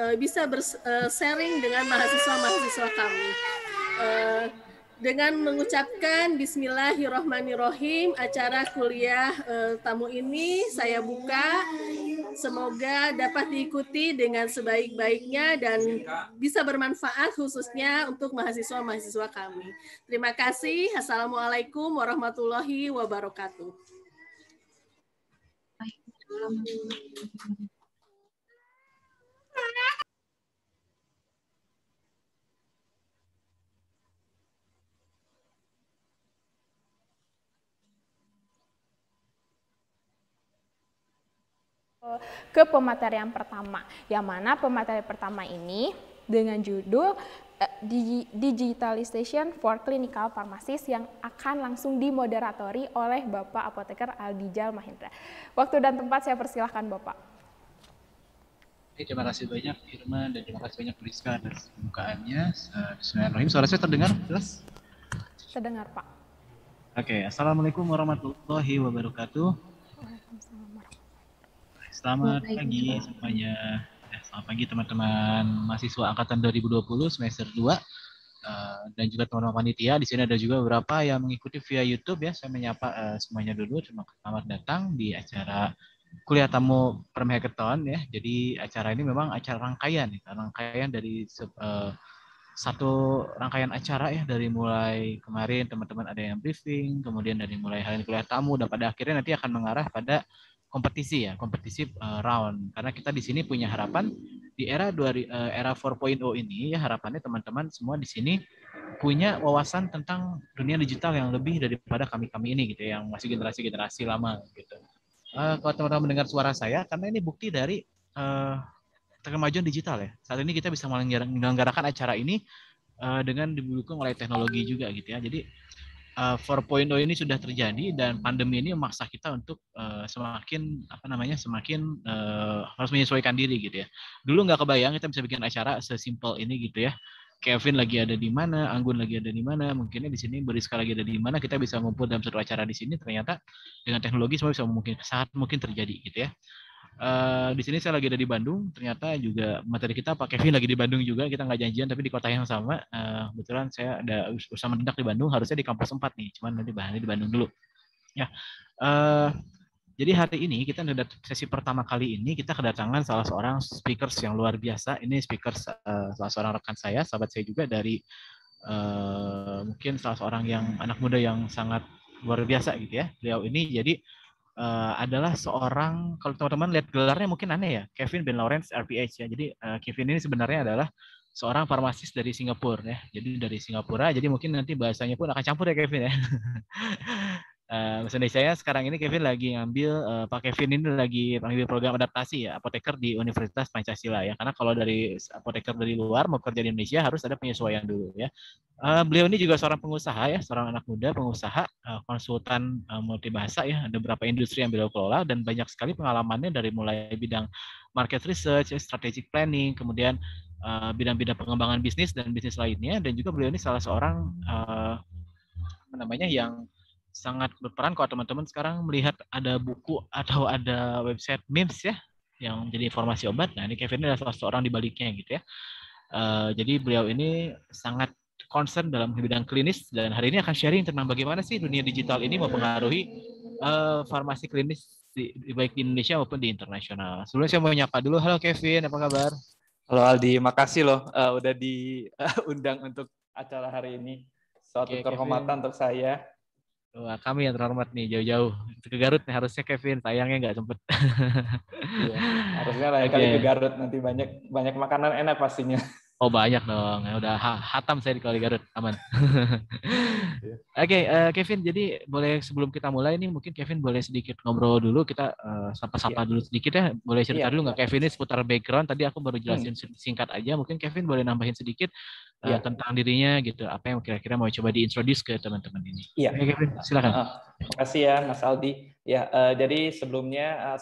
Eh, bisa bersharing eh, dengan mahasiswa-mahasiswa kami. Eh, dengan mengucapkan Bismillahirrohmanirrohim, acara kuliah tamu ini saya buka. Semoga dapat diikuti dengan sebaik-baiknya dan bisa bermanfaat khususnya untuk mahasiswa-mahasiswa kami. Terima kasih. Assalamualaikum warahmatullahi wabarakatuh. Thank you. ke pematerian pertama, yang mana pemateri pertama ini dengan judul eh, Digitalization for Clinical Pharmacist yang akan langsung dimoderatori oleh Bapak Apoteker Aldijal Mahendra. Waktu dan tempat saya persilahkan Bapak. terima kasih banyak Irma dan terima kasih banyak Priska atas pembukaannya. Eh, Bismillahirrahmanirrahim. Suara saya terdengar jelas? Terdengar Pak. Oke, okay. Assalamualaikum warahmatullahi wabarakatuh. Waalaikumsalam. Selamat pagi semuanya. Eh, selamat pagi teman-teman mahasiswa angkatan 2020 semester 2 uh, eh, dan juga teman-teman panitia. Di sini ada juga beberapa yang mengikuti via YouTube ya. Saya menyapa uh, semuanya dulu. Terima kasih selamat datang di acara kuliah tamu Permhackathon ya. Jadi acara ini memang acara rangkaian, ya. rangkaian dari uh, satu rangkaian acara ya dari mulai kemarin teman-teman ada yang briefing, kemudian dari mulai hari ini kuliah tamu, dan pada akhirnya nanti akan mengarah pada kompetisi ya, kompetisi uh, round. Karena kita di sini punya harapan di era dua uh, era 4.0 ini ya harapannya teman-teman semua di sini punya wawasan tentang dunia digital yang lebih daripada kami-kami ini gitu yang masih generasi-generasi lama gitu. Uh, kalau teman-teman mendengar suara saya karena ini bukti dari uh, kemajuan digital ya. Saat ini kita bisa menyelenggarakan acara ini uh, dengan didukung oleh teknologi juga gitu ya. Jadi uh, eh, 4.0 ini sudah terjadi dan pandemi ini memaksa kita untuk uh, semakin apa namanya semakin uh, harus menyesuaikan diri gitu ya. Dulu nggak kebayang kita bisa bikin acara sesimpel ini gitu ya. Kevin lagi ada di mana, Anggun lagi ada di mana, mungkinnya di sini Beriska lagi ada di mana, kita bisa ngumpul dalam satu acara di sini. Ternyata dengan teknologi semua bisa mungkin saat mungkin terjadi gitu ya. Eh, di sini saya lagi ada di Bandung. Ternyata juga materi kita Pak Kevin lagi di Bandung juga. Kita nggak janjian tapi di kota yang sama. Uh, kebetulan saya ada usaha mendadak di Bandung. Harusnya di kampus 4 nih. Cuman nanti bahannya di Bandung dulu. Ya. Uh, jadi hari ini kita ada sesi pertama kali ini kita kedatangan salah seorang speakers yang luar biasa. Ini speakers uh, salah seorang rekan saya, sahabat saya juga dari uh, mungkin salah seorang yang anak muda yang sangat luar biasa gitu ya. Beliau ini jadi uh, adalah seorang kalau teman-teman lihat gelarnya mungkin aneh ya Kevin Ben Lawrence RPH ya jadi uh, Kevin ini sebenarnya adalah seorang farmasis dari Singapura ya jadi dari Singapura jadi mungkin nanti bahasanya pun akan campur ya Kevin ya Uh, bahasa Indonesia sekarang ini Kevin lagi ngambil uh, Pak Kevin ini lagi ngambil program adaptasi ya apoteker di Universitas Pancasila ya karena kalau dari apoteker dari luar mau kerja di Indonesia harus ada penyesuaian dulu ya uh, beliau ini juga seorang pengusaha ya seorang anak muda pengusaha uh, konsultan uh, multibahasa ya ada beberapa industri yang beliau kelola dan banyak sekali pengalamannya dari mulai bidang market research strategic planning kemudian bidang bidang-bidang pengembangan bisnis dan bisnis lainnya dan juga beliau ini salah seorang uh, apa namanya yang sangat berperan kalau teman-teman sekarang melihat ada buku atau ada website memes ya yang jadi informasi obat. Nah ini Kevin ini adalah salah seorang di baliknya gitu ya. Uh, jadi beliau ini sangat concern dalam bidang klinis dan hari ini akan sharing tentang bagaimana sih dunia digital ini mempengaruhi uh, farmasi klinis di, baik di Indonesia maupun di internasional. Sebelumnya saya mau nyapa dulu. Halo Kevin, apa kabar? Halo Aldi, makasih loh uh, udah diundang uh, untuk acara hari ini. Suatu okay, kehormatan untuk saya. Wah, kami yang terhormat nih jauh-jauh ke Garut nih harusnya Kevin sayangnya nggak sempet. iya, harusnya lain okay. Ya, kali ke Garut nanti banyak banyak makanan enak pastinya. Oh banyak dong, ya udah hatam saya di Kali Garut, aman. Iya. Oke, okay, uh, eh, Kevin, jadi boleh sebelum kita mulai ini mungkin Kevin boleh sedikit ngobrol dulu, kita uh, sapa-sapa yeah. dulu sedikit ya, boleh cerita yeah, dulu nggak Kevin ini seputar background, tadi aku baru jelasin hmm. singkat aja, mungkin Kevin boleh nambahin sedikit uh, eh, yeah. tentang dirinya gitu, apa yang kira-kira mau coba diintroduce ke teman-teman ini. Iya. Yeah. Kevin, silakan. Uh, terima kasih ya Mas Aldi. Ya, uh, jadi sebelumnya eh,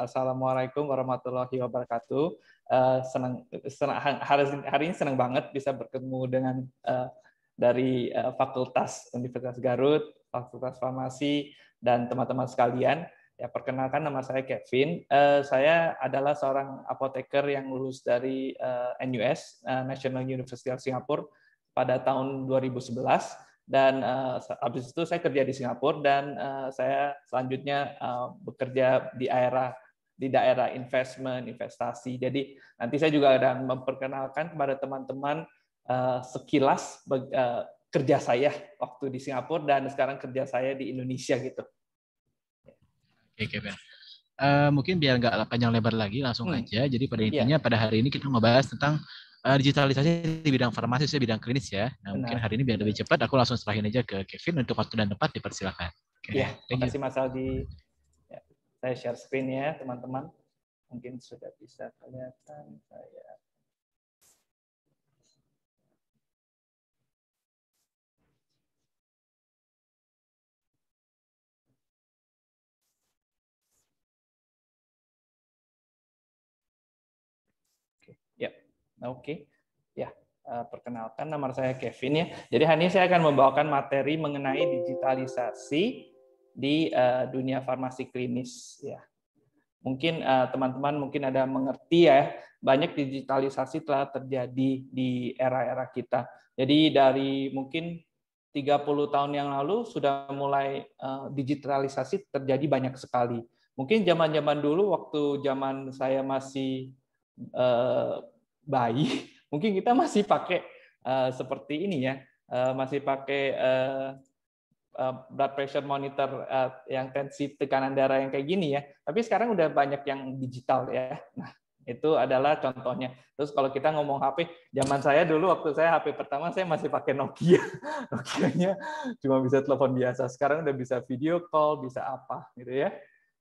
assalamualaikum warahmatullahi wabarakatuh. Uh, eh, senang, senang hari, hari ini senang banget bisa bertemu dengan uh, dari uh, Fakultas Universitas Garut, Fakultas Farmasi dan teman-teman sekalian. Ya, perkenalkan nama saya Kevin. Uh, saya adalah seorang apoteker yang lulus dari uh, NUS, uh, National University of Singapore pada tahun 2011 dan uh, habis itu saya kerja di Singapura dan uh, saya selanjutnya uh, bekerja di daerah di daerah investment investasi jadi nanti saya juga akan memperkenalkan kepada teman-teman uh, sekilas uh, kerja saya waktu di Singapura dan sekarang kerja saya di Indonesia gitu oke okay, uh, mungkin biar nggak panjang lebar lagi langsung hmm. aja jadi pada iya. intinya yeah. pada hari ini kita ngebahas tentang Eh, digitalisasi di bidang farmasi sih bidang klinis ya. Nah, mungkin hari ini biar lebih cepat aku langsung serahin aja ke Kevin untuk waktu dan tempat dipersilakan. Oke. Okay. Iya, terima kasih Mas Aldi. Ya, saya share screen ya teman-teman. Mungkin sudah bisa kelihatan saya Oke. Okay. Ya, eh, perkenalkan nama saya Kevin ya. Jadi hari ini saya akan membawakan materi mengenai digitalisasi di eh, dunia farmasi klinis ya. Mungkin eh, teman-teman mungkin ada mengerti ya, banyak digitalisasi telah terjadi di era-era kita. Jadi dari mungkin 30 tahun yang lalu sudah mulai uh, digitalisasi terjadi banyak sekali. Mungkin zaman-zaman dulu waktu zaman saya masih uh, bayi mungkin kita masih pakai uh, seperti ini ya uh, masih pakai uh, uh, blood pressure monitor uh, yang tensi tekanan darah yang kayak gini ya tapi sekarang udah banyak yang digital ya nah itu adalah contohnya. Terus kalau kita ngomong HP, zaman saya dulu waktu saya HP pertama saya masih pakai Nokia. Nokia-nya cuma bisa telepon biasa. Sekarang udah bisa video call, bisa apa gitu ya.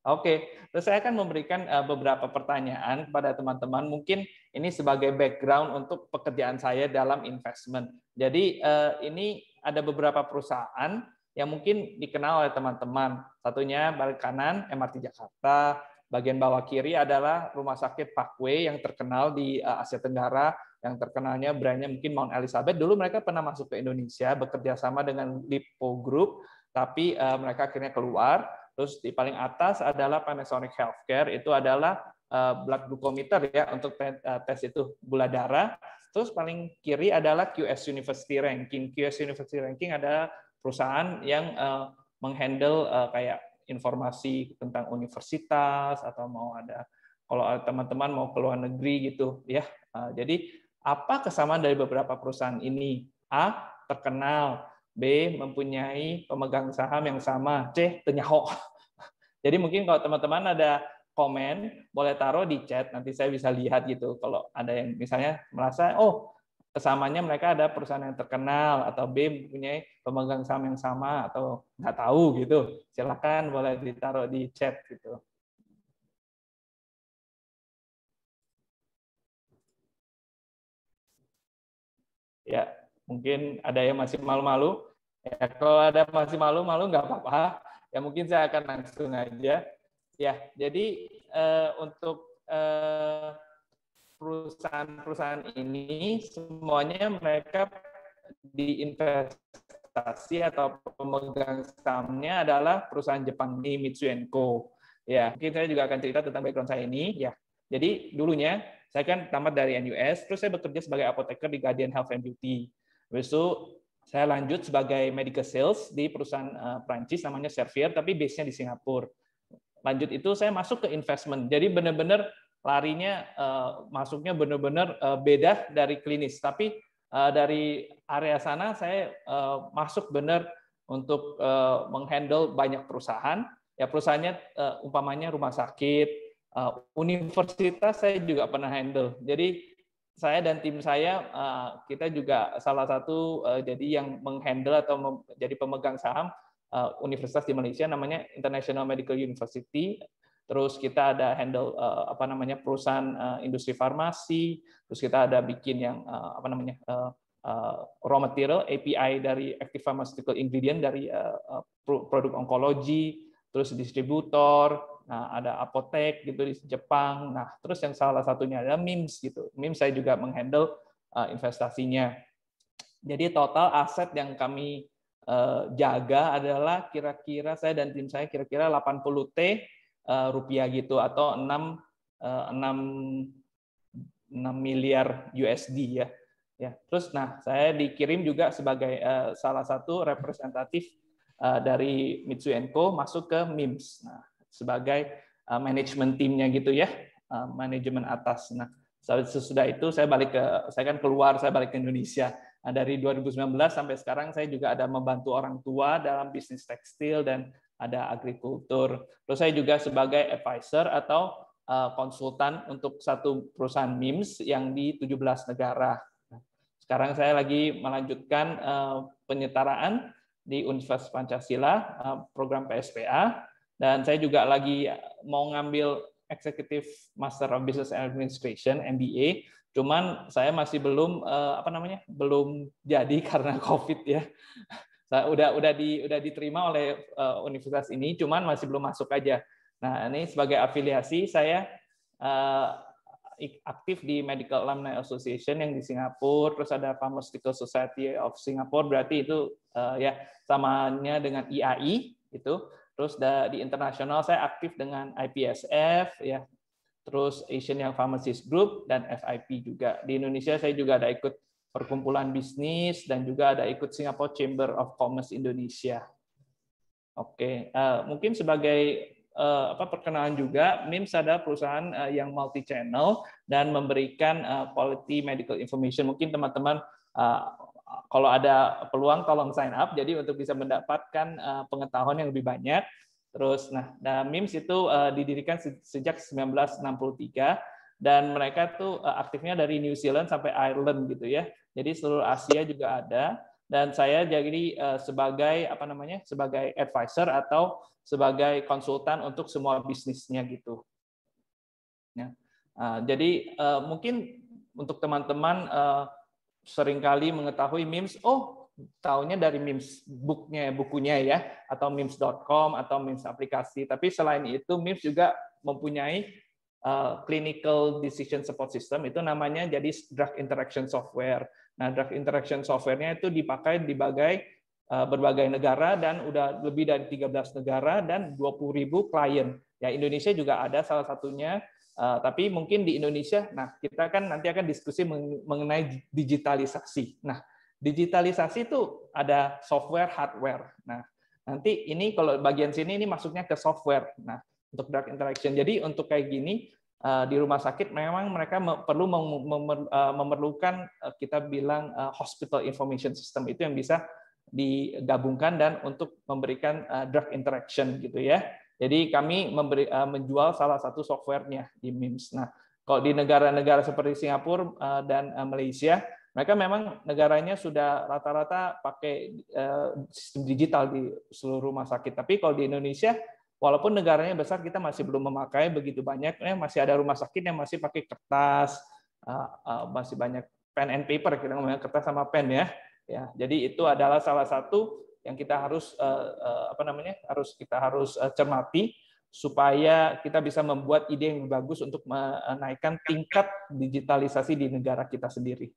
Oke, terus saya akan memberikan eh, beberapa pertanyaan kepada teman-teman. Mungkin ini sebagai background untuk pekerjaan saya dalam investment. Jadi eh, ini ada beberapa perusahaan yang mungkin dikenal oleh teman-teman. Satunya balik kanan MRT Jakarta, bagian bawah kiri adalah Rumah Sakit Parkway yang terkenal di eh, Asia Tenggara, yang terkenalnya brandnya mungkin Mount Elizabeth. Dulu mereka pernah masuk ke Indonesia bekerja sama dengan Lipo Group, tapi mereka akhirnya keluar Terus di paling atas adalah Panasonic Healthcare, itu adalah eh, blood glucometer ya untuk eh, tes itu gula darah. Terus paling kiri adalah QS University Ranking. QS University Ranking adalah perusahaan yang eh, menghandle kayak informasi tentang universitas atau mau ada kalau teman-teman mau ke luar negeri gitu ya. Jadi apa kesamaan dari beberapa perusahaan ini? A terkenal, B mempunyai pemegang saham yang sama, C tenyahok. Jadi mungkin kalau teman-teman ada komen, boleh taruh di chat, nanti saya bisa lihat gitu. Kalau ada yang misalnya merasa, oh kesamanya mereka ada perusahaan yang terkenal, atau B mempunyai pemegang saham yang sama, atau nggak tahu gitu, silakan boleh ditaruh di chat gitu. Ya, mungkin ada yang masih malu-malu. Ya, kalau ada masih malu-malu nggak apa-apa. Ya mungkin saya akan langsung aja. Ya, jadi uh, untuk eh, perusahaan-perusahaan ini semuanya mereka diinvestasi atau pemegang sahamnya adalah perusahaan Jepang di Mitsui Ya, mungkin saya juga akan cerita tentang background saya ini. Ya, jadi dulunya saya kan tamat dari NUS, terus saya bekerja sebagai apoteker di Guardian Health and Beauty. Besok saya lanjut sebagai medical sales di perusahaan Perancis eh, Prancis namanya Servier, tapi base-nya di Singapura. Lanjut itu saya masuk ke investment. Jadi benar-benar larinya eh, masuknya benar-benar eh, beda dari klinis. Tapi dari area sana saya masuk benar untuk menghandle banyak perusahaan. Ya perusahaannya umpamanya rumah sakit, universitas saya juga pernah handle. Jadi saya dan tim saya eh, kita juga salah satu eh, jadi yang menghandle atau jadi pemegang saham eh, universitas di Malaysia namanya International Medical University. Terus kita ada handle apa namanya perusahaan industri farmasi, terus kita ada bikin yang apa namanya raw material API dari active pharmaceutical ingredient dari produk onkologi, terus distributor, Nah, ada apotek gitu di Jepang. Nah, terus yang salah satunya adalah MIMS gitu. MIMS saya juga menghandle eh, investasinya. Jadi total aset yang kami eh, jaga adalah kira-kira saya dan tim saya kira-kira 80 T eh, rupiah gitu atau 6 6 6 miliar USD ya. Ya, terus nah saya dikirim juga sebagai salah satu representatif dari Mitsui masuk ke MIMS. Nah, sebagai uh, manajemen timnya gitu ya, uh, manajemen atas. Nah, sesudah itu saya balik ke saya kan keluar, saya balik ke Indonesia. Nah, dari 2019 sampai sekarang saya juga ada membantu orang tua dalam bisnis tekstil dan ada agrikultur. Terus saya juga sebagai advisor atau uh, konsultan untuk satu perusahaan MIMS yang di 17 negara. Nah, sekarang saya lagi melanjutkan uh, penyetaraan di Universitas Pancasila, uh, program PSPA, dan saya juga lagi mau ngambil Executive Master of Business Administration (MBA). Cuman saya masih belum eh, apa namanya? belum jadi karena Covid ya. Saya udah udah di udah diterima oleh eh, universitas ini, cuman masih belum masuk aja. Nah, ini sebagai afiliasi saya eh, aktif di Medical Alumni Association yang di Singapura, terus ada Pharmaceutical Society of Singapore, berarti itu ya samanya dengan IAI e itu. Terus di internasional saya aktif dengan IPSF ya. Terus Asian Young Pharmacist Group dan FIP juga. Di Indonesia saya juga ada ikut perkumpulan bisnis dan juga ada ikut Singapore Chamber of Commerce Indonesia. Oke, uh, mungkin sebagai uh, apa perkenalan juga MIMS ada perusahaan uh, yang multi channel dan memberikan uh, quality medical information. Mungkin teman-teman uh, kalau ada peluang tolong sign up jadi untuk bisa mendapatkan uh, pengetahuan yang lebih banyak. Terus nah, nah MIMS itu uh, didirikan sejak 1963 dan mereka tuh uh, aktifnya dari New Zealand sampai Ireland gitu ya. Jadi seluruh Asia juga ada dan saya jadi uh, sebagai apa namanya? sebagai advisor atau sebagai konsultan untuk semua bisnisnya gitu. Ya. Uh, jadi uh, mungkin untuk teman-teman uh, seringkali mengetahui memes, oh tahunya dari memes booknya bukunya ya atau memes.com atau memes aplikasi tapi selain itu memes juga mempunyai uh, clinical decision support system itu namanya jadi drug interaction software nah drug interaction softwarenya itu dipakai di bagai uh, berbagai negara dan udah lebih dari 13 negara dan 20.000 klien ya Indonesia juga ada salah satunya Eh, tapi mungkin di Indonesia, nah kita kan nanti akan diskusi mengenai digitalisasi. Nah, digitalisasi itu ada software, hardware. Nah, nanti ini kalau bagian sini ini masuknya ke software. Nah, untuk drug interaction. Jadi untuk kayak gini eh, di rumah sakit memang mereka perlu eh, memerlukan kita bilang hospital information system itu yang bisa digabungkan dan untuk memberikan drug interaction gitu ya. Jadi kami memberi, eh, menjual salah satu softwarenya di MIMS. Nah, kalau di negara-negara seperti Singapura eh, dan eh, Malaysia, mereka memang negaranya sudah rata-rata pakai sistem digital di seluruh rumah sakit. Tapi kalau di Indonesia, walaupun negaranya besar, kita masih belum memakai begitu banyak. Masih ada rumah sakit yang masih pakai kertas, masih banyak pen and paper, kita ngomongnya kertas sama pen ya. Ya, jadi itu adalah salah satu yang kita harus eh, eh, apa namanya harus kita harus eh, cermati supaya kita bisa membuat ide yang bagus untuk menaikkan tingkat digitalisasi di negara kita sendiri.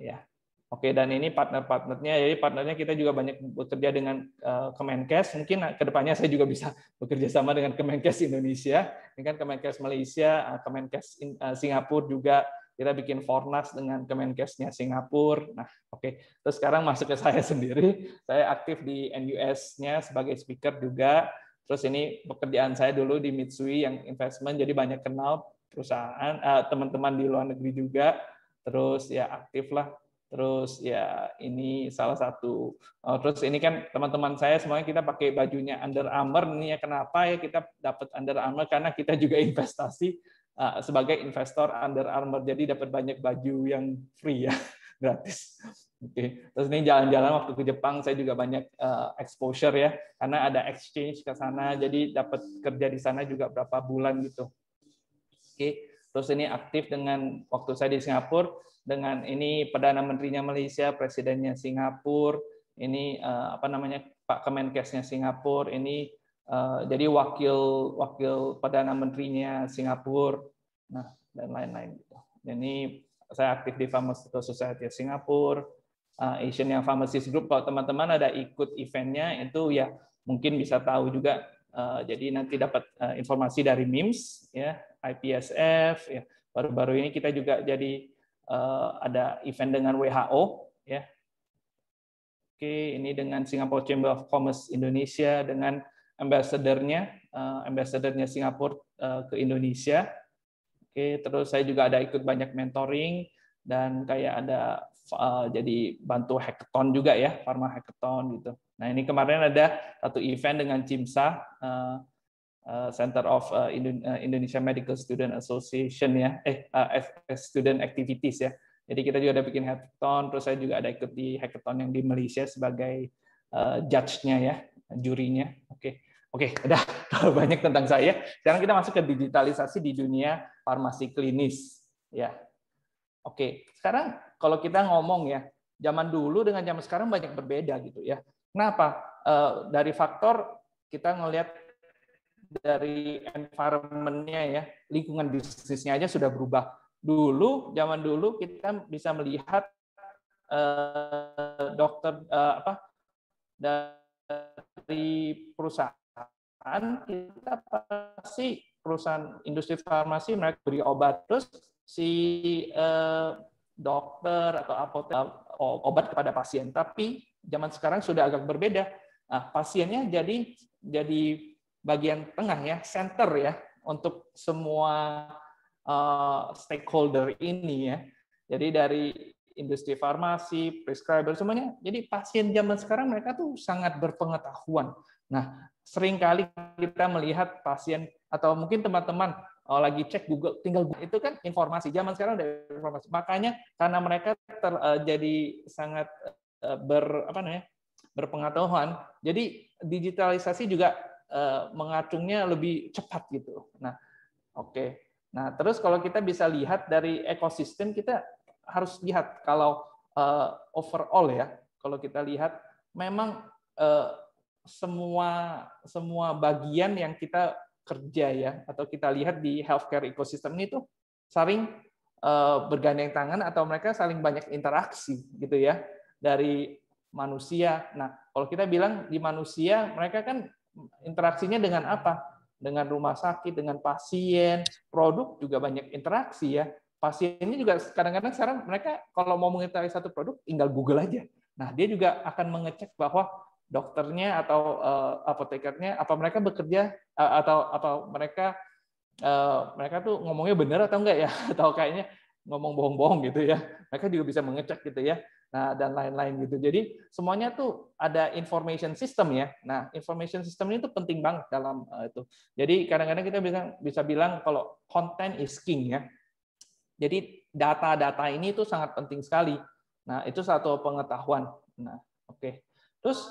Ya. Oke, dan ini partner-partnernya, ya, jadi partnernya kita juga banyak bekerja dengan Kemenkes. Mungkin kedepannya saya juga bisa bekerja sama dengan Kemenkes Indonesia, dengan Kemenkes Malaysia, Kemenkes Singapura juga kita bikin Fornas dengan Kemenkesnya Singapura. Nah, oke. Okay. Terus sekarang masuk ke saya sendiri. Saya aktif di NUS-nya sebagai speaker juga. Terus ini pekerjaan saya dulu di Mitsui yang investment, jadi banyak kenal perusahaan, eh, teman-teman di luar negeri juga. Terus ya aktif lah. Terus ya ini salah satu. Oh, terus ini kan teman-teman saya semuanya kita pakai bajunya Under Armour. Ini ya kenapa ya kita dapat Under Armour karena kita juga investasi Eh, sebagai investor Under Armour. Jadi dapat banyak baju yang free ya, gratis. Oke. Okay. Terus ini jalan-jalan waktu ke Jepang saya juga banyak uh, exposure ya, karena ada exchange ke sana. Jadi dapat kerja di sana juga berapa bulan gitu. Oke. Okay. Terus ini aktif dengan waktu saya di Singapura dengan ini perdana menterinya Malaysia, presidennya Singapura, ini uh, apa namanya Pak Kemenkesnya Singapura, ini Eh, jadi wakil wakil perdana menterinya Singapura, nah dan lain-lain. gitu. Jadi saya aktif di Pharmaceutical Society of Singapura, uh, Asian yang Pharmacist Group. Kalau teman-teman ada ikut eventnya, itu ya mungkin bisa tahu juga. Uh, jadi nanti dapat uh, informasi dari MIMS, ya, IPSF. Ya. Baru-baru ini kita juga jadi uh, ada event dengan WHO, ya. Oke, ini dengan Singapore Chamber of Commerce Indonesia, dengan ambassadornya, uh, ambassadornya Singapura uh, ke Indonesia. Oke, terus saya juga ada ikut banyak mentoring dan kayak ada uh, jadi bantu hackathon juga ya, Pharma Hackathon gitu. Nah ini kemarin ada satu event dengan CIMSA, uh, uh, Center of uh, Indonesia Medical Student Association ya, eh uh, Student Activities ya. Jadi kita juga ada bikin hackathon, terus saya juga ada ikut di hackathon yang di Malaysia sebagai uh, judge-nya ya, jurinya. Oke. Okay. Oke, udah terlalu banyak tentang saya. Sekarang kita masuk ke digitalisasi di dunia farmasi klinis, ya. Oke, sekarang kalau kita ngomong ya, zaman dulu dengan zaman sekarang banyak berbeda gitu ya. Kenapa? Eh, dari faktor kita ngelihat dari environmentnya ya, lingkungan bisnisnya aja sudah berubah. Dulu, zaman dulu kita bisa melihat eh, dokter eh, apa dari perusahaan perusahaan kita pasti perusahaan industri farmasi mereka beri obat terus si eh, dokter atau apotek eh, obat kepada pasien. Tapi zaman sekarang sudah agak berbeda. Nah, pasiennya jadi jadi bagian tengah ya, center ya untuk semua uh, stakeholder ini ya. Jadi dari industri farmasi, prescriber semuanya. Jadi pasien zaman sekarang mereka tuh sangat berpengetahuan. Nah, seringkali kita melihat pasien atau mungkin teman-teman oh, lagi cek Google tinggal Google. itu kan informasi zaman sekarang ada informasi makanya karena mereka ter, uh, jadi sangat uh, ber apa namanya berpengetahuan jadi digitalisasi juga uh, mengacungnya lebih cepat gitu nah oke okay. nah terus kalau kita bisa lihat dari ekosistem kita harus lihat kalau uh, overall ya kalau kita lihat memang uh, semua semua bagian yang kita kerja ya atau kita lihat di healthcare ekosistem ini tuh saling eh, bergandeng tangan atau mereka saling banyak interaksi gitu ya dari manusia. Nah, kalau kita bilang di manusia mereka kan interaksinya dengan apa? Dengan rumah sakit, dengan pasien, produk juga banyak interaksi ya. Pasiennya juga kadang-kadang sekarang mereka kalau mau mengetahui satu produk tinggal Google aja. Nah, dia juga akan mengecek bahwa dokternya atau uh, apotekernya apa mereka bekerja uh, atau apa mereka uh, mereka tuh ngomongnya benar atau enggak ya atau kayaknya ngomong bohong-bohong gitu ya mereka juga bisa mengecek gitu ya nah dan lain-lain gitu jadi semuanya tuh ada information system ya nah information system ini tuh penting banget dalam uh, itu jadi kadang-kadang kita bisa bisa bilang kalau content is king ya jadi data-data ini tuh sangat penting sekali nah itu satu pengetahuan nah oke okay. terus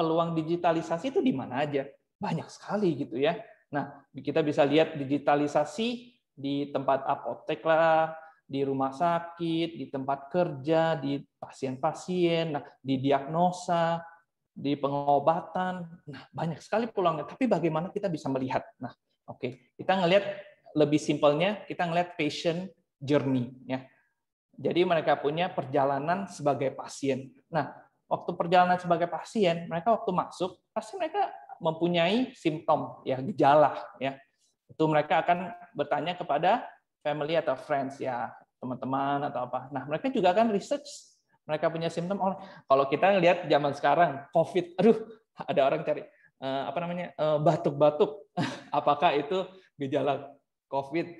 peluang digitalisasi itu di mana aja? Banyak sekali gitu ya. Nah, kita bisa lihat digitalisasi di tempat apotek lah, di rumah sakit, di tempat kerja, di pasien-pasien, nah, di diagnosa, di pengobatan. Nah, banyak sekali peluangnya. Tapi bagaimana kita bisa melihat? Nah, oke, okay. kita ngelihat lebih simpelnya, kita ngelihat patient journey ya. Jadi mereka punya perjalanan sebagai pasien. Nah, waktu perjalanan sebagai pasien, mereka waktu masuk pasti mereka mempunyai simptom ya gejala ya. Itu mereka akan bertanya kepada family atau friends ya, teman-teman atau apa. Nah, mereka juga akan research mereka punya simptom oh, kalau kita lihat zaman sekarang covid aduh ada orang cari eh, apa namanya eh, batuk-batuk apakah itu gejala covid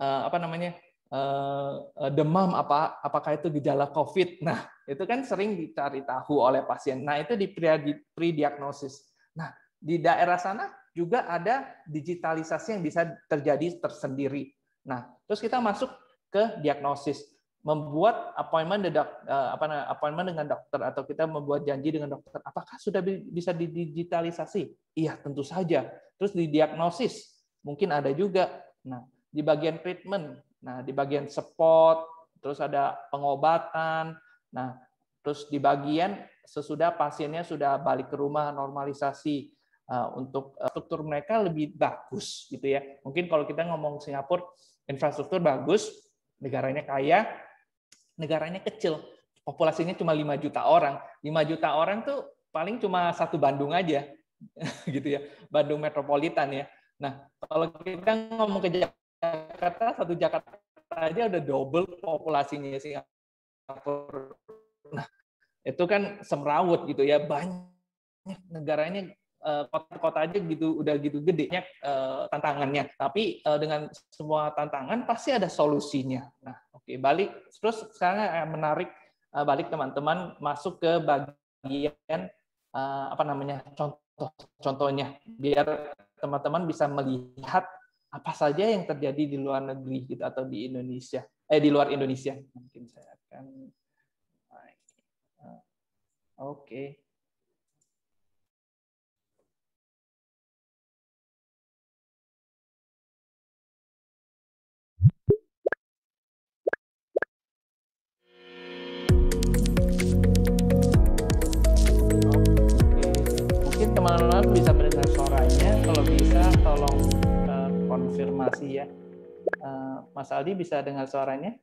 eh, apa namanya Eh, eh, demam apa apakah itu gejala COVID. Nah, itu kan sering dicari tahu oleh pasien. Nah, itu di pre-diagnosis. Nah, di daerah sana juga ada digitalisasi yang bisa terjadi tersendiri. Nah, terus kita masuk ke diagnosis, membuat appointment eh, apa appointment dengan dokter atau kita membuat janji dengan dokter. Apakah sudah bisa didigitalisasi? Iya, tentu saja. Terus di diagnosis mungkin ada juga. Nah, di bagian treatment Nah, di bagian support, terus ada pengobatan. Nah, terus di bagian sesudah pasiennya sudah balik ke rumah normalisasi eh, untuk eh, struktur mereka lebih bagus gitu ya. Mungkin kalau kita ngomong Singapura infrastruktur bagus, negaranya kaya, negaranya kecil. Populasinya cuma 5 juta orang. 5 juta orang tuh paling cuma satu Bandung aja. gitu ya. Bandung metropolitan ya. Nah, kalau kita ngomong ke Jakarta, satu Jakarta aja ada double populasinya Singapura. Nah, itu kan semrawut gitu ya, banyak negaranya eh, kota-kota aja gitu udah gitu gedenya eh, tantangannya. Tapi eh, dengan semua tantangan pasti ada solusinya. Nah, oke okay, balik terus sekarang menarik balik teman-teman masuk ke bagian apa namanya contoh contohnya biar teman-teman bisa melihat apa saja yang terjadi di luar negeri gitu atau di Indonesia eh di luar Indonesia mungkin saya akan nah, oke okay. teman-teman bisa mendengar suaranya konfirmasi ya. Eh, Mas Aldi bisa dengar suaranya?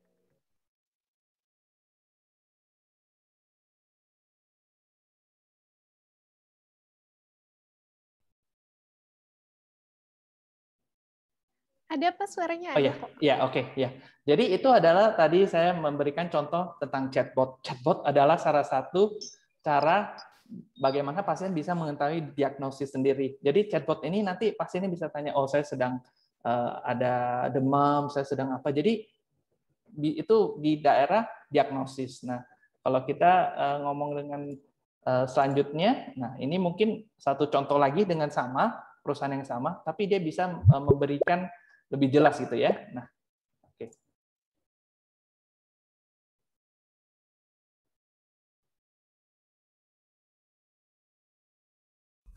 Ada apa suaranya? Oh ada, ya, ya oke okay, ya. Jadi itu adalah tadi saya memberikan contoh tentang chatbot. Chatbot adalah salah satu cara bagaimana pasien bisa mengetahui diagnosis sendiri. Jadi chatbot ini nanti pasiennya bisa tanya, oh saya sedang Eh, ada demam, saya sedang apa. Jadi itu di daerah diagnosis. Nah, kalau kita eh, ngomong dengan eh, selanjutnya, nah ini mungkin satu contoh lagi dengan sama perusahaan yang sama, tapi dia bisa memberikan lebih jelas gitu ya. Nah,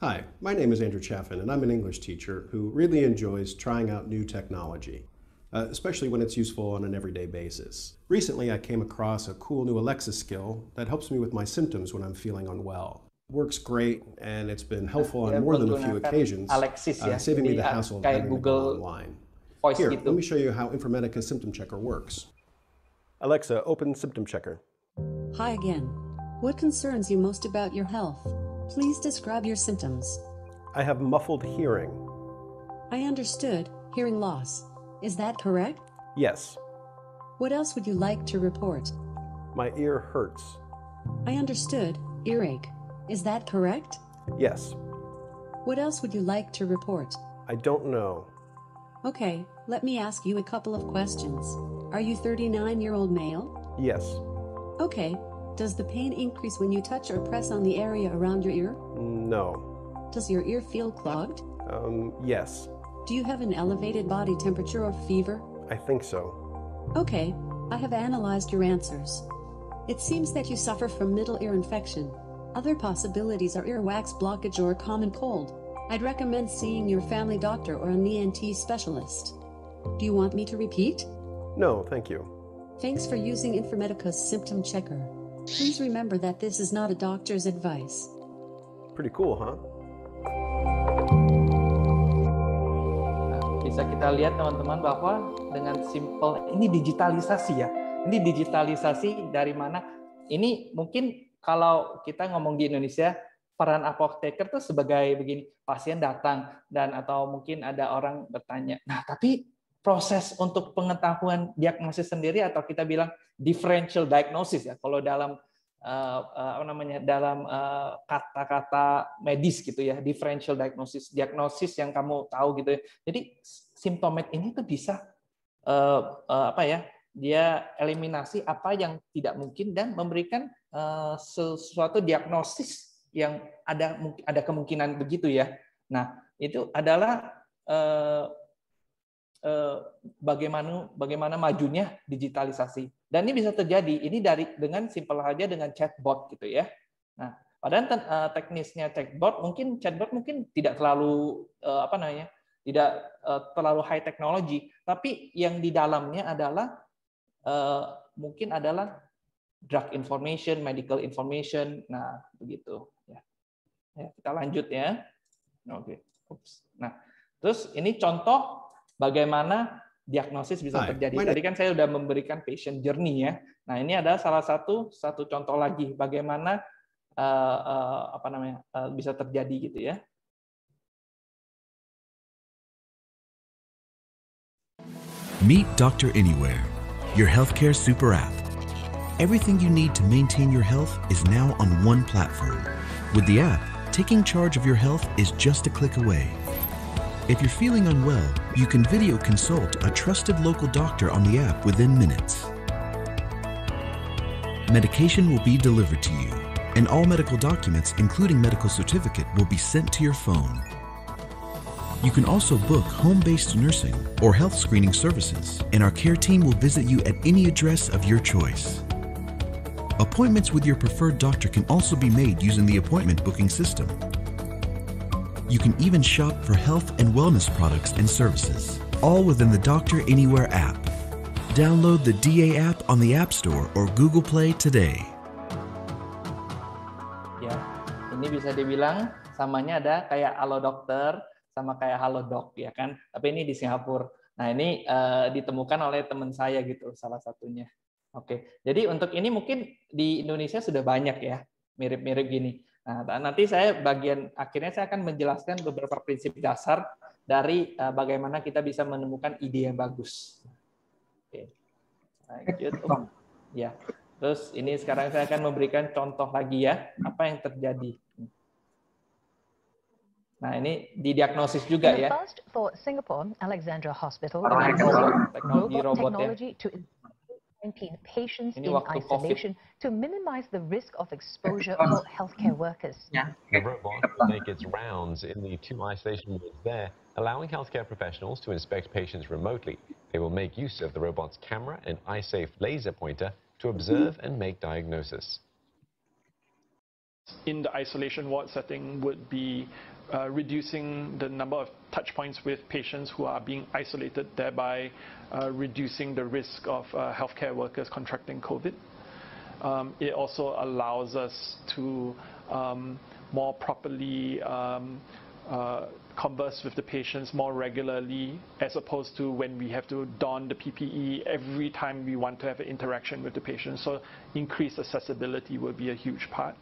Hi, my name is Andrew Chaffin, and I'm an English teacher who really enjoys trying out new technology, uh, especially when it's useful on an everyday basis. Recently, I came across a cool new Alexa skill that helps me with my symptoms when I'm feeling unwell. Works great, and it's been helpful on more than a few occasions, uh, saving me the hassle of having Google online. Here, let me show you how Informatica Symptom Checker works. Alexa, open Symptom Checker. Hi again. What concerns you most about your health? Please describe your symptoms. I have muffled hearing. I understood hearing loss. Is that correct? Yes. What else would you like to report? My ear hurts. I understood earache. Is that correct? Yes. What else would you like to report? I don't know. Okay, let me ask you a couple of questions. Are you 39 year old male? Yes. Okay, does the pain increase when you touch or press on the area around your ear? No. Does your ear feel clogged? Um, yes. Do you have an elevated body temperature or fever? I think so. Okay, I have analyzed your answers. It seems that you suffer from middle ear infection. Other possibilities are earwax blockage or common cold. I'd recommend seeing your family doctor or an ENT specialist. Do you want me to repeat? No, thank you. Thanks for using Informatica's symptom checker. Please remember that this is not a doctor's advice. Pretty cool, huh? Nah, bisa kita lihat teman-teman bahwa dengan simple ini digitalisasi ya. Ini digitalisasi dari mana? Ini mungkin kalau kita ngomong di Indonesia peran apoteker tuh sebagai begini pasien datang dan atau mungkin ada orang bertanya. Nah, tapi proses untuk pengetahuan diagnosis sendiri atau kita bilang differential diagnosis ya kalau dalam eh, eh, apa namanya dalam eh, kata-kata medis gitu ya differential diagnosis diagnosis yang kamu tahu gitu ya jadi simptomet ini tuh bisa apa ya dia eliminasi apa yang tidak mungkin dan memberikan sesuatu diagnosis yang ada ada kemungkinan begitu ya nah itu adalah Eh, bagaimana bagaimana majunya digitalisasi. Dan ini bisa terjadi ini dari dengan simpel saja dengan chatbot gitu ya. Nah, padahal eh, teknisnya chatbot mungkin chatbot mungkin tidak terlalu eh, apa namanya? tidak terlalu high technology, tapi yang di dalamnya adalah mungkin adalah drug information, medical information. Nah, begitu. Ya, ya kita lanjut ya. Oke. Oops. Nah, terus ini contoh bagaimana diagnosis bisa terjadi. Tadi kan saya sudah memberikan patient journey ya. Nah, ini adalah salah satu satu contoh lagi bagaimana uh, uh, apa namanya uh, bisa terjadi gitu ya. Meet Doctor Anywhere, your healthcare super app. Everything you need to maintain your health is now on one platform. With the app, taking charge of your health is just a click away. If you're feeling unwell, you can video consult a trusted local doctor on the app within minutes. Medication will be delivered to you, and all medical documents, including medical certificate, will be sent to your phone. You can also book home-based nursing or health screening services, and our care team will visit you at any address of your choice. Appointments with your preferred doctor can also be made using the appointment booking system, You can even shop for health and wellness products and services, all within the Doctor Anywhere app. Download the DA app on the App Store or Google Play today. Ya, ini bisa dibilang samanya ada kayak Halo Dokter sama kayak Halo Dok ya kan, tapi ini di Singapura. Nah, ini uh, ditemukan oleh teman saya gitu salah satunya. Oke. Jadi untuk ini mungkin di Indonesia sudah banyak ya mirip-mirip gini. Nah, nanti saya bagian akhirnya saya akan menjelaskan beberapa prinsip dasar dari eh, bagaimana kita bisa menemukan ide yang bagus. Oke. Eh, okay. Lanjut. Ya. Terus ini sekarang saya akan memberikan contoh lagi ya, apa yang terjadi. Nah, ini didiagnosis juga ya. Singapore, Alexandra Hospital, technology robot ya. quarantine patients in isolation to minimize the risk of exposure of healthcare workers. Yeah. The robot make its rounds in the two isolation wards there, allowing healthcare professionals to inspect patients remotely. They will make use of the robot's camera and iSafe laser pointer to observe and make diagnosis in the isolation ward setting would be uh, reducing the number of touch points with patients who are being isolated, thereby uh, reducing the risk of uh, healthcare workers contracting COVID. Um, it also allows us to um, more properly um, uh, converse with the patients more regularly as opposed to when we have to don the PPE every time we want to have an interaction with the patient. So increased accessibility will be a huge part.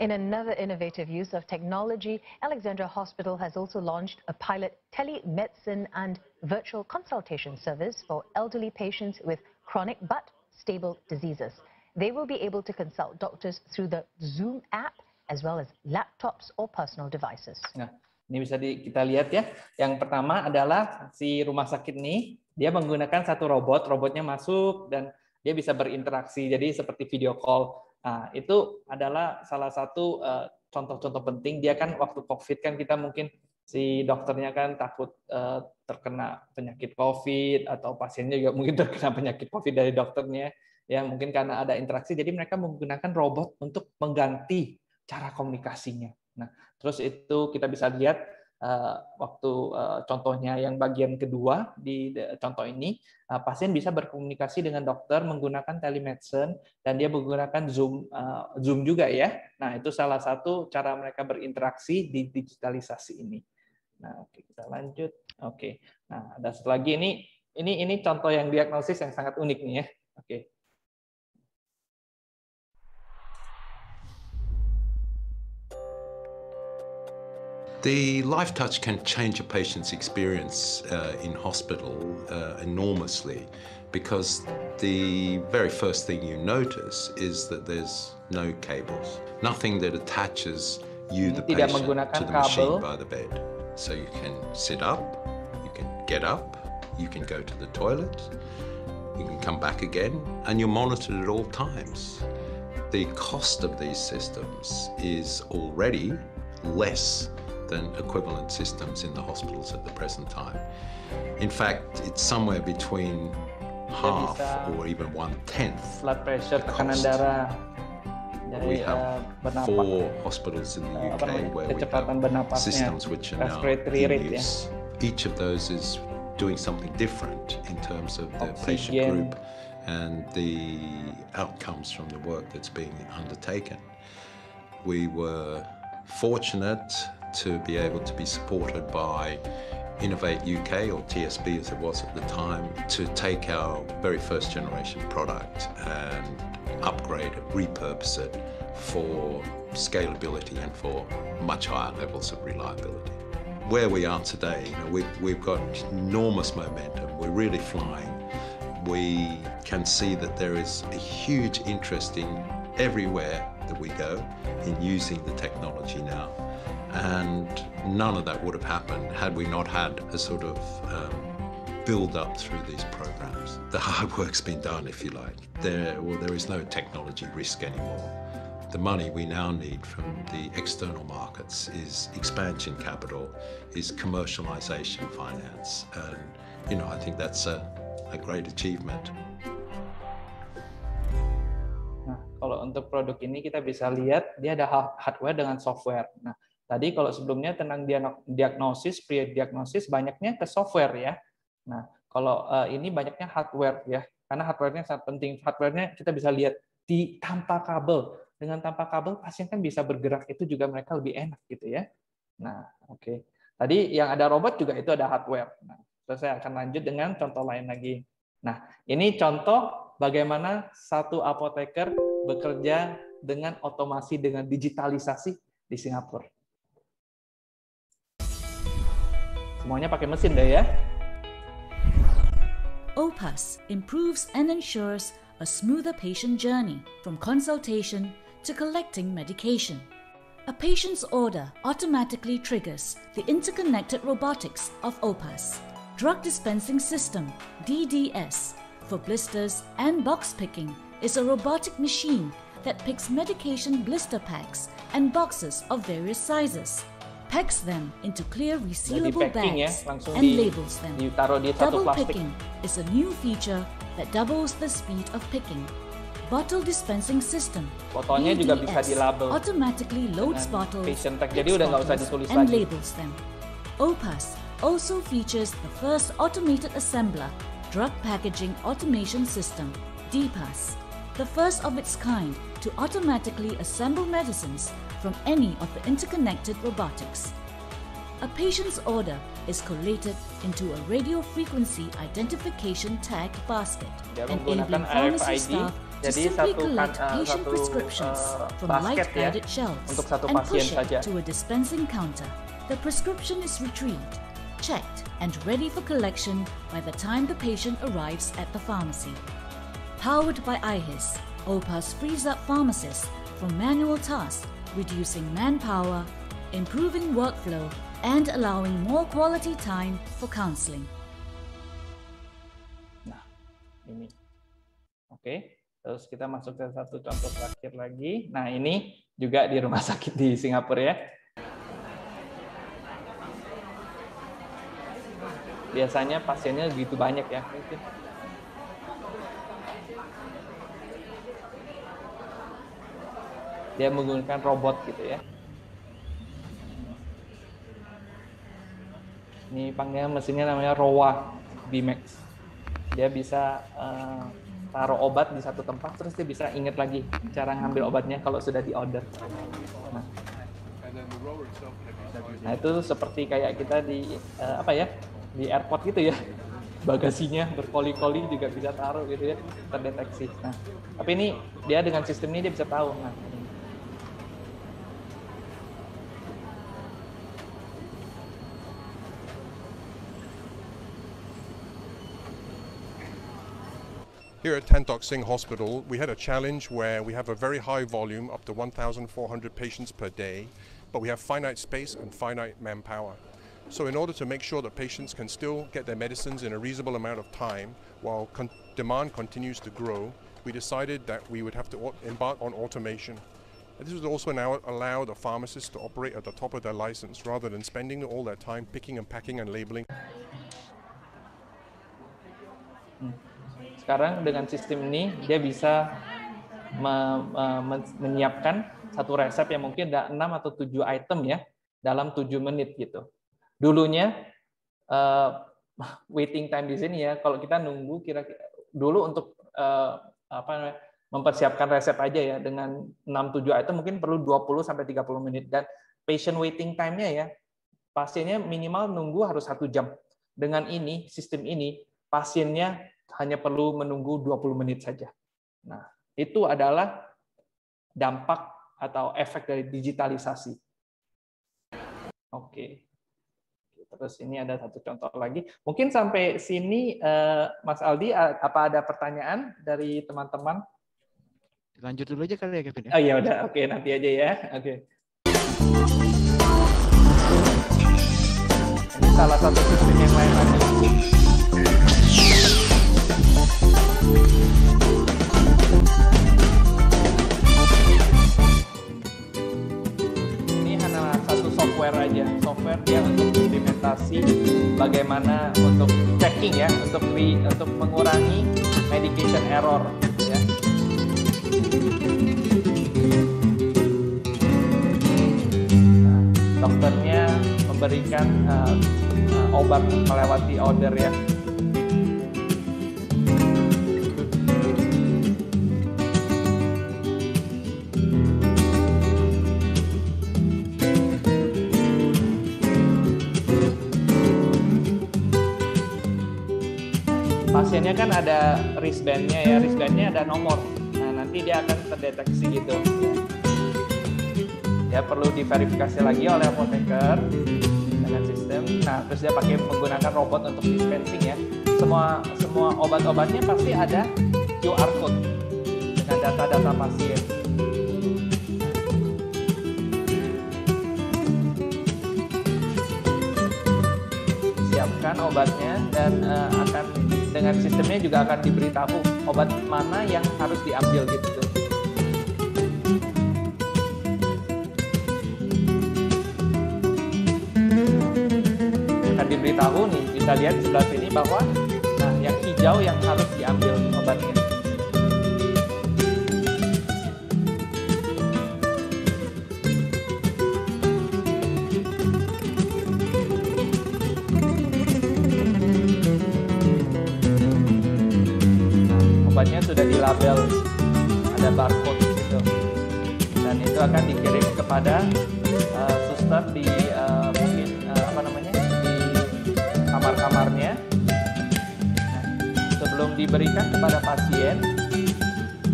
In another innovative use of technology, Alexandra Hospital has also launched a pilot telemedicine and virtual consultation service for elderly patients with chronic but stable diseases. They will be able to consult doctors through the Zoom app as well as laptops or personal devices. Nah, ini bisa di, kita lihat ya. Yang pertama adalah si rumah sakit ini, dia menggunakan satu robot, robotnya masuk dan dia bisa berinteraksi. Jadi seperti video call Nah, itu adalah salah satu eh, contoh-contoh penting. Dia kan waktu COVID kan kita mungkin si dokternya kan takut uh, terkena penyakit COVID atau pasiennya juga mungkin terkena penyakit COVID dari dokternya ya mungkin karena ada interaksi jadi mereka menggunakan robot untuk mengganti cara komunikasinya. Nah, terus itu kita bisa lihat Eh, waktu eh, contohnya yang bagian kedua di contoh ini eh, pasien bisa berkomunikasi dengan dokter menggunakan telemedicine dan dia menggunakan Zoom Zoom juga ya. Nah, itu salah satu cara mereka berinteraksi di digitalisasi ini. Nah, oke kita lanjut. Oke. Nah, ada satu lagi ini ini ini contoh yang diagnosis yang sangat unik nih ya. Oke. The life touch can change a patient's experience uh, in hospital uh, enormously because the very first thing you notice is that there's no cables, nothing that attaches you, the Tidak patient, to the machine by the bed. So you can sit up, you can get up, you can go to the toilet, you can come back again, and you're monitored at all times. The cost of these systems is already less than equivalent systems in the hospitals at the present time. In fact, it's somewhere between half or even one-tenth the cost. we have uh, four hospitals in the UK uh, where we have systems which are now in use. Each of those is doing something different in terms of the patient group and the outcomes from the work that's being undertaken. We were fortunate to be able to be supported by Innovate UK, or TSB as it was at the time, to take our very first generation product and upgrade it, repurpose it for scalability and for much higher levels of reliability. Where we are today, you know, we've, we've got enormous momentum, we're really flying. We can see that there is a huge interest in everywhere that we go in using the technology now. And none of that would have happened had we not had a sort of um, build up through these programs. The hard work's been done, if you like. There, well, there is no technology risk anymore. The money we now need from the external markets is expansion capital, is commercialization finance. And, you know, I think that's a, a great achievement. Nah, kalau untuk produk ini kita bisa lihat dia ada hardware dengan software. Nah, Tadi kalau sebelumnya tentang diagnosis, pre-diagnosis banyaknya ke software ya. Nah, kalau eh, ini banyaknya hardware ya, karena hardware-nya sangat penting. Hardware-nya kita bisa lihat di tanpa kabel. Dengan tanpa kabel pasien kan bisa bergerak, itu juga mereka lebih enak gitu ya. Nah, oke. Okay. Tadi yang ada robot juga itu ada hardware. Nah, terus saya akan lanjut dengan contoh lain lagi. Nah, ini contoh bagaimana satu apoteker bekerja dengan otomasi dengan digitalisasi di Singapura. Semuanya pakai mesin deh ya. OPAS improves and ensures a smoother patient journey from consultation to collecting medication. A patient's order automatically triggers the interconnected robotics of OPAS. Drug Dispensing System DDS for blisters and box picking is a robotic machine that picks medication blister packs and boxes of various sizes packs them into clear resealable packing, bags ya, and di, labels them. Di double picking is a new feature that doubles the speed of picking. Bottle dispensing system. Botolnya juga bisa dilabel. Automatically loads bottles, tag, jadi udah usah ditulis and lagi. labels them. OPAS also features the first automated assembler drug packaging automation system, DPAS, the first of its kind to automatically assemble medicines from any of the interconnected robotics. A patient's order is collated into a radio frequency identification tag basket, enabling pharmacy staff to Jadi simply satu collect uh, patient eh, satu, eh, prescriptions uh, from light-guided ya, shelves and push it saja. to a dispensing counter. The prescription is retrieved, checked, and ready for collection by the time the patient arrives at the pharmacy. Powered by IHIS, OPAS frees up pharmacists from manual tasks reducing manpower, improving workflow, and allowing more quality time for counseling. Nah, ini. Oke, okay. terus kita masuk ke satu contoh terakhir lagi. Nah, ini juga di rumah sakit di Singapura ya. Biasanya pasiennya begitu banyak ya. dia menggunakan robot gitu ya ini panggilan mesinnya namanya Rowa Bimax dia bisa uh, taruh obat di satu tempat terus dia bisa inget lagi cara ngambil obatnya kalau sudah di order nah, nah itu seperti kayak kita di uh, apa ya di airport gitu ya bagasinya berkoli-koli juga bisa taruh gitu ya terdeteksi nah tapi ini dia dengan sistem ini dia bisa tahu nah Here at Tantok Singh Hospital, we had a challenge where we have a very high volume, up to 1,400 patients per day, but we have finite space and finite manpower. So in order to make sure that patients can still get their medicines in a reasonable amount of time while con demand continues to grow, we decided that we would have to embark on automation. this would also now allow the pharmacists to operate at the top of their license rather than spending all their time picking and packing and labeling. Sekarang dengan sistem ini dia bisa me, me, menyiapkan satu resep yang mungkin ada enam atau tujuh item ya dalam tujuh menit gitu. Dulunya uh, waiting time di sini ya kalau kita nunggu kira, -kira dulu untuk uh, apa mempersiapkan resep aja ya dengan 6 7 item mungkin perlu 20 sampai 30 menit dan patient waiting time-nya ya pasiennya minimal nunggu harus satu jam. Dengan ini sistem ini pasiennya hanya perlu menunggu 20 menit saja. Nah, itu adalah dampak atau efek dari digitalisasi. Oke. Terus ini ada satu contoh lagi. Mungkin sampai sini eh, Mas Aldi apa ada pertanyaan dari teman-teman? Lanjut dulu aja kali ya Kevin ya. Oh iya udah, oke nanti aja ya. Oke. Ini salah satu sistem yang lain lagi. Ini hanya satu software aja, software dia untuk implementasi bagaimana untuk checking ya, untuk re, untuk mengurangi medication error ya. Nah, dokternya memberikan uh, obat melewati order ya pasiennya kan ada wristbandnya ya, wristbandnya ada nomor. Nah nanti dia akan terdeteksi gitu. Ya perlu diverifikasi lagi oleh apoteker dengan sistem. Nah terus dia pakai menggunakan robot untuk dispensing ya. Semua semua obat-obatnya pasti ada QR code dengan data-data pasien. siapkan obatnya dan uh, akan dengan sistemnya juga akan diberitahu obat mana yang harus diambil gitu. Akan diberitahu nih, kita lihat sebelah sini bahwa nah yang hijau yang harus diambil barcode gitu dan itu akan dikirim kepada uh, suster di uh, mungkin uh, apa namanya di kamar-kamarnya nah, sebelum diberikan kepada pasien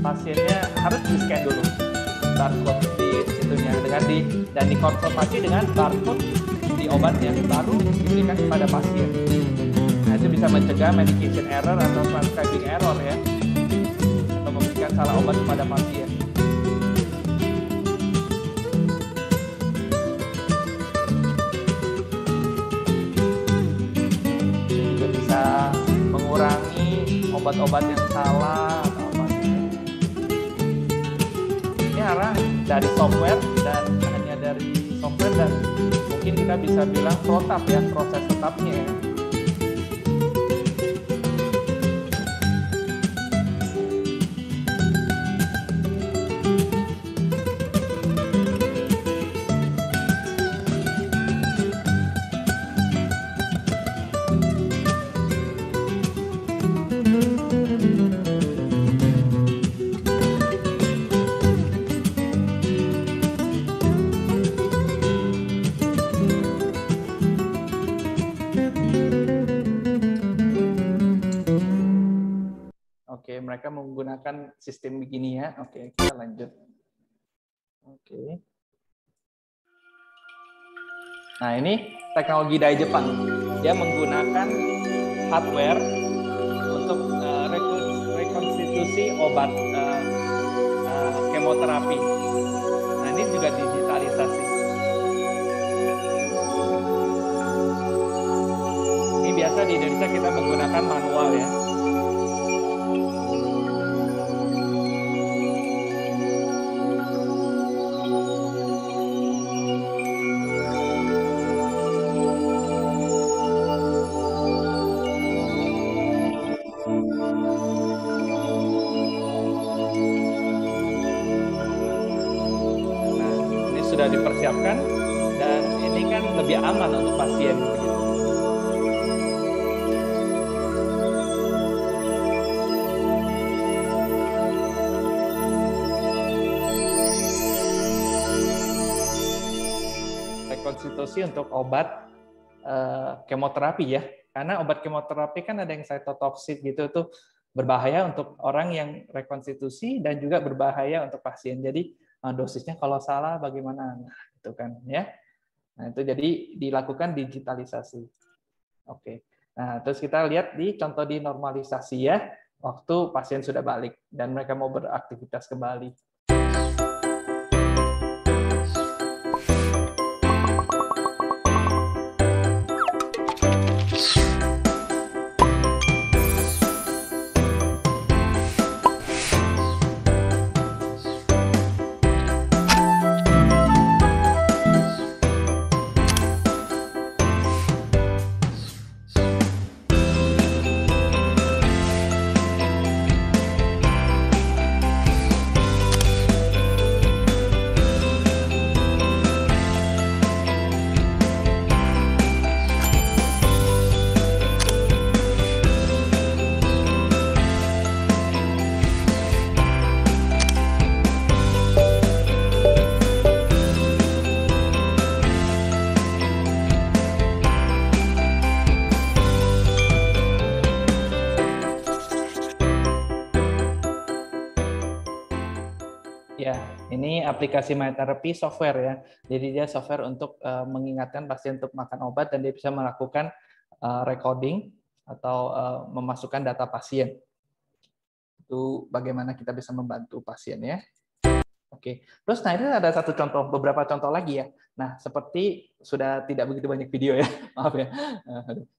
pasiennya harus di scan dulu barcode di situnya dengan di dan dikonfirmasi dengan barcode di obat yang baru diberikan kepada pasien nah itu bisa mencegah medication error atau prescribing error ya salah obat kepada pasien. Juga bisa mengurangi obat-obat yang salah atau apa Ini arah dari software dan hanya dari software dan mungkin kita bisa bilang protap ya proses tetapnya ya. sistem begini ya. Oke, okay, kita lanjut. Oke. Okay. Nah, ini teknologi dari Jepang. Dia menggunakan hardware untuk eh, rekonstitusi obat eh, eh, kemoterapi. Nah, ini juga digitalisasi. Ini biasa di Indonesia kita menggunakan manual ya. diterapkan dan ini kan lebih aman untuk pasien gitu. Rekonstitusi untuk obat eh, kemoterapi ya. Karena obat kemoterapi kan ada yang cytotoxic gitu tuh berbahaya untuk orang yang rekonstitusi dan juga berbahaya untuk pasien. Jadi eh, dosisnya kalau salah bagaimana? Nah, gitu kan ya. Nah, itu jadi dilakukan digitalisasi. Oke. Nah, terus kita lihat di contoh di normalisasi ya, waktu pasien sudah balik dan mereka mau beraktivitas kembali. aplikasi aplikasi therapy software ya. Jadi dia software untuk uh, mengingatkan pasien untuk makan obat dan dia bisa melakukan uh, recording atau uh, memasukkan data pasien. Itu bagaimana kita bisa membantu pasien ya. Oke. Terus nah ini ada satu contoh, beberapa contoh lagi ya. Nah, seperti sudah tidak begitu banyak video ya. Maaf ya.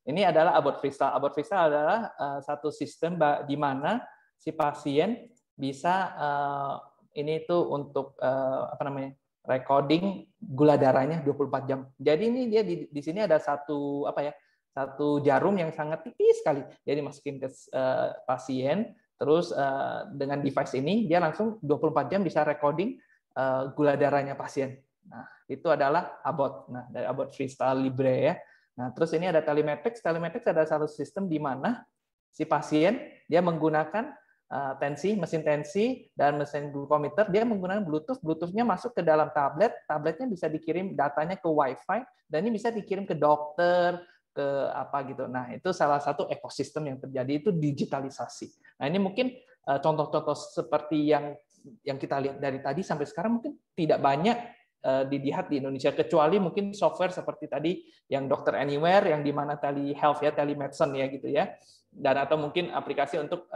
Ini adalah About Freestyle. About Freestyle adalah uh, satu sistem di mana si pasien bisa uh, ini tuh untuk eh, apa namanya recording gula darahnya 24 jam. Jadi ini dia di, di sini ada satu apa ya satu jarum yang sangat tipis sekali. Jadi masukin ke uh, pasien, terus uh, dengan device ini dia langsung 24 jam bisa recording uh, gula darahnya pasien. Nah, itu adalah Abbott. Nah, dari Abbott Freestyle Libre ya. Nah, terus ini ada telemetrics. Telemetrics ada satu sistem di mana si pasien dia menggunakan Eh, tensi, mesin tensi dan mesin glukometer dia menggunakan Bluetooth, Bluetoothnya masuk ke dalam tablet, tabletnya bisa dikirim datanya ke WiFi dan ini bisa dikirim ke dokter, ke apa gitu. Nah itu salah satu ekosistem yang terjadi itu digitalisasi. Nah ini mungkin eh, contoh-contoh seperti yang yang kita lihat dari tadi sampai sekarang mungkin tidak banyak eh, dilihat di Indonesia kecuali mungkin software seperti tadi yang dokter anywhere yang di mana tali health ya tali medicine ya gitu ya dan atau mungkin aplikasi untuk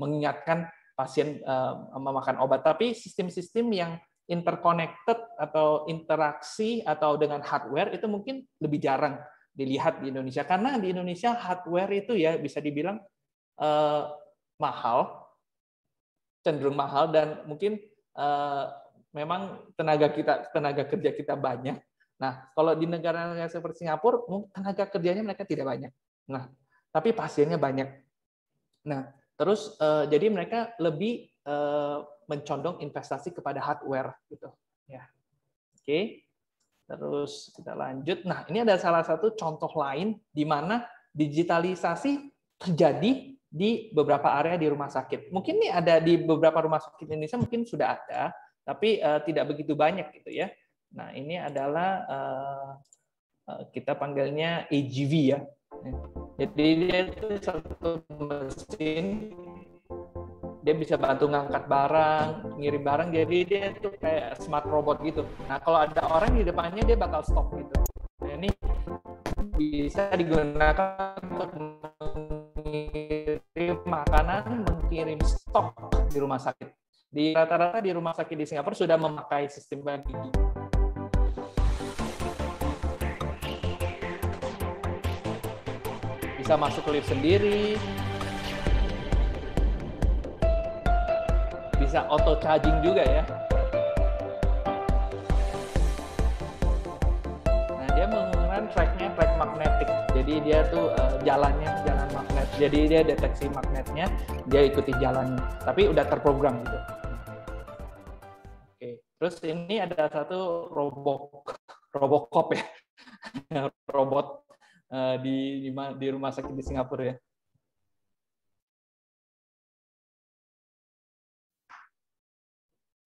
mengingatkan pasien uh, memakan obat. Tapi sistem-sistem yang interconnected atau interaksi atau dengan hardware itu mungkin lebih jarang dilihat di Indonesia karena di Indonesia hardware itu ya bisa dibilang uh, mahal, cenderung mahal dan mungkin uh, memang tenaga kita tenaga kerja kita banyak. Nah, kalau di negara-negara seperti Singapura, tenaga kerjanya mereka tidak banyak. Nah, tapi pasiennya banyak. Nah, Terus uh, jadi mereka lebih uh, mencondong investasi kepada hardware gitu. Ya. Oke. Okay. Terus kita lanjut. Nah, ini ada salah satu contoh lain di mana digitalisasi terjadi di beberapa area di rumah sakit. Mungkin ini ada di beberapa rumah sakit Indonesia mungkin sudah ada, tapi uh, tidak begitu banyak gitu ya. Nah, ini adalah uh, kita panggilnya AGV ya, jadi dia itu satu mesin dia bisa bantu ngangkat barang, ngirim barang, jadi dia itu kayak smart robot gitu. Nah kalau ada orang di depannya dia bakal stop gitu. Nah, ini bisa digunakan untuk mengirim makanan, mengirim stok di rumah sakit. Di rata-rata di rumah sakit di Singapura sudah memakai sistem bagi bisa masuk lift sendiri, bisa auto charging juga ya. Nah dia menggunakan tracknya track magnetik, jadi dia tuh uh, jalannya jalan magnet, jadi dia deteksi magnetnya, dia ikuti jalannya, tapi udah terprogram gitu. Oke, terus ini ada satu ya. robot kop ya, robot Eh, di, di di rumah sakit di Singapura ya.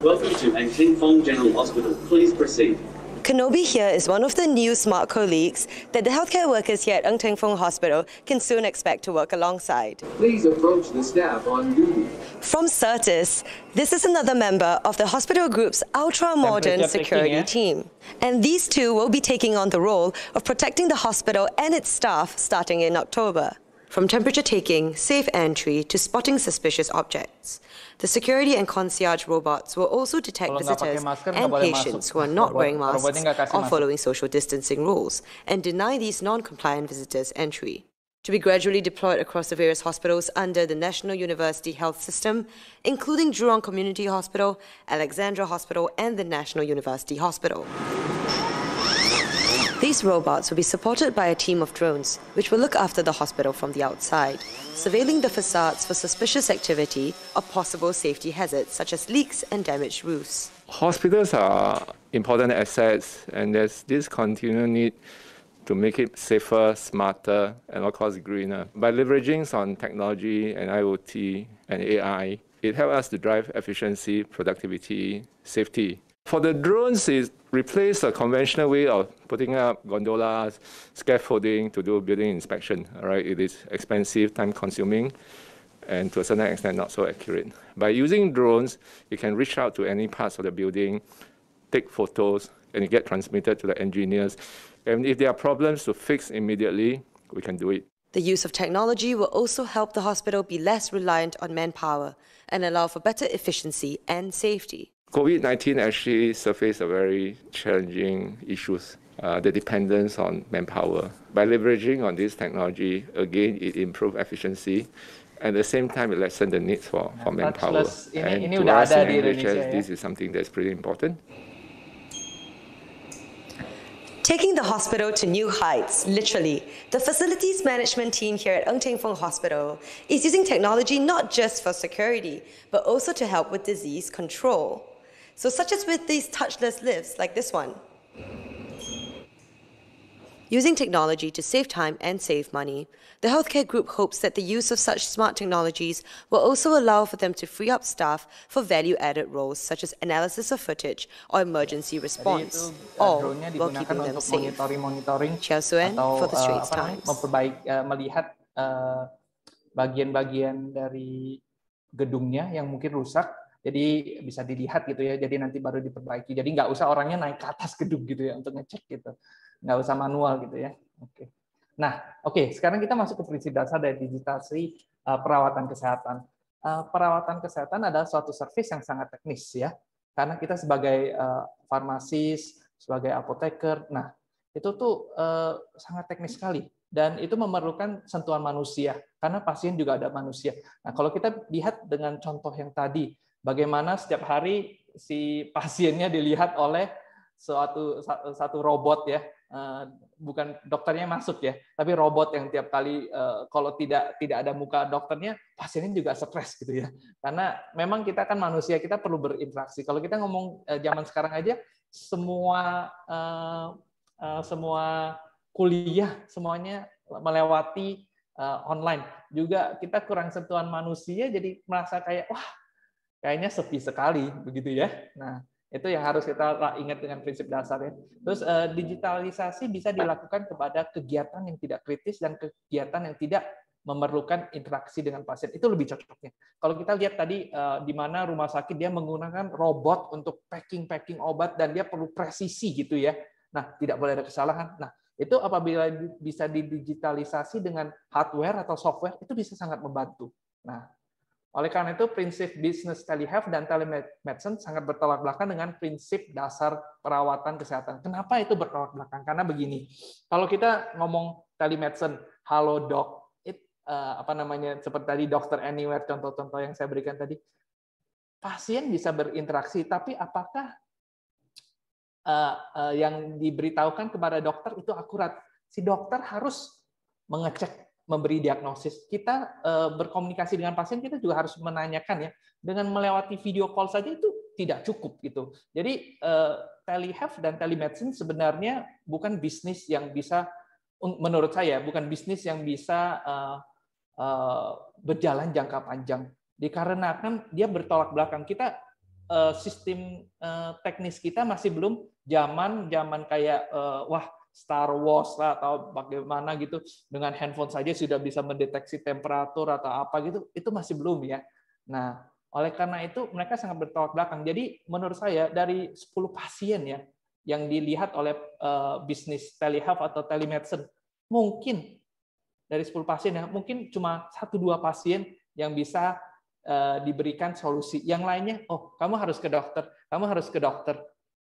Welcome to Ang King Fong General Hospital. Please proceed. Kenobi here is one of the new smart colleagues that the healthcare workers here at Ng Teng Fong Hospital can soon expect to work alongside. Please approach the staff on duty. From Certis, this is another member of the hospital group's ultra-modern security team. And these two will be taking on the role of protecting the hospital and its staff starting in October from temperature taking, safe entry, to spotting suspicious objects. The security and concierge robots will also detect visitors and patients who are not wearing masks or following social distancing rules and deny these non compliant visitors entry to be gradually deployed across the various hospitals under the National University Health System, including Jurong Community Hospital, Alexandra Hospital, and the National University Hospital. These robots will be supported by a team of drones, which will look after the hospital from the outside, surveilling the facades for suspicious activity or possible safety hazards such as leaks and damaged roofs. Hospitals are important assets, and there's this continual need to make it safer, smarter, and of course greener. By leveraging on technology and IoT and AI, it helps us to drive efficiency, productivity, safety, for the drones, it replaced the conventional way of putting up gondolas, scaffolding to do building inspection. All right, it is expensive, time-consuming, and to a certain extent not so accurate. By using drones, you can reach out to any parts of the building, take photos, and it get transmitted to the engineers. And if there are problems to fix immediately, we can do it. The use of technology will also help the hospital be less reliant on manpower and allow for better efficiency and safety. COVID-19 actually surfaced a very challenging issues. Uh, the dependence on manpower. By leveraging on this technology, again, it improved efficiency. At the same time, it lessened the need for, for manpower. And to us in NHS, this is something that's pretty important. Taking the hospital to new heights, literally, the facilities management team here at Ng Teng Fong Hospital is using technology not just for security, but also to help with disease control. So such as with these touchless lifts, like this one. Using technology to save time and save money, the healthcare group hopes that the use of such smart technologies will also allow for them to free up staff for value added roles such as analysis of footage or emergency response, all while keeping them safe. Monitoring, monitoring, Suen atau, for the Straits uh, eh, Times. uh, melihat eh, bagian-bagian uh, bagian -bagian dari gedungnya yang mungkin rusak jadi bisa dilihat gitu ya jadi nanti baru diperbaiki jadi nggak usah orangnya naik ke atas gedung gitu ya untuk ngecek gitu nggak usah manual gitu ya oke nah oke sekarang kita masuk ke prinsip dasar dari digitalisasi eh, perawatan kesehatan eh, perawatan kesehatan adalah suatu service yang sangat teknis ya karena kita sebagai eh, farmasis sebagai apoteker nah itu tuh sangat teknis sekali dan itu memerlukan sentuhan manusia karena pasien juga ada manusia. Nah, kalau kita lihat dengan contoh yang tadi bagaimana setiap hari si pasiennya dilihat oleh suatu satu robot ya eh, bukan dokternya masuk ya tapi robot yang tiap kali eh, kalau tidak tidak ada muka dokternya pasiennya juga stres gitu ya karena memang kita kan manusia kita perlu berinteraksi kalau kita ngomong eh, zaman sekarang aja semua semua kuliah semuanya melewati online juga kita kurang sentuhan manusia jadi merasa kayak wah kayaknya sepi sekali begitu ya. Nah, itu yang harus kita ingat dengan prinsip dasarnya. Terus eh, digitalisasi bisa dilakukan kepada kegiatan yang tidak kritis dan kegiatan yang tidak memerlukan interaksi dengan pasien. Itu lebih cocoknya. Kalau kita lihat tadi eh, di mana rumah sakit dia menggunakan robot untuk packing-packing obat dan dia perlu presisi gitu ya. Nah, tidak boleh ada kesalahan. Nah, itu apabila bisa didigitalisasi dengan hardware atau software itu bisa sangat membantu. Nah, oleh karena itu, prinsip bisnis telehealth dan telemedicine sangat bertolak belakang dengan prinsip dasar perawatan kesehatan. Kenapa itu bertolak belakang? Karena begini, kalau kita ngomong telemedicine, halo dok, it, uh, apa namanya seperti tadi dokter anywhere, contoh-contoh yang saya berikan tadi, pasien bisa berinteraksi, tapi apakah uh, uh, yang diberitahukan kepada dokter itu akurat? Si dokter harus mengecek memberi diagnosis, kita eh, berkomunikasi dengan pasien kita juga harus menanyakan ya. Dengan melewati video call saja itu tidak cukup gitu. Jadi eh, telehealth dan telemedicine sebenarnya bukan bisnis yang bisa menurut saya bukan bisnis yang bisa eh, berjalan jangka panjang dikarenakan dia bertolak belakang kita sistem teknis kita masih belum zaman zaman kayak wah Star Wars lah, atau bagaimana gitu dengan handphone saja sudah bisa mendeteksi temperatur atau apa gitu itu masih belum ya. Nah, oleh karena itu mereka sangat bertolak belakang. Jadi menurut saya dari 10 pasien ya yang dilihat oleh eh, bisnis telehealth atau telemedicine mungkin dari 10 pasien ya mungkin cuma satu dua pasien yang bisa eh, diberikan solusi. Yang lainnya, oh kamu harus ke dokter, kamu harus ke dokter.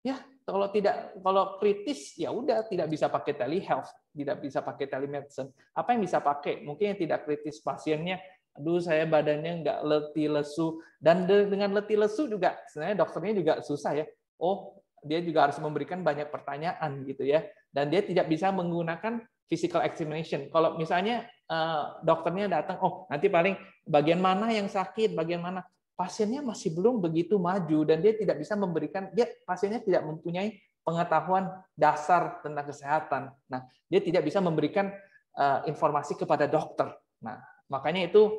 Ya, kalau tidak kalau kritis ya udah tidak bisa pakai telehealth, tidak bisa pakai telemedicine. Apa yang bisa pakai? Mungkin yang tidak kritis pasiennya aduh saya badannya nggak letih lesu dan dengan letih lesu juga sebenarnya dokternya juga susah ya oh dia juga harus memberikan banyak pertanyaan gitu ya dan dia tidak bisa menggunakan physical examination kalau misalnya eh, dokternya datang oh nanti paling bagian mana yang sakit bagian mana pasiennya masih belum begitu maju dan dia tidak bisa memberikan dia pasiennya tidak mempunyai pengetahuan dasar tentang kesehatan. Nah, dia tidak bisa memberikan uh, informasi kepada dokter. Nah, makanya itu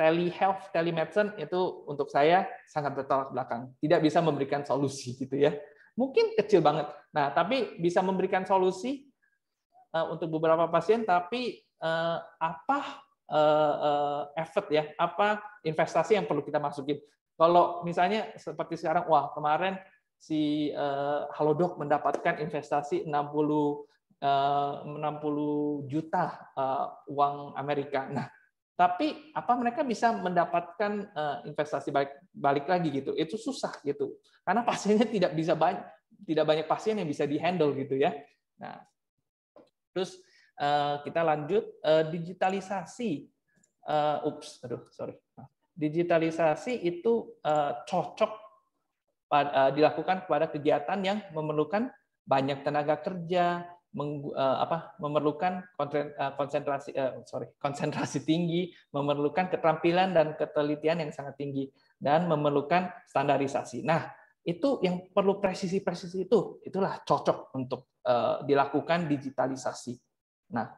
telehealth, telemedicine itu untuk saya sangat bertolak belakang. Tidak bisa memberikan solusi gitu ya. Mungkin kecil banget. Nah, tapi bisa memberikan solusi uh, untuk beberapa pasien tapi uh, apa uh, effort ya, apa investasi yang perlu kita masukin. Kalau misalnya seperti sekarang, wah kemarin si uh, Halodoc mendapatkan investasi 60 uh, 60 juta uh, uang Amerika. Nah, tapi apa mereka bisa mendapatkan uh, investasi balik, balik lagi gitu? Itu susah gitu. Karena pasiennya tidak bisa banyak tidak banyak pasien yang bisa dihandle gitu ya. Nah, terus Eh, kita lanjut eh, digitalisasi. Eh, ups, aduh, sorry. Digitalisasi itu cocok dilakukan kepada kegiatan yang memerlukan banyak tenaga kerja, meng, uh, apa, memerlukan konsentrasi uh, sorry konsentrasi tinggi, memerlukan keterampilan dan ketelitian yang sangat tinggi dan memerlukan standarisasi. Nah itu yang perlu presisi-presisi itu itulah cocok untuk uh, dilakukan digitalisasi. Nah,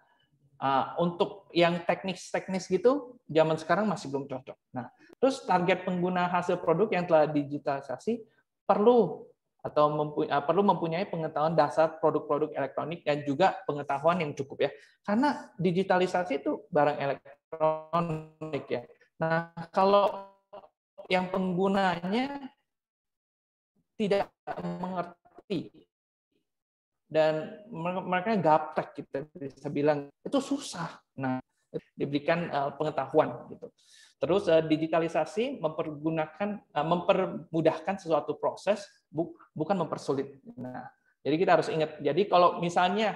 uh, untuk yang teknis-teknis gitu, zaman sekarang masih belum cocok. Nah, terus target pengguna hasil produk yang telah digitalisasi perlu atau mempuny eh, perlu mempunyai pengetahuan dasar produk-produk elektronik dan juga pengetahuan yang cukup ya. Karena digitalisasi itu barang elektronik ya. Nah, kalau yang penggunanya tidak mengerti dan mereka gaptek kita gitu, bisa bilang itu susah. Nah, diberikan eh, pengetahuan gitu. Terus eh, digitalisasi mempergunakan eh, mempermudahkan sesuatu proses bukan mempersulit. Nah, jadi kita harus ingat. Jadi kalau misalnya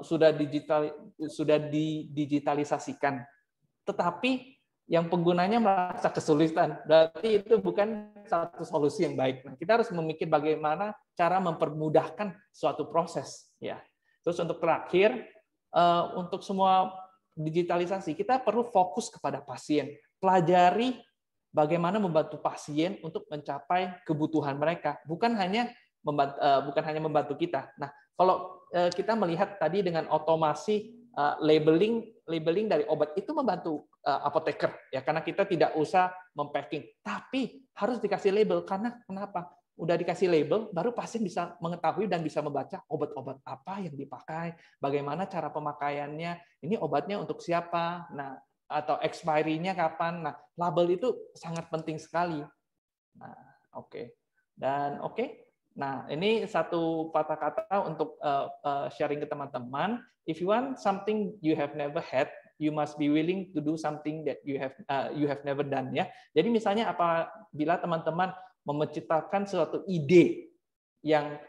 sudah digital sudah didigitalisasikan tetapi yang penggunanya merasa kesulitan. Berarti itu bukan satu solusi yang baik. Nah, kita harus memikir bagaimana cara mempermudahkan suatu proses. Ya. Terus untuk terakhir, eh, untuk semua digitalisasi, kita perlu fokus kepada pasien. Pelajari bagaimana membantu pasien untuk mencapai kebutuhan mereka, bukan hanya membantu, eh, bukan hanya membantu kita. Nah, kalau eh, kita melihat tadi dengan otomasi Uh, labeling labeling dari obat itu membantu uh, apoteker ya karena kita tidak usah mempacking tapi harus dikasih label karena kenapa udah dikasih label baru pasien bisa mengetahui dan bisa membaca obat-obat apa yang dipakai bagaimana cara pemakaiannya ini obatnya untuk siapa nah atau expiry-nya kapan nah label itu sangat penting sekali nah oke okay. dan oke okay, Nah, ini satu patah kata untuk uh, uh, sharing ke teman-teman. If you want something you have never had, you must be willing to do something that you have uh, you have never done ya. Jadi misalnya apabila teman-teman menciptakan suatu ide yang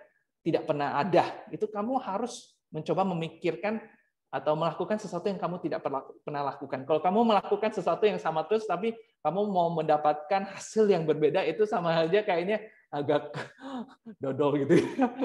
tidak pernah ada, itu kamu harus mencoba memikirkan atau melakukan sesuatu yang kamu tidak pernah lakukan. Kalau kamu melakukan sesuatu yang sama terus tapi kamu mau mendapatkan hasil yang berbeda itu sama aja kayaknya agak dodol gitu. Oke,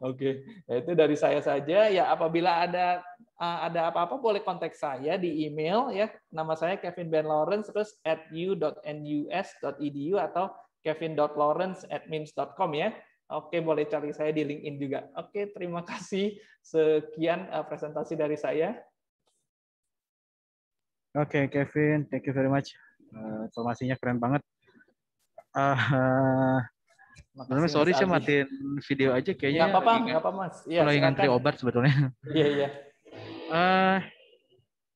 okay. Ya itu dari saya saja. Ya apabila ada eh, ada apa-apa boleh kontak saya di email ya. Nama saya Kevin Ben Lawrence terus at u.nus.edu e atau kevin.lawrence@mims.com ya. Oke, boleh cari saya di LinkedIn juga. Oke, terima kasih. Sekian eh, presentasi dari saya. Oke, okay, Kevin, thank you very much. Uh, informasinya keren banget. Uh, Makasih, sorry saya matiin video aja kayaknya. Gak apa-apa, gak apa mas. Iya, kalau ingin ngantri obat sebetulnya. Iya, iya. Uh,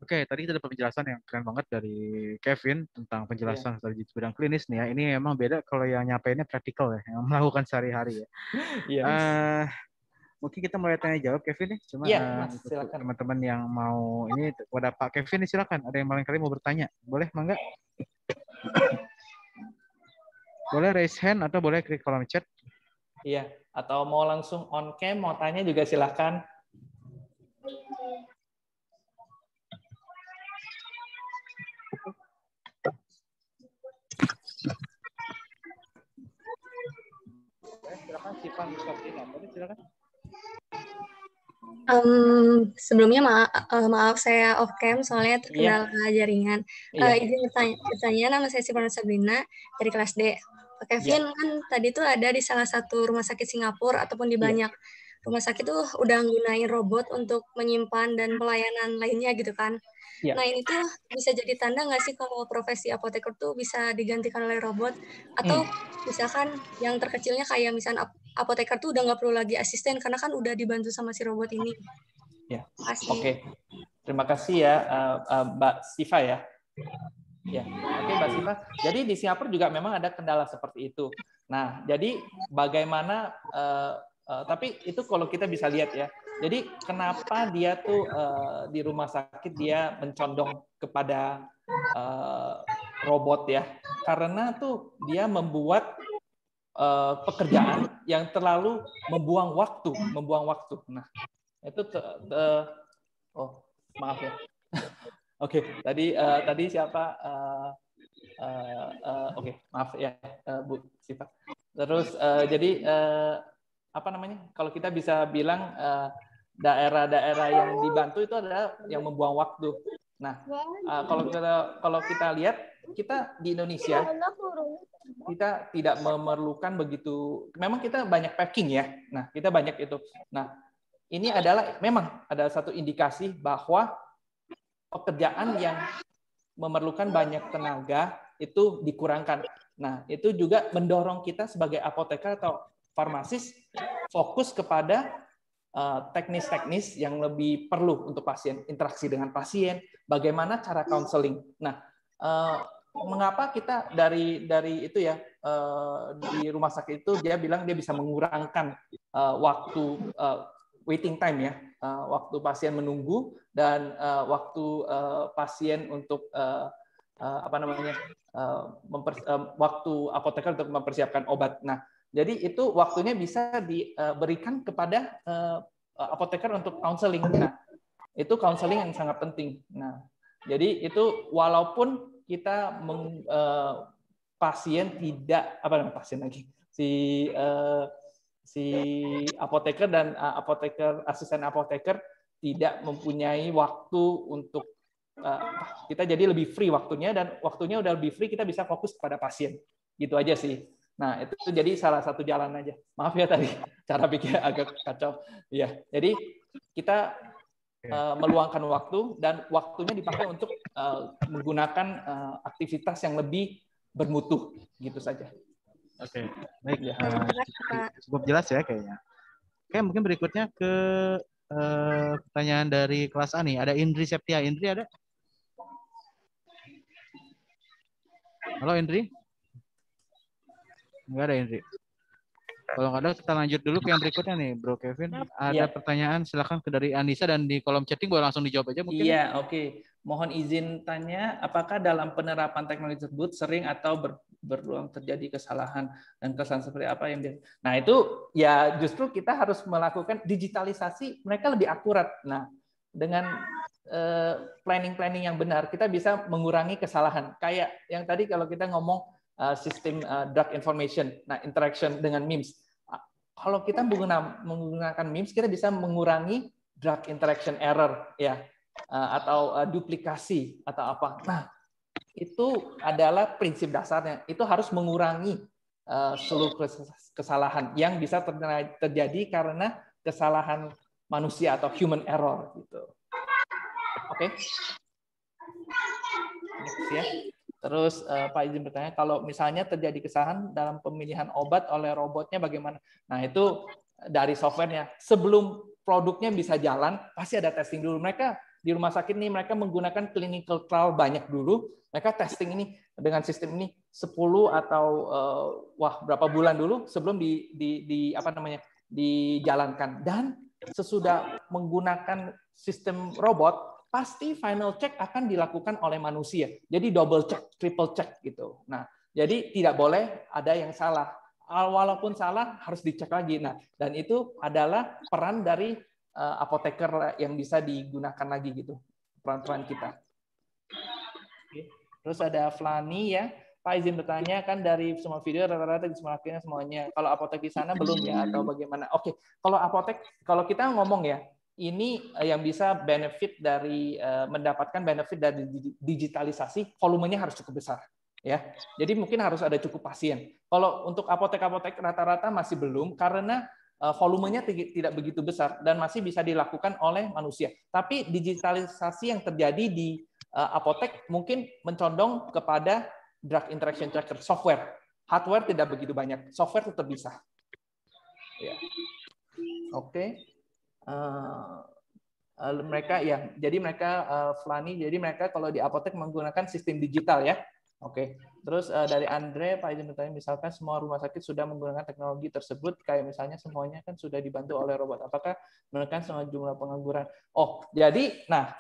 Oke, okay, tadi kita dapat penjelasan yang keren banget dari Kevin tentang penjelasan yeah. strategi bidang klinis nih ya. Ini emang beda kalau yang nyapainnya praktikal ya, yang melakukan sehari-hari ya. Iya. Uh, mungkin kita mulai tanya jawab Kevin nih, cuma yeah, iya, mas, teman-teman yang mau ini kepada Pak Kevin nih silakan. Ada yang malam kali mau bertanya, boleh mangga? Boleh raise hand atau boleh klik kolom chat. Iya, atau mau langsung on cam, mau tanya juga silahkan. Um, sebelumnya maaf, uh, eh, maaf saya off cam soalnya terkendala iya. yeah. jaringan. Uh, iya. eh, yeah. izin bertanya, bertanya nama saya Sipan Sabrina dari kelas D. Kevin yeah. kan tadi itu ada di salah satu rumah sakit Singapura ataupun di ya. banyak yeah. rumah sakit tuh udah nggunain robot untuk menyimpan dan pelayanan lainnya gitu kan. Yeah. Nah ini tuh bisa jadi tanda nggak sih kalau profesi apoteker tuh bisa digantikan oleh robot atau mm. misalkan yang terkecilnya kayak misalnya ap apoteker tuh udah nggak perlu lagi asisten karena kan udah dibantu sama si robot ini. Yeah. Oke. Okay. Terima kasih ya uh, uh, Mbak Siva ya. Ya, oke Mbak Siva. Jadi di Singapura juga memang ada kendala seperti itu. Nah, jadi bagaimana? Uh, uh, tapi itu kalau kita bisa lihat ya. Jadi kenapa dia tuh uh, di rumah sakit dia mencondong kepada uh, robot ya? Karena tuh dia membuat uh, pekerjaan yang terlalu membuang waktu, membuang waktu. Nah, itu te, te, oh maaf ya Oke, okay, tadi uh, tadi siapa? Uh, uh, uh, Oke, okay, maaf ya, uh, Bu Siva. Terus uh, jadi uh, apa namanya? Kalau kita bisa bilang daerah daerah-daerah yang dibantu itu adalah yang membuang waktu. Nah, uh, kalau kita kalau kita lihat kita di Indonesia kita tidak memerlukan begitu. Memang kita banyak packing ya. Nah, kita banyak itu. Nah, ini adalah memang ada satu indikasi bahwa pekerjaan yang memerlukan banyak tenaga itu dikurangkan. Nah, itu juga mendorong kita sebagai apoteker atau farmasis fokus kepada eh, teknis-teknis yang lebih perlu untuk pasien, interaksi dengan pasien, bagaimana cara counseling. Nah, eh, mengapa kita dari dari itu ya eh, di rumah sakit itu dia bilang dia bisa mengurangkan waktu waiting time ya, eh, waktu pasien menunggu dan eh, waktu eh, pasien untuk apa namanya waktu apoteker untuk mempersiapkan obat. Nah, jadi itu waktunya bisa diberikan kepada apoteker untuk counseling. Nah, itu counseling yang sangat penting. Nah, jadi itu walaupun kita meng, pasien tidak apa namanya pasien lagi si si apoteker dan uh, apoteker asisten apoteker tidak mempunyai waktu untuk uh, kita jadi lebih free waktunya dan waktunya udah lebih free kita bisa fokus pada pasien gitu aja sih nah itu jadi salah satu jalan aja maaf ya tadi cara pikir agak kacau ya jadi kita uh, meluangkan waktu dan waktunya dipakai untuk uh, menggunakan uh, aktivitas yang lebih bermutu gitu saja Oke, okay. baik. Ya. Uh, cukup, jelas ya kayaknya. Oke, okay, mungkin berikutnya ke uh, pertanyaan dari kelas A nih. Ada Indri Septia. Indri ada? Halo Indri? Enggak ada Indri. Kalau nggak ada kita lanjut dulu ke yang berikutnya nih, Bro Kevin. Iya. Ada ya. pertanyaan silakan ke dari Anissa dan di kolom chatting boleh langsung dijawab aja mungkin. Iya, oke. Okay. Mohon izin tanya, apakah dalam penerapan teknologi tersebut sering atau ber, berulang terjadi kesalahan dan kesan seperti apa yang dia. Nah, itu ya justru kita harus melakukan digitalisasi mereka lebih akurat. Nah, dengan eh, planning-planning uh, yang benar kita bisa mengurangi kesalahan. Kayak yang tadi kalau kita ngomong uh, sistem uh, drug information, nah interaction dengan memes Kalau kita menggunakan, menggunakan memes kita bisa mengurangi drug interaction error ya atau duplikasi atau apa. Nah, itu adalah prinsip dasarnya. Itu harus mengurangi eh, seluruh kesalahan yang bisa terjadi karena kesalahan manusia atau human error gitu. Oke. Okay. ya. Terus eh, Pak izin bertanya, kalau misalnya terjadi kesalahan dalam pemilihan obat oleh robotnya bagaimana? Nah itu dari softwarenya. Sebelum produknya bisa jalan, pasti ada testing dulu. Mereka di rumah sakit ini mereka menggunakan clinical trial banyak dulu, mereka testing ini dengan sistem ini 10 atau uh, wah berapa bulan dulu sebelum di, di, di apa namanya dijalankan dan sesudah menggunakan sistem robot pasti final check akan dilakukan oleh manusia. Jadi double check, triple check gitu. Nah, jadi tidak boleh ada yang salah. Walaupun salah harus dicek lagi. Nah, dan itu adalah peran dari uh, apoteker yang bisa digunakan lagi gitu peran-peran kita. Okay. Terus ada Flani ya. Pak izin bertanya kan dari semua video rata-rata di semua akhirnya semuanya. Kalau apotek di sana belum ya atau bagaimana? Oke, kalau apotek kalau kita ngomong ya ini eh, yang bisa benefit dari eh, mendapatkan benefit dari digitalisasi volumenya harus cukup besar ya. Jadi mungkin harus ada cukup pasien. Kalau untuk apotek-apotek rata-rata masih belum karena Eh, volumenya tidak begitu besar dan masih bisa dilakukan oleh manusia. Tapi digitalisasi yang terjadi di eh, apotek mungkin mencondong kepada drug interaction tracker software. Hardware tidak begitu banyak, software tetap bisa. Ya. Oke. Okay. Uh, eh, mereka ya, jadi mereka uh, Flani, jadi mereka kalau di apotek menggunakan sistem digital ya. Oke, terus uh, dari Andre, Pak izin bertanya, misalkan semua rumah sakit sudah menggunakan teknologi tersebut, kayak misalnya semuanya kan sudah dibantu oleh robot, apakah menekan semua jumlah pengangguran? Oh, jadi, nah,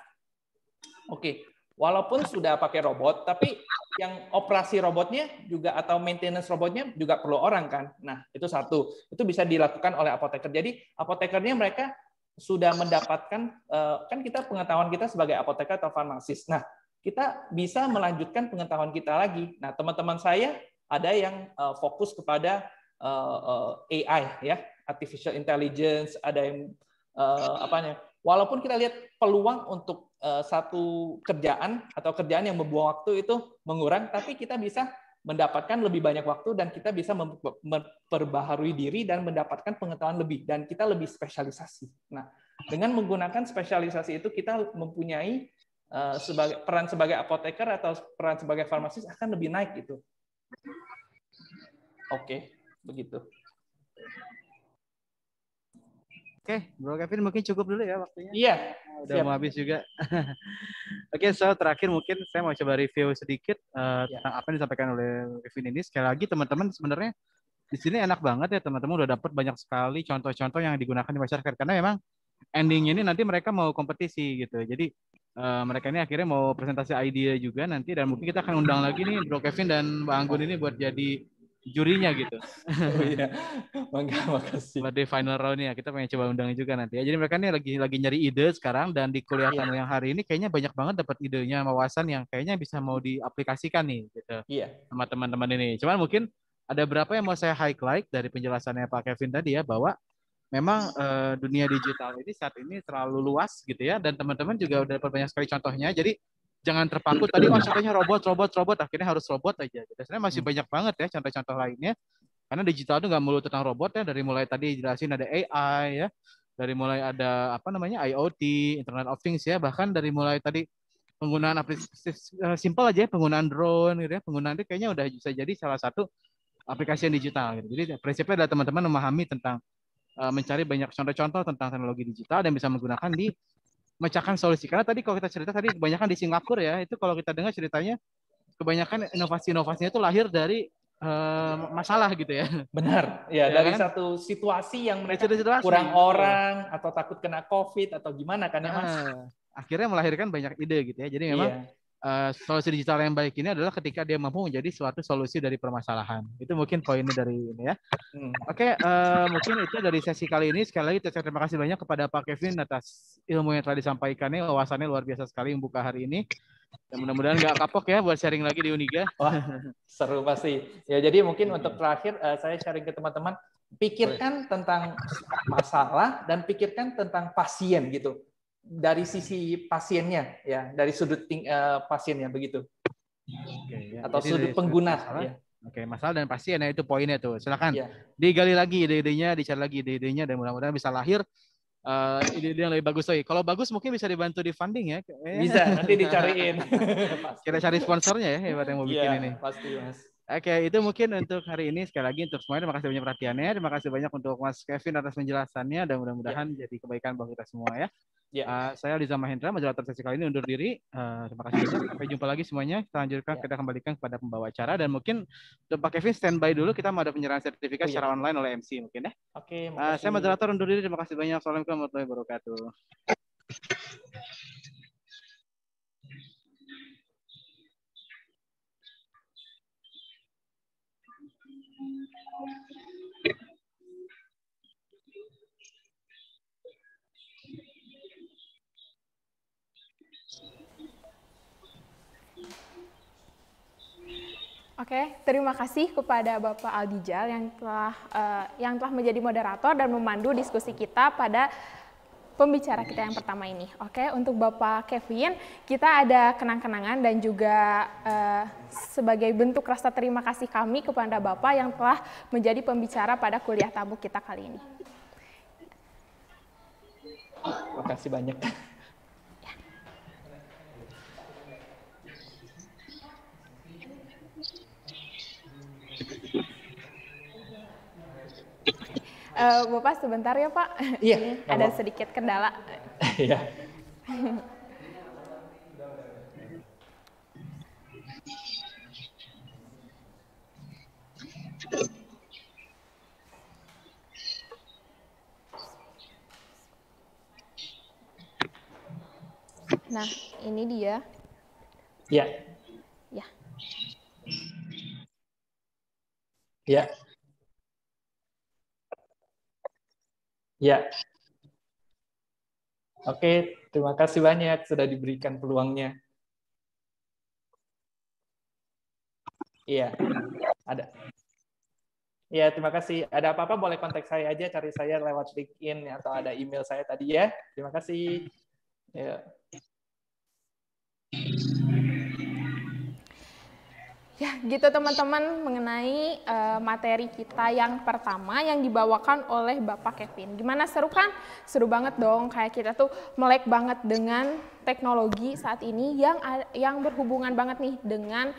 oke, okay. walaupun sudah pakai robot, tapi yang operasi robotnya juga atau maintenance robotnya juga perlu orang kan? Nah, itu satu, itu bisa dilakukan oleh apoteker. Jadi apotekernya mereka sudah mendapatkan, eh, kan kita pengetahuan kita sebagai apoteker atau farmasis. Nah, kita bisa melanjutkan pengetahuan kita lagi. Nah, teman-teman saya ada yang uh, fokus kepada uh, eh, uh, eh, AI ya, artificial intelligence, ada yang uh, apanya. Walaupun kita lihat peluang untuk uh, satu kerjaan atau kerjaan yang membuang waktu itu mengurang, tapi kita bisa mendapatkan lebih banyak waktu dan kita bisa memperbaharui diri dan mendapatkan pengetahuan lebih dan kita lebih spesialisasi. Nah, dengan menggunakan spesialisasi itu kita mempunyai Eh, sebagai peran sebagai apoteker atau peran sebagai farmasis akan lebih naik gitu. Oke, okay, begitu. Oke, okay, Bro Kevin mungkin cukup dulu ya waktunya. Iya. Nah, udah siap. mau habis juga. Oke, okay, so terakhir mungkin saya mau coba review sedikit uh, eh, yeah. tentang apa yang disampaikan oleh Kevin ini. Sekali lagi teman-teman sebenarnya di sini enak banget ya teman-teman udah dapat banyak sekali contoh-contoh yang digunakan di masyarakat karena memang endingnya ini nanti mereka mau kompetisi gitu. Jadi uh, mereka ini akhirnya mau presentasi ide juga nanti dan mungkin kita akan undang lagi nih Bro Kevin dan Mbak Anggun ini buat jadi jurinya gitu. Oh iya. Mangga makasih. Buat di final round ya, kita pengen coba undang juga nanti. Ya, jadi mereka ini lagi lagi nyari ide sekarang dan di kuliah yeah. yang hari ini kayaknya banyak banget dapat idenya, wawasan yang kayaknya bisa mau diaplikasikan nih gitu. Iya. Yeah. Sama teman-teman ini. Cuman mungkin ada berapa yang mau saya highlight dari penjelasannya Pak Kevin tadi ya bahwa memang uh, dunia digital ini saat ini terlalu luas gitu ya dan teman-teman juga hmm. udah dapat banyak sekali contohnya jadi jangan terpaku hmm. tadi oh robot robot robot akhirnya harus robot aja gitu. sebenarnya masih hmm. banyak banget ya contoh-contoh lainnya karena digital itu nggak melulu tentang robot ya dari mulai tadi jelasin ada AI ya dari mulai ada apa namanya IoT Internet of Things ya bahkan dari mulai tadi penggunaan aplikasi eh, simple aja ya, penggunaan drone gitu ya penggunaan itu kayaknya udah bisa jadi salah satu aplikasi yang digital gitu. Jadi prinsipnya adalah teman-teman memahami tentang Eh, mencari banyak contoh-contoh tentang teknologi digital dan bisa menggunakan di memecahkan solusi. Karena tadi kalau kita cerita tadi kebanyakan di Singapura ya, itu kalau kita dengar ceritanya kebanyakan inovasi-inovasinya itu lahir dari uh, masalah gitu ya. Benar. Ya, ya dari kan? satu situasi yang mereka situasi. kurang orang atau takut kena Covid atau gimana kan ya, Mas. Ah, akhirnya melahirkan banyak ide gitu ya. Jadi memang iya. Eh, solusi digital yang baik ini adalah ketika dia mampu menjadi suatu solusi dari permasalahan. Itu mungkin poinnya dari ini ya. Hmm. Oke, okay, uh, eh, mungkin itu dari sesi kali ini. Sekali lagi terima kasih banyak kepada Pak Kevin atas ilmu yang telah disampaikannya. Wawasannya luar biasa sekali membuka hari ini. Dan mudah-mudahan nggak kapok ya buat sharing lagi di Uniga. Wah, seru pasti. Ya jadi mungkin untuk terakhir uh, saya sharing ke teman-teman, pikirkan tentang masalah dan pikirkan tentang pasien gitu dari sisi pasiennya ya dari sudut ting, uh, pasiennya begitu Oke, ya. atau Jadi sudut pengguna ya. oke masalah dan pasiennya itu poinnya tuh silakan ya. digali lagi ide-idenya dicari lagi ide-idenya dan mudah-mudahan bisa lahir uh, ide-ide yang lebih bagus lagi kalau bagus mungkin bisa dibantu di funding ya bisa nanti dicariin kita cari sponsornya ya buat yang mau bikin yeah, ini pasti mas Oke, itu mungkin untuk hari ini sekali lagi untuk semuanya terima kasih banyak perhatiannya, terima kasih banyak untuk Mas Kevin atas penjelasannya dan mudah-mudahan yeah. jadi kebaikan bagi kita semua ya. Ya. Uh, saya Liza Mahendra, moderator sesi kali ini undur diri. Uh, terima kasih banyak. Sampai jumpa lagi semuanya. Kita lanjutkan, ya. kita kembalikan kepada pembawa acara dan mungkin untuk Pak Kevin standby dulu. Kita mau ada penyerahan sertifikat oh, ya. secara online oleh MC mungkin ya. Oke. uh, saya moderator undur diri. Terima kasih banyak. Assalamualaikum warahmatullahi wabarakatuh. Thank you. Oke, okay, terima kasih kepada Bapak Aldijal yang telah uh, yang telah menjadi moderator dan memandu diskusi kita pada pembicara kita yang pertama ini. Oke, okay, untuk Bapak Kevin, kita ada kenang-kenangan dan juga uh, sebagai bentuk rasa terima kasih kami kepada Bapak yang telah menjadi pembicara pada kuliah tamu kita kali ini. Terima kasih banyak. Uh, Bapak sebentar ya Pak. Iya. Ada sedikit kendala. Iya. Nah, ini dia. Iya. Ya. Ya. Ya. Ya. Oke, terima kasih banyak sudah diberikan peluangnya. Iya, ada. Ya, terima kasih. Ada apa-apa boleh kontak saya aja, cari saya lewat LinkedIn atau ada email saya tadi ya. Terima kasih. Ya. Ya, gitu teman-teman mengenai uh, materi kita yang pertama yang dibawakan oleh Bapak Kevin. Gimana seru kan? Seru banget dong kayak kita tuh melek banget dengan teknologi saat ini yang yang berhubungan banget nih dengan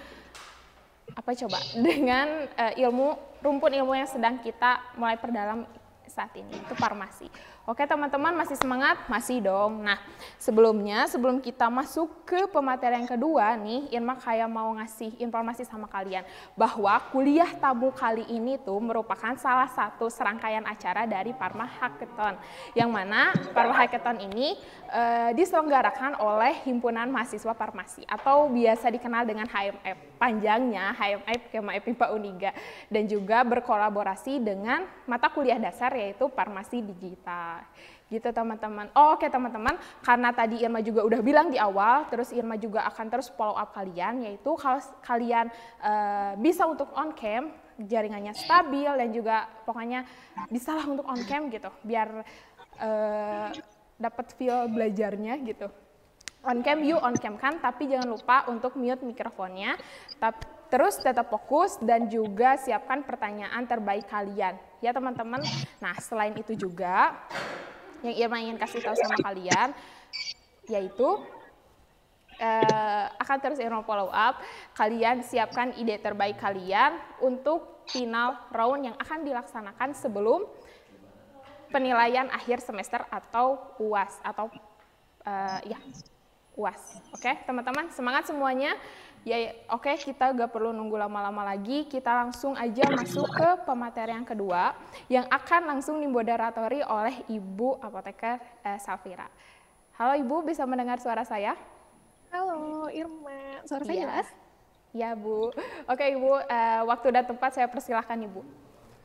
apa coba? Dengan uh, ilmu rumpun ilmu yang sedang kita mulai perdalam saat ini itu farmasi. Oke teman-teman masih semangat? Masih dong. Nah sebelumnya, sebelum kita masuk ke pemateri yang kedua nih, Irma kayak mau ngasih informasi sama kalian bahwa kuliah tabu kali ini tuh merupakan salah satu serangkaian acara dari Parma Hackathon. Yang mana Parma Hackathon ini e, diselenggarakan oleh Himpunan Mahasiswa Farmasi atau biasa dikenal dengan HMF panjangnya HMI Kema Epipa Uniga dan juga berkolaborasi dengan mata kuliah dasar yaitu farmasi digital. Gitu teman-teman. Oh, Oke okay, teman-teman, karena tadi Irma juga udah bilang di awal, terus Irma juga akan terus follow up kalian yaitu kalau kalian uh, bisa untuk on cam jaringannya stabil dan juga pokoknya bisa lah untuk on cam gitu biar uh, dapat feel belajarnya gitu on cam you on cam kan tapi jangan lupa untuk mute mikrofonnya tapi terus tetap fokus dan juga siapkan pertanyaan terbaik kalian ya teman-teman nah selain itu juga yang Irma ingin kasih tahu sama kalian yaitu eh, akan terus Irma follow up kalian siapkan ide terbaik kalian untuk final round yang akan dilaksanakan sebelum penilaian akhir semester atau UAS atau uh, ya UAS. Oke, okay? teman-teman semangat semuanya. Ya, oke okay, kita gak perlu nunggu lama-lama lagi. Kita langsung aja masuk ke pemateri yang kedua yang akan langsung dimoderatori oleh Ibu Apoteker eh, Safira. Halo Ibu, bisa mendengar suara saya? Halo Irma, suara saya ya. jelas? Ya Bu. Oke okay, Ibu, eh, waktu dan tempat saya persilahkan Ibu.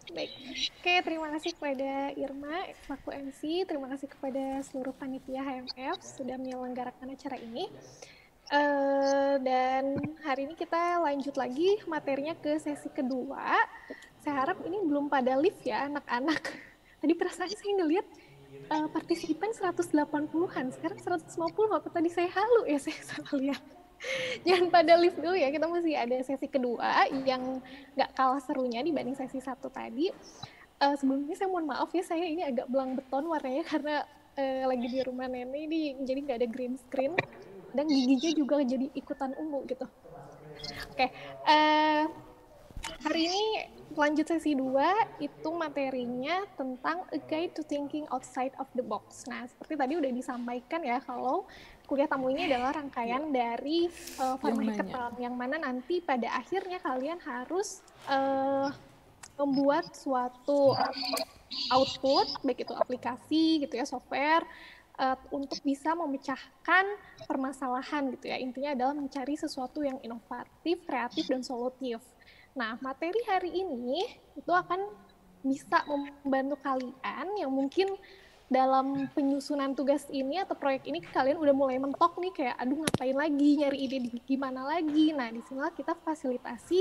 Baik. Oke, terima kasih kepada Irma selaku MC, terima kasih kepada seluruh panitia HMF sudah menyelenggarakan acara ini. Uh, dan hari ini kita lanjut lagi materinya ke sesi kedua. Saya harap ini belum pada lift ya anak-anak. Tadi perasaan saya ngelihat uh, partisipan 180-an, sekarang 150 apa tadi saya halu ya saya salah lihat. Jangan pada lift dulu ya, kita masih ada sesi kedua yang nggak kalah serunya dibanding sesi satu tadi. Uh, sebelumnya saya mohon maaf ya, saya ini agak belang beton warnanya karena uh, lagi di rumah nenek ini jadi nggak ada green screen dan giginya juga jadi ikutan ungu gitu. Oke, okay. uh, eh, hari ini lanjut sesi dua itu materinya tentang a guide to thinking outside of the box. Nah, seperti tadi udah disampaikan ya kalau kuliah tamu ini adalah rangkaian iya. dari uh, eh, farmaketon yang, yang mana nanti pada akhirnya kalian harus uh, membuat suatu output baik itu aplikasi gitu ya software uh, untuk bisa memecahkan permasalahan gitu ya intinya adalah mencari sesuatu yang inovatif kreatif dan solutif nah materi hari ini itu akan bisa membantu kalian yang mungkin dalam penyusunan tugas ini atau proyek ini kalian udah mulai mentok nih kayak aduh ngapain lagi nyari ide di gimana lagi nah di sinilah kita fasilitasi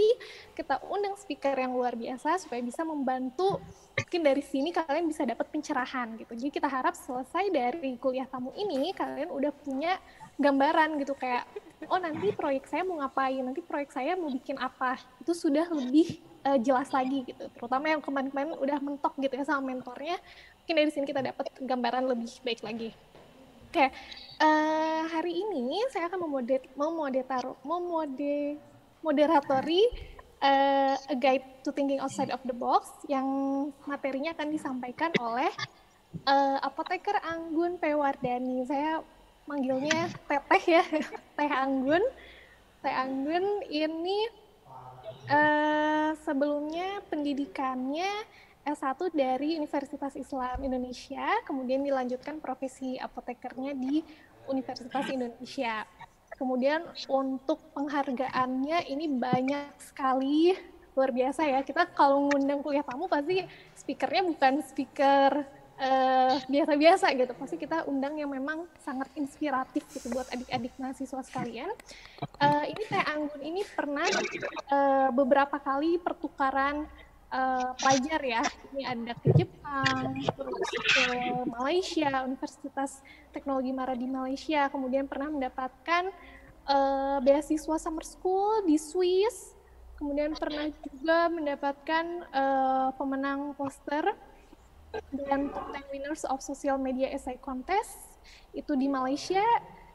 kita undang speaker yang luar biasa supaya bisa membantu mungkin dari sini kalian bisa dapat pencerahan gitu jadi kita harap selesai dari kuliah tamu ini kalian udah punya gambaran gitu kayak oh nanti proyek saya mau ngapain nanti proyek saya mau bikin apa itu sudah lebih eh, jelas lagi gitu terutama yang kemarin-kemarin udah mentok gitu ya sama mentornya mungkin dari sini kita dapat gambaran lebih baik lagi. Oke, uh, hari ini saya akan memoder memoderator memode moderatori uh, a guide to thinking outside of the box yang materinya akan disampaikan oleh uh, apoteker Anggun Pewardani. Saya manggilnya Teteh ya, Teh Anggun. Teh Anggun ini uh, sebelumnya pendidikannya S1 dari Universitas Islam Indonesia, kemudian dilanjutkan profesi apotekernya di Universitas Indonesia. Kemudian untuk penghargaannya ini banyak sekali luar biasa ya. Kita kalau ngundang kuliah tamu pasti speakernya bukan speaker eh, biasa-biasa uh, gitu. Pasti kita undang yang memang sangat inspiratif gitu buat adik-adik mahasiswa sekalian. Uh, ini Teh Anggun ini pernah uh, beberapa kali pertukaran uh, pelajar ya. Ini ada ke Jepang, terus ke Malaysia, Universitas Teknologi Mara di Malaysia, kemudian pernah mendapatkan uh, beasiswa summer school di Swiss, kemudian pernah juga mendapatkan uh, pemenang poster dan top 10 winners of social media essay contest itu di Malaysia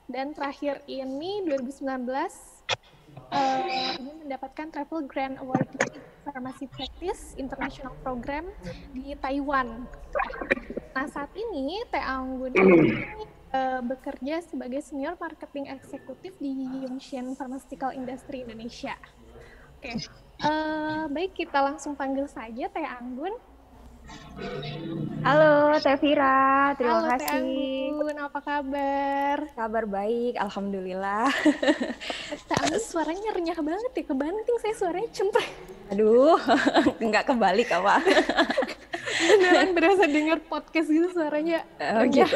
dan terakhir ini 2019 uh, eh, ini mendapatkan Travel Grant Award di Farmasi Practice International Program di Taiwan. Nah, saat ini Teh Anggun ini uh, bekerja sebagai Senior Marketing Eksekutif di Yongshen Pharmaceutical Industry Indonesia. Oke, okay. uh, eh, baik kita langsung panggil saja Teh Anggun. Halo Teh Tevira, terima Halo, kasih. Halo Anggun, apa kabar? Kabar baik, Alhamdulillah. Teh suaranya renyah banget ya, kebanting saya suaranya cempreng. Aduh, nggak kebalik apa. Beneran berasa denger podcast gitu suaranya. Oh gitu.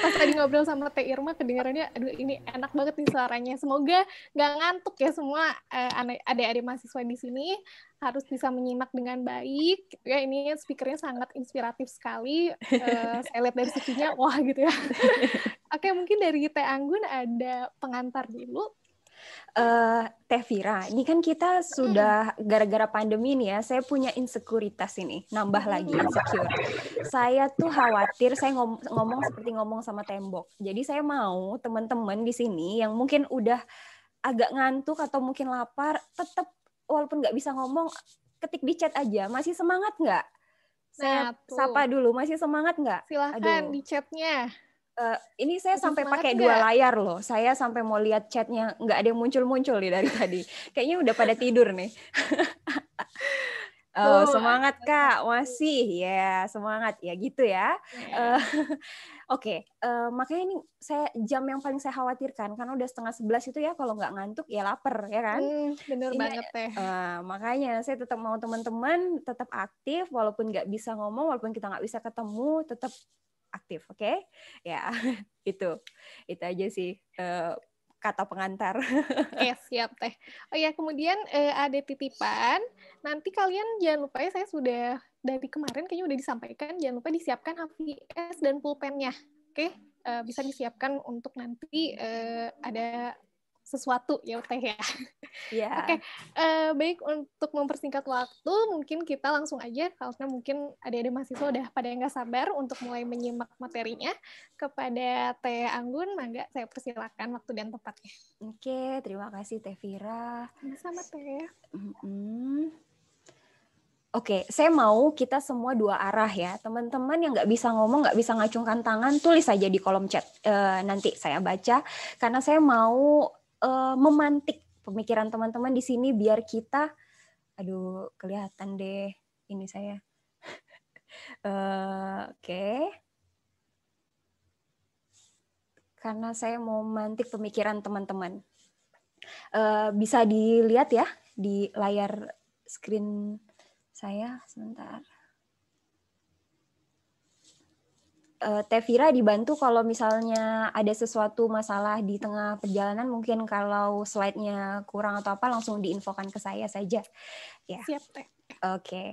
Pas tadi ngobrol sama Teh Irma, kedengarannya aduh ini enak banget nih suaranya. Semoga nggak ngantuk ya semua uh, adik-adik mahasiswa di sini harus bisa menyimak dengan baik. Ya ini speakernya sangat inspiratif sekali. Uh, saya lihat dari sisinya wah gitu ya. Oke, mungkin dari Teh Anggun ada pengantar dulu. Uh, Teh Vira, ini kan kita sudah gara-gara pandemi nih ya, saya punya insekuritas ini, nambah lagi insecure. Saya tuh khawatir, saya ngom ngomong seperti ngomong sama tembok. Jadi saya mau teman-teman di sini yang mungkin udah agak ngantuk atau mungkin lapar, tetap walaupun nggak bisa ngomong ketik di chat aja masih semangat nggak nah, saya nah, sapa dulu masih semangat nggak silahkan Aduh. di chatnya uh, ini saya masih sampai pakai dua layar loh saya sampai mau lihat chatnya nggak ada yang muncul muncul nih dari tadi kayaknya udah pada tidur nih Oh, semangat Kak, masih ya yeah, semangat ya gitu ya. Uh, Oke, okay. uh, eh, makanya ini saya jam yang paling saya khawatirkan karena udah setengah sebelas itu ya kalau nggak ngantuk ya lapar ya kan. Mm, bener ini, iya. banget teh. Uh, makanya saya tetap mau teman-teman tetap aktif walaupun nggak bisa ngomong walaupun kita nggak bisa ketemu tetap aktif, oke? Okay? Ya, itu itu aja sih. Uh, kata pengantar. Oke, siap teh. Oh ya, kemudian eh, ada titipan. Nanti kalian jangan lupa ya, saya sudah dari kemarin kayaknya udah disampaikan, jangan lupa disiapkan HVS dan pulpennya. Oke, eh, bisa disiapkan untuk nanti eh, ada sesuatu ya teh ya. Yeah. Oke, okay. uh, eh, baik untuk mempersingkat waktu mungkin kita langsung aja karena mungkin ada adik mahasiswa udah pada yang nggak sabar untuk mulai menyimak materinya kepada Teh Anggun, mangga saya persilakan waktu dan tempatnya. Oke, okay, terima kasih Teh Vira. Sama Teh. Mm -hmm. Oke, okay, saya mau kita semua dua arah ya. Teman-teman yang nggak bisa ngomong, nggak bisa ngacungkan tangan, tulis aja di kolom chat e, nanti saya baca. Karena saya mau uh, memantik pemikiran teman-teman di sini biar kita aduh kelihatan deh ini saya uh, oke okay. karena saya mau mantik pemikiran teman-teman uh, bisa dilihat ya di layar screen saya sebentar Eh, Tevira dibantu kalau misalnya ada sesuatu masalah di tengah perjalanan mungkin kalau slide-nya kurang atau apa langsung diinfokan ke saya saja. Ya. Siap Teh. Oke. Okay.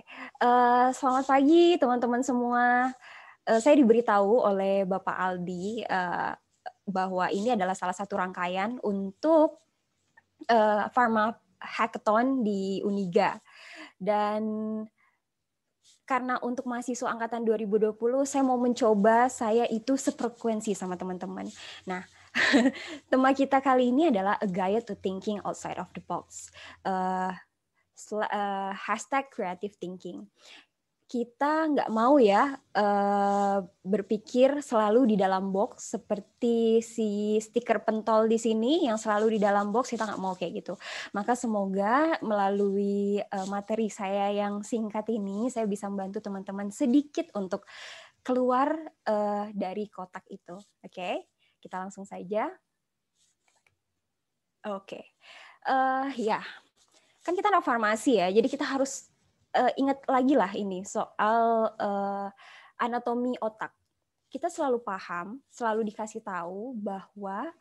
Uh, eh, selamat pagi teman-teman semua. Uh, saya diberitahu oleh Bapak Aldi uh, bahwa ini adalah salah satu rangkaian untuk uh, Pharma Hackathon di Uniga. Dan karena untuk mahasiswa angkatan 2020 saya mau mencoba saya itu sefrekuensi sama teman-teman. Nah, tema kita kali ini adalah a guide to thinking outside of the box. Uh, uh, hashtag creative thinking kita nggak mau ya uh, berpikir selalu di dalam box seperti si stiker pentol di sini yang selalu di dalam box kita nggak mau kayak gitu. Maka semoga melalui uh, materi saya yang singkat ini saya bisa membantu teman-teman sedikit untuk keluar uh, dari kotak itu. Oke, okay? kita langsung saja. Oke, okay. uh, ya kan kita anak farmasi ya, jadi kita harus uh, ingat lagi lah ini soal uh, anatomi otak. Kita selalu paham, selalu dikasih tahu bahwa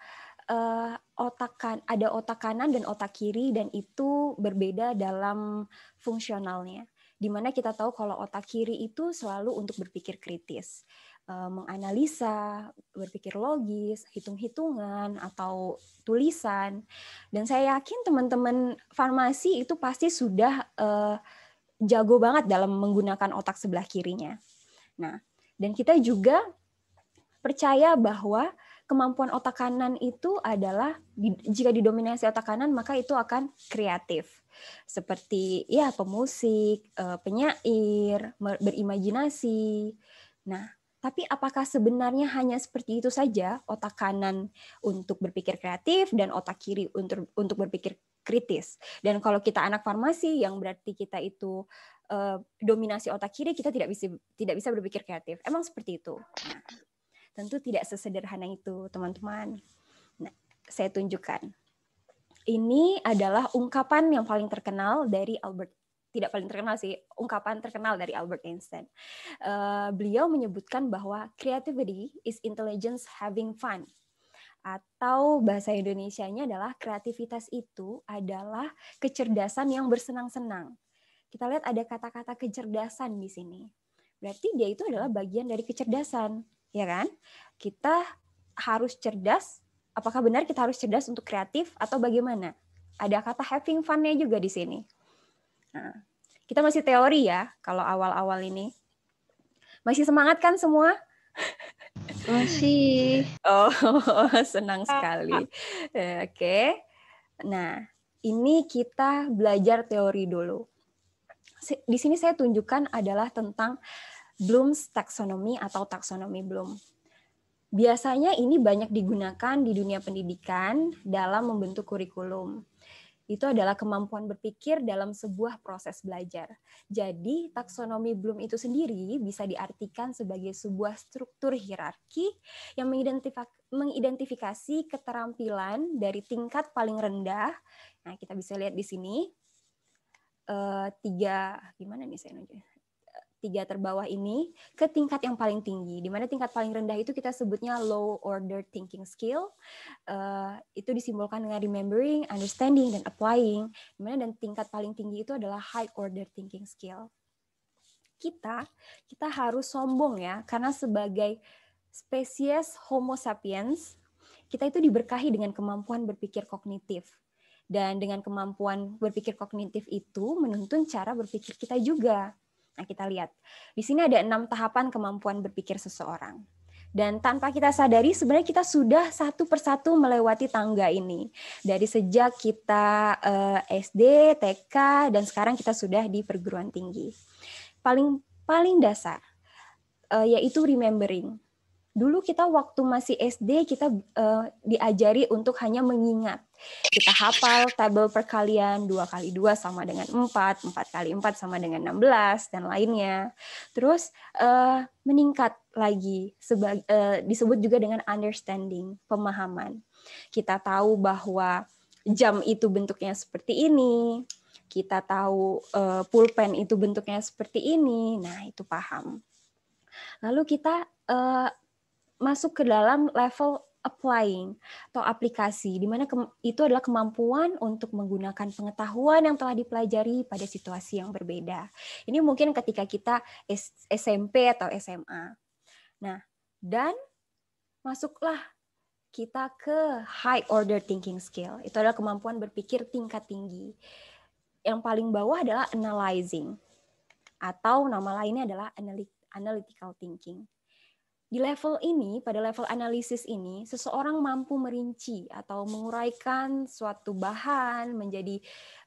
uh, otak kan ada otak kanan dan otak kiri dan itu berbeda dalam fungsionalnya. Dimana kita tahu kalau otak kiri itu selalu untuk berpikir kritis, uh, menganalisa, berpikir logis, hitung-hitungan atau tulisan. Dan saya yakin teman-teman farmasi itu pasti sudah uh, jago banget dalam menggunakan otak sebelah kirinya. Nah, dan kita juga percaya bahwa kemampuan otak kanan itu adalah jika didominasi otak kanan maka itu akan kreatif. Seperti ya pemusik, eh, penyair, berimajinasi. Nah, tapi apakah sebenarnya hanya seperti itu saja otak kanan untuk berpikir kreatif dan otak kiri untuk untuk berpikir kritis. Dan kalau kita anak farmasi yang berarti kita itu uh, dominasi otak kiri, kita tidak bisa tidak bisa berpikir kreatif. Emang seperti itu. Nah, tentu tidak sesederhana itu, teman-teman. Nah, saya tunjukkan. Ini adalah ungkapan yang paling terkenal dari Albert tidak paling terkenal sih ungkapan terkenal dari Albert Einstein. Uh, beliau menyebutkan bahwa creativity is intelligence having fun atau bahasa Indonesianya adalah kreativitas itu adalah kecerdasan yang bersenang-senang. Kita lihat ada kata-kata kecerdasan di sini. Berarti dia itu adalah bagian dari kecerdasan, ya kan? Kita harus cerdas, apakah benar kita harus cerdas untuk kreatif atau bagaimana? Ada kata having fun-nya juga di sini. Nah, kita masih teori ya kalau awal-awal ini. Masih semangat kan semua? Masih. Oh, oh senang sekali. Ah, ah. Eh, oke. Okay. Nah, ini kita belajar teori dulu. Di sini saya tunjukkan adalah tentang Bloom's taxonomy atau taksonomi Bloom. Biasanya ini banyak digunakan di dunia pendidikan dalam membentuk kurikulum itu adalah kemampuan berpikir dalam sebuah proses belajar. Jadi, taksonomi Bloom itu sendiri bisa diartikan sebagai sebuah struktur hierarki yang mengidentifikasi keterampilan dari tingkat paling rendah. Nah, kita bisa lihat di sini eh, tiga gimana nih saya nunjukin tiga terbawah ini ke tingkat yang paling tinggi, di mana tingkat paling rendah itu kita sebutnya low order thinking skill. Uh, itu disimbolkan dengan remembering, understanding, dan applying. Dimana dan tingkat paling tinggi itu adalah high order thinking skill. Kita, kita harus sombong ya, karena sebagai spesies Homo sapiens, kita itu diberkahi dengan kemampuan berpikir kognitif dan dengan kemampuan berpikir kognitif itu menuntun cara berpikir kita juga. Nah, kita lihat. Di sini ada enam tahapan kemampuan berpikir seseorang. Dan tanpa kita sadari sebenarnya kita sudah satu persatu melewati tangga ini. Dari sejak kita eh, SD, TK, dan sekarang kita sudah di perguruan tinggi. Paling paling dasar eh, yaitu remembering. Dulu kita waktu masih SD kita uh, diajari untuk hanya mengingat. Kita hafal tabel perkalian dua kali dua sama dengan empat empat kali empat sama dengan enam belas dan lainnya. Terus uh, meningkat lagi sebag, uh, disebut juga dengan understanding, pemahaman. Kita tahu bahwa jam itu bentuknya seperti ini, kita tahu uh, pulpen itu bentuknya seperti ini. Nah, itu paham. Lalu kita uh, masuk ke dalam level applying atau aplikasi, di mana itu adalah kemampuan untuk menggunakan pengetahuan yang telah dipelajari pada situasi yang berbeda. Ini mungkin ketika kita SMP atau SMA. Nah, dan masuklah kita ke high order thinking skill. Itu adalah kemampuan berpikir tingkat tinggi. Yang paling bawah adalah analyzing atau nama lainnya adalah analytical thinking. Di level ini, pada level analisis ini, seseorang mampu merinci atau menguraikan suatu bahan menjadi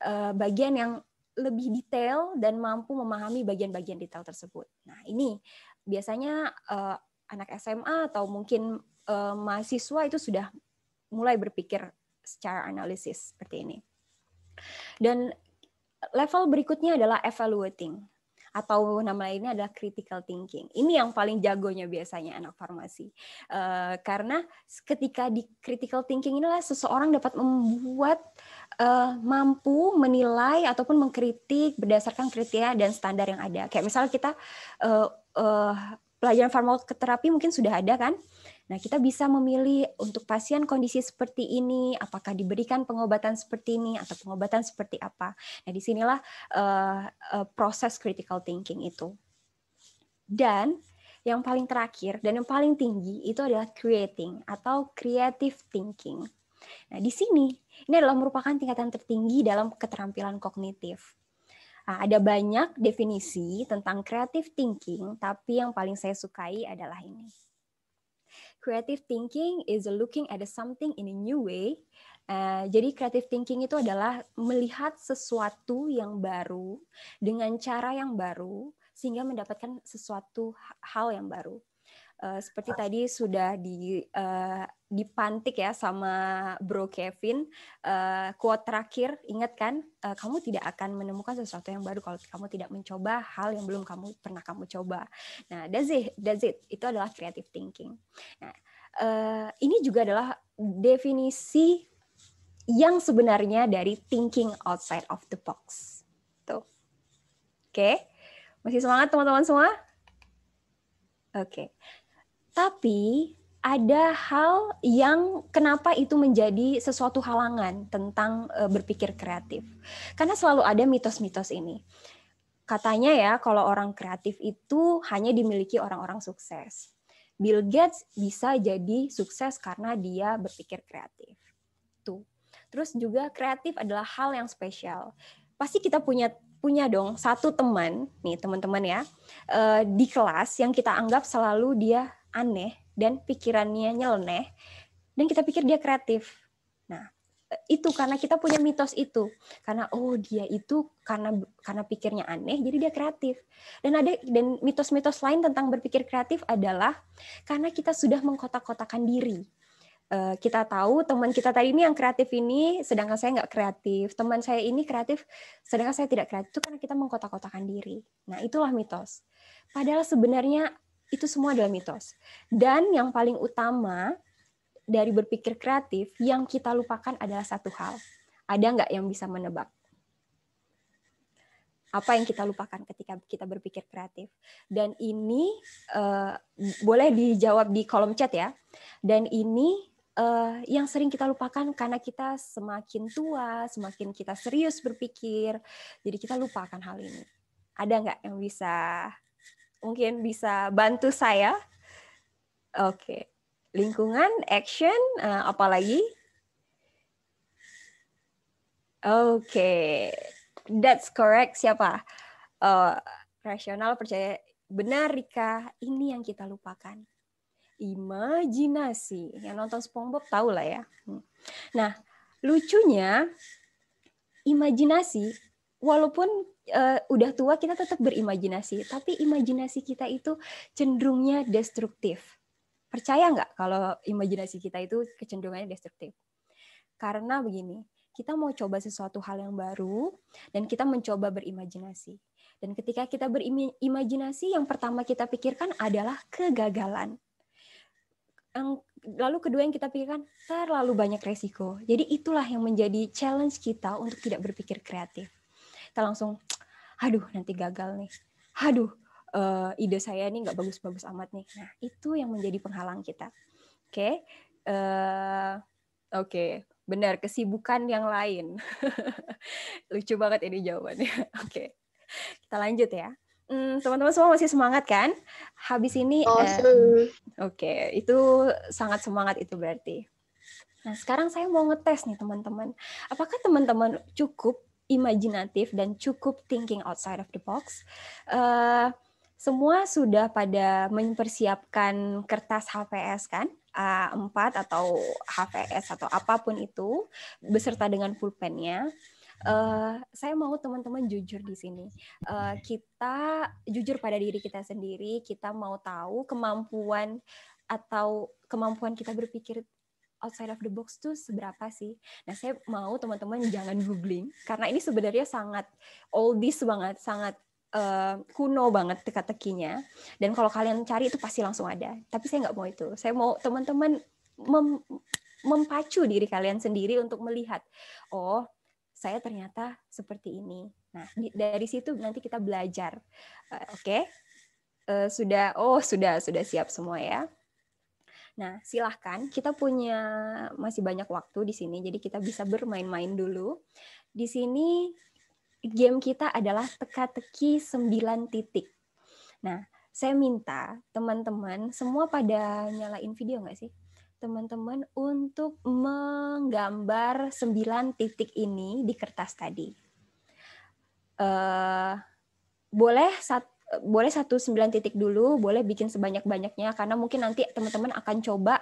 uh, bagian yang lebih detail dan mampu memahami bagian-bagian detail tersebut. Nah, ini biasanya uh, anak SMA atau mungkin uh, mahasiswa itu sudah mulai berpikir secara analisis seperti ini. Dan level berikutnya adalah evaluating atau nama lainnya adalah critical thinking. Ini yang paling jagonya biasanya anak farmasi. Uh, karena ketika di critical thinking inilah seseorang dapat membuat uh, mampu menilai ataupun mengkritik berdasarkan kriteria dan standar yang ada. Kayak misalnya kita uh, uh, pelajaran farmakoterapi mungkin sudah ada kan? Nah, kita bisa memilih untuk pasien kondisi seperti ini, apakah diberikan pengobatan seperti ini atau pengobatan seperti apa. Nah, disinilah uh, uh, proses critical thinking itu. Dan yang paling terakhir dan yang paling tinggi itu adalah creating atau creative thinking. Nah, di sini ini adalah merupakan tingkatan tertinggi dalam keterampilan kognitif. Nah, ada banyak definisi tentang creative thinking, tapi yang paling saya sukai adalah ini creative thinking is looking at something in a new way. Uh, jadi creative thinking itu adalah melihat sesuatu yang baru dengan cara yang baru sehingga mendapatkan sesuatu hal yang baru uh, seperti tadi sudah di uh, dipantik ya sama Bro Kevin uh, quote terakhir ingat kan uh, kamu tidak akan menemukan sesuatu yang baru kalau kamu tidak mencoba hal yang belum kamu pernah kamu coba nah that's it that's it itu adalah creative thinking nah uh, ini juga adalah definisi yang sebenarnya dari thinking outside of the box tuh oke okay. masih semangat teman-teman semua oke okay. Tapi ada hal yang kenapa itu menjadi sesuatu halangan tentang eh, berpikir kreatif. Karena selalu ada mitos-mitos ini. Katanya ya kalau orang kreatif itu hanya dimiliki orang-orang sukses. Bill Gates bisa jadi sukses karena dia berpikir kreatif. Tuh. Terus juga kreatif adalah hal yang spesial. Pasti kita punya punya dong satu teman nih teman-teman ya eh, di kelas yang kita anggap selalu dia aneh dan pikirannya nyeleneh dan kita pikir dia kreatif. Nah, itu karena kita punya mitos itu. Karena oh dia itu karena karena pikirnya aneh jadi dia kreatif. Dan ada dan mitos-mitos lain tentang berpikir kreatif adalah karena kita sudah mengkotak-kotakan diri eh, kita tahu teman kita tadi ini yang kreatif ini, sedangkan saya nggak kreatif. Teman saya ini kreatif, sedangkan saya tidak kreatif. Itu karena kita mengkotak-kotakan diri. Nah, itulah mitos. Padahal sebenarnya itu semua adalah mitos. Dan yang paling utama dari berpikir kreatif yang kita lupakan adalah satu hal. Ada nggak yang bisa menebak? Apa yang kita lupakan ketika kita berpikir kreatif? Dan ini uh, boleh dijawab di kolom chat ya. Dan ini uh, yang sering kita lupakan karena kita semakin tua, semakin kita serius berpikir, jadi kita lupakan hal ini. Ada nggak yang bisa mungkin bisa bantu saya. Oke, okay. lingkungan, action, uh, eh, apalagi? Oke, okay. that's correct. Siapa? Uh, rasional percaya benar Rika. Ini yang kita lupakan. Imajinasi. Yang nonton SpongeBob tahu lah ya. Hmm. Nah, lucunya imajinasi walaupun uh, udah tua kita tetap berimajinasi, tapi imajinasi kita itu cenderungnya destruktif. Percaya nggak kalau imajinasi kita itu kecenderungannya destruktif? Karena begini, kita mau coba sesuatu hal yang baru dan kita mencoba berimajinasi. Dan ketika kita berimajinasi, yang pertama kita pikirkan adalah kegagalan. Lalu kedua yang kita pikirkan terlalu banyak resiko. Jadi itulah yang menjadi challenge kita untuk tidak berpikir kreatif kita langsung aduh nanti gagal nih aduh uh, ide saya ini nggak bagus-bagus amat nih nah itu yang menjadi penghalang kita oke okay? uh, eh, oke okay. benar kesibukan yang lain lucu banget ini jawabannya oke okay. kita lanjut ya teman hmm, teman-teman semua masih semangat kan? Habis ini, awesome. Oh, eh, oke, okay, itu sangat semangat itu berarti. Nah, sekarang saya mau ngetes nih teman-teman. Apakah teman-teman cukup imajinatif dan cukup thinking outside of the box. Uh, semua sudah pada mempersiapkan kertas HVS kan? A4 atau HVS atau apapun itu beserta dengan pulpennya. Uh, saya mau teman-teman jujur di sini. Uh, kita jujur pada diri kita sendiri, kita mau tahu kemampuan atau kemampuan kita berpikir outside of the box itu seberapa sih? Nah, saya mau teman-teman jangan googling karena ini sebenarnya sangat oldies banget, sangat uh, kuno banget teka-tekinya. Dan kalau kalian cari itu pasti langsung ada. Tapi saya nggak mau itu. Saya mau teman-teman mem mempacu diri kalian sendiri untuk melihat, oh, saya ternyata seperti ini. Nah, dari situ nanti kita belajar. Uh, Oke. Okay? Uh, eh, sudah oh sudah sudah siap semua ya. Nah, silahkan. Kita punya masih banyak waktu di sini, jadi kita bisa bermain-main dulu. Di sini game kita adalah teka-teki sembilan titik. Nah, saya minta teman-teman semua pada nyalain video nggak sih? Teman-teman untuk menggambar sembilan titik ini di kertas tadi. Uh, boleh satu boleh satu sembilan titik dulu, boleh bikin sebanyak-banyaknya karena mungkin nanti teman-teman akan coba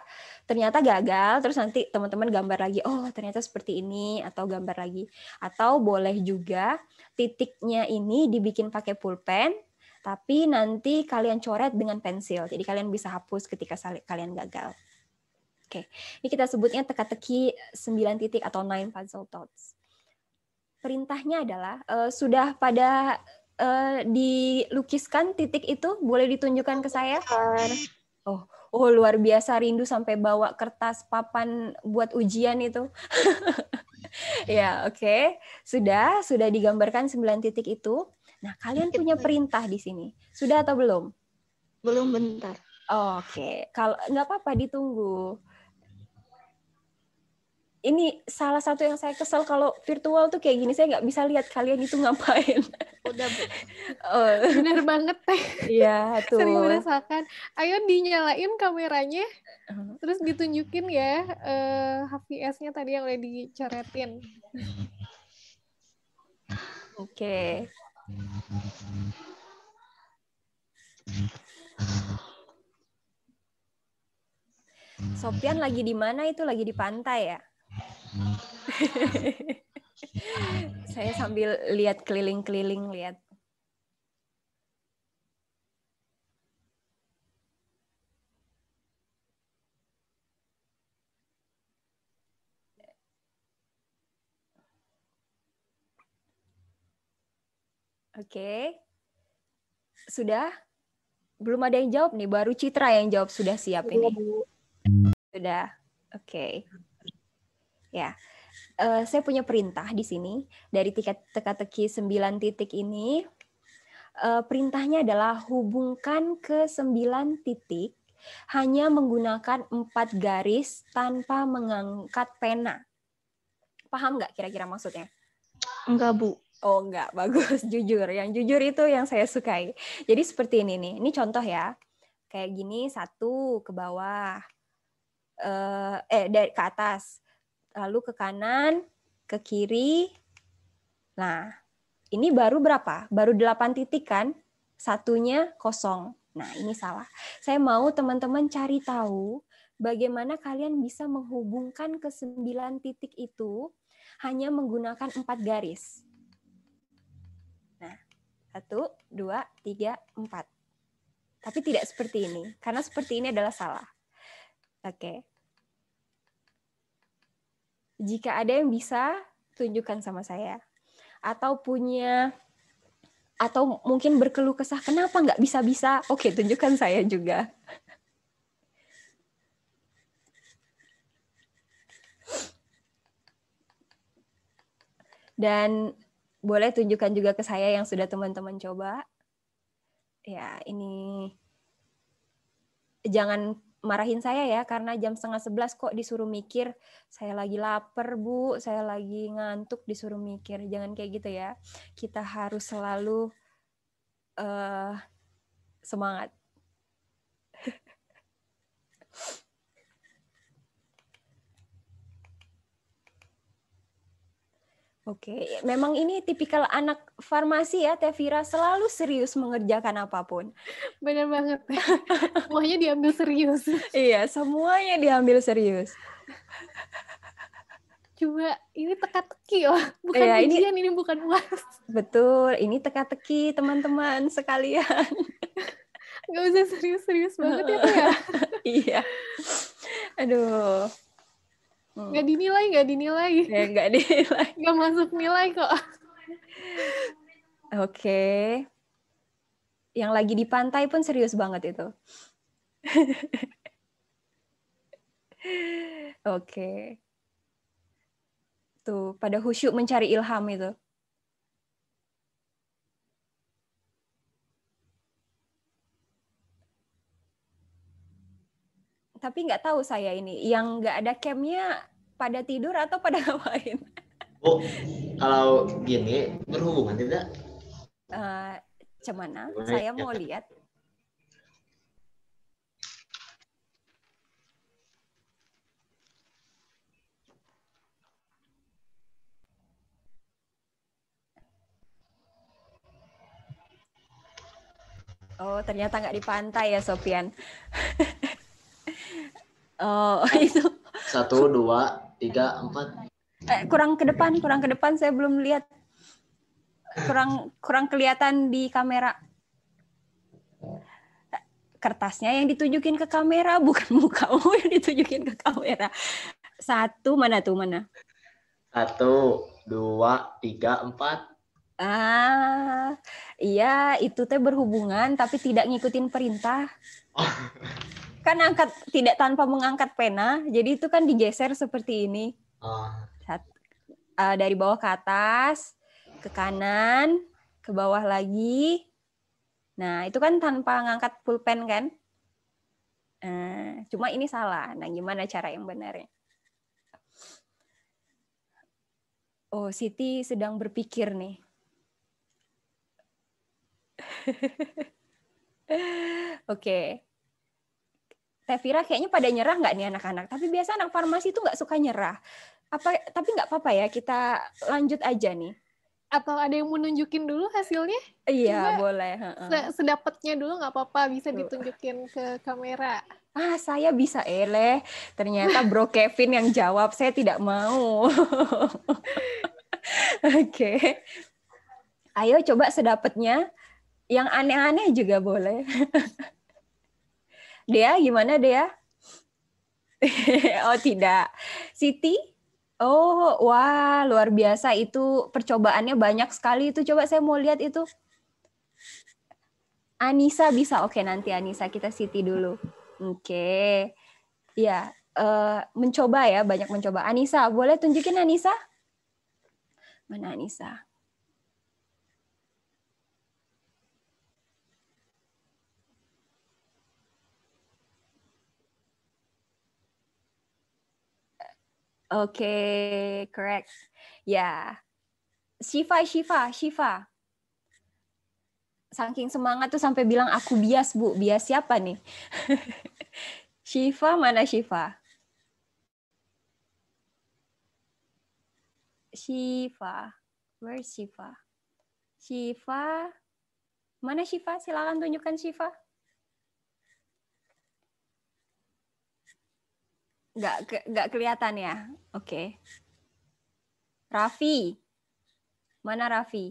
ternyata gagal, terus nanti teman-teman gambar lagi, oh ternyata seperti ini atau gambar lagi. Atau boleh juga titiknya ini dibikin pakai pulpen, tapi nanti kalian coret dengan pensil. Jadi kalian bisa hapus ketika kalian gagal. Oke, ini kita sebutnya teka-teki 9 titik atau 9 puzzle dots. Perintahnya adalah uh, sudah pada uh, dilukiskan titik itu? Boleh ditunjukkan ke saya? Iya. Oh, oh luar biasa rindu sampai bawa kertas papan buat ujian itu. ya, oke. Okay. Sudah, sudah digambarkan sembilan titik itu. Nah, kalian iya, punya perintah di sini. Sudah atau belum? Belum bentar. Oke, okay. kalau nggak apa-apa ditunggu ini salah satu yang saya kesel kalau virtual tuh kayak gini saya nggak bisa lihat kalian itu ngapain udah oh. bener banget teh iya tuh sering merasakan ayo dinyalain kameranya uh-huh. terus ditunjukin ya uh, eh, HVS-nya tadi yang udah dicoretin oke okay. Sopian lagi di mana itu lagi di pantai ya Saya sambil lihat keliling-keliling lihat. Oke. Okay. Sudah? Belum ada yang jawab nih, baru Citra yang jawab sudah siap ini. Sudah. Oke. Okay. Ya, uh, saya punya perintah di sini dari tiket teka-teki 9 titik ini. Uh, perintahnya adalah hubungkan ke 9 titik hanya menggunakan empat garis tanpa mengangkat pena. Paham nggak kira-kira maksudnya? Enggak, Bu. Oh, enggak. Bagus, jujur. Yang jujur itu yang saya sukai. Jadi seperti ini nih. Ini contoh ya. Kayak gini, satu ke bawah. eh, eh dari ke atas lalu ke kanan, ke kiri. Nah, ini baru berapa? Baru 8 titik kan? Satunya kosong. Nah, ini salah. Saya mau teman-teman cari tahu bagaimana kalian bisa menghubungkan ke 9 titik itu hanya menggunakan empat garis. Nah, satu, dua, tiga, empat. Tapi tidak seperti ini, karena seperti ini adalah salah. Oke, jika ada yang bisa, tunjukkan sama saya. Atau punya atau mungkin berkeluh kesah kenapa nggak bisa bisa oke tunjukkan saya juga dan boleh tunjukkan juga ke saya yang sudah teman-teman coba ya ini jangan marahin saya ya karena jam setengah sebelas kok disuruh mikir saya lagi lapar bu saya lagi ngantuk disuruh mikir jangan kayak gitu ya kita harus selalu uh, semangat Oke, ya, memang ini tipikal anak farmasi ya, Tevira selalu serius mengerjakan apapun. Benar banget. semuanya diambil serius. iya, semuanya diambil serius. Cuma ini teka-teki ya, bukan iya, ujian, ini, bukan UAS. Betul, ini teka-teki teman-teman sekalian. Gak usah serius-serius banget ya. ya? Iya. Aduh. Hmm. nggak dinilai nggak dinilai ya nggak dinilai nggak masuk nilai kok oke okay. yang lagi di pantai pun serius banget itu oke okay. tuh pada khusyuk mencari ilham itu tapi nggak tahu saya ini yang nggak ada campnya pada tidur atau pada ngapain? Oh, kalau gini berhubungan tidak? Uh, eh, cemana? Ah, saya ya. mau lihat. Oh, ternyata nggak di pantai ya, Sofian. Oh, itu. Satu, dua, tiga, empat. Eh, kurang ke depan, kurang ke depan. Saya belum lihat. Kurang kurang kelihatan di kamera. Kertasnya yang ditunjukin ke kamera, bukan muka mukamu oh, yang ditunjukin ke kamera. Satu mana tuh mana? Satu, dua, tiga, empat. Ah, iya itu teh berhubungan tapi tidak ngikutin perintah. kan angkat tidak tanpa mengangkat pena, jadi itu kan digeser seperti ini. Oh. Sat, uh, dari bawah ke atas, ke kanan, ke bawah lagi. Nah, itu kan tanpa mengangkat pulpen kan? Uh, cuma ini salah. Nah, gimana cara yang benarnya? Oh, Siti sedang berpikir nih. Oke. okay. Teh Vira kayaknya pada nyerah nggak nih anak-anak. Tapi biasa anak farmasi itu nggak suka nyerah. Apa tapi nggak apa-apa ya kita lanjut aja nih. Atau ada yang mau nunjukin dulu hasilnya? Iya Coba boleh. Se Sedapatnya dulu nggak apa-apa bisa ditunjukin ke kamera. Ah saya bisa eleh. Ternyata Bro Kevin yang jawab. Saya tidak mau. Oke. okay. Ayo coba sedapatnya. Yang aneh-aneh juga boleh. Dea gimana Dea? oh tidak. Siti? Oh, wah luar biasa itu percobaannya banyak sekali itu. Coba saya mau lihat itu. Anissa bisa. Oke, nanti Anissa kita Siti dulu. Oke. Ya, uh, mencoba ya, banyak mencoba. Anissa, boleh tunjukin Anissa? Mana Anissa? Okay, correct. Yeah. Shiva, Shiva, Shiva. Saking semangat tuh sampai bilang aku bias, Bu. Bias siapa nih? Shiva mana Shiva? Shiva. Where Shiva? Shiva. Mana Shiva? Silakan tunjukkan Shiva. nggak nggak kelihatan ya oke okay. Raffi mana Raffi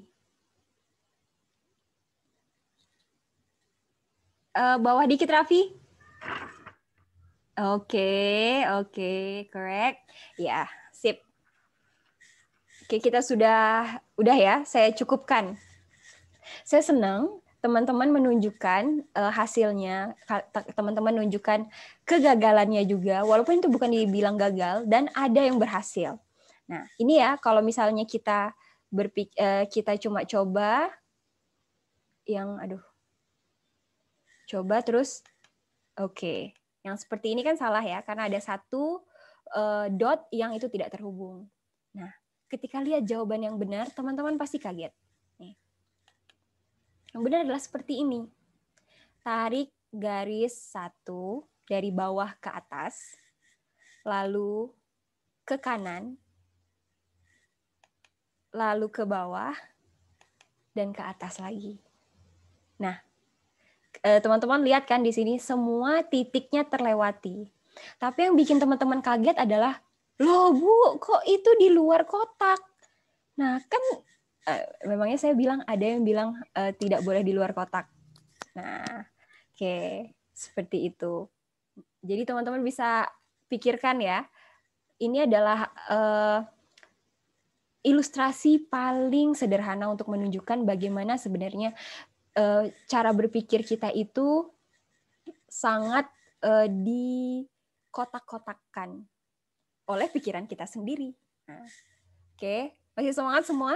uh, bawah dikit Raffi oke okay, oke okay, correct ya yeah, sip oke okay, kita sudah udah ya saya cukupkan saya senang teman-teman menunjukkan uh, hasilnya, teman-teman menunjukkan kegagalannya juga, walaupun itu bukan dibilang gagal dan ada yang berhasil. Nah, ini ya kalau misalnya kita berpik uh, kita cuma coba yang aduh. Coba terus oke. Okay. Yang seperti ini kan salah ya karena ada satu uh, dot yang itu tidak terhubung. Nah, ketika lihat jawaban yang benar, teman-teman pasti kaget yang benar adalah seperti ini. Tarik garis satu dari bawah ke atas, lalu ke kanan, lalu ke bawah, dan ke atas lagi. Nah, eh, teman-teman lihat kan di sini semua titiknya terlewati. Tapi yang bikin teman-teman kaget adalah, loh bu, kok itu di luar kotak? Nah, kan uh, memangnya saya bilang ada yang bilang uh, tidak boleh di luar kotak. Nah, oke, okay. seperti itu. Jadi teman-teman bisa pikirkan ya. Ini adalah uh, ilustrasi paling sederhana untuk menunjukkan bagaimana sebenarnya uh, cara berpikir kita itu sangat uh, dikotak-kotakkan oleh pikiran kita sendiri. Nah, oke, okay. masih semangat semua?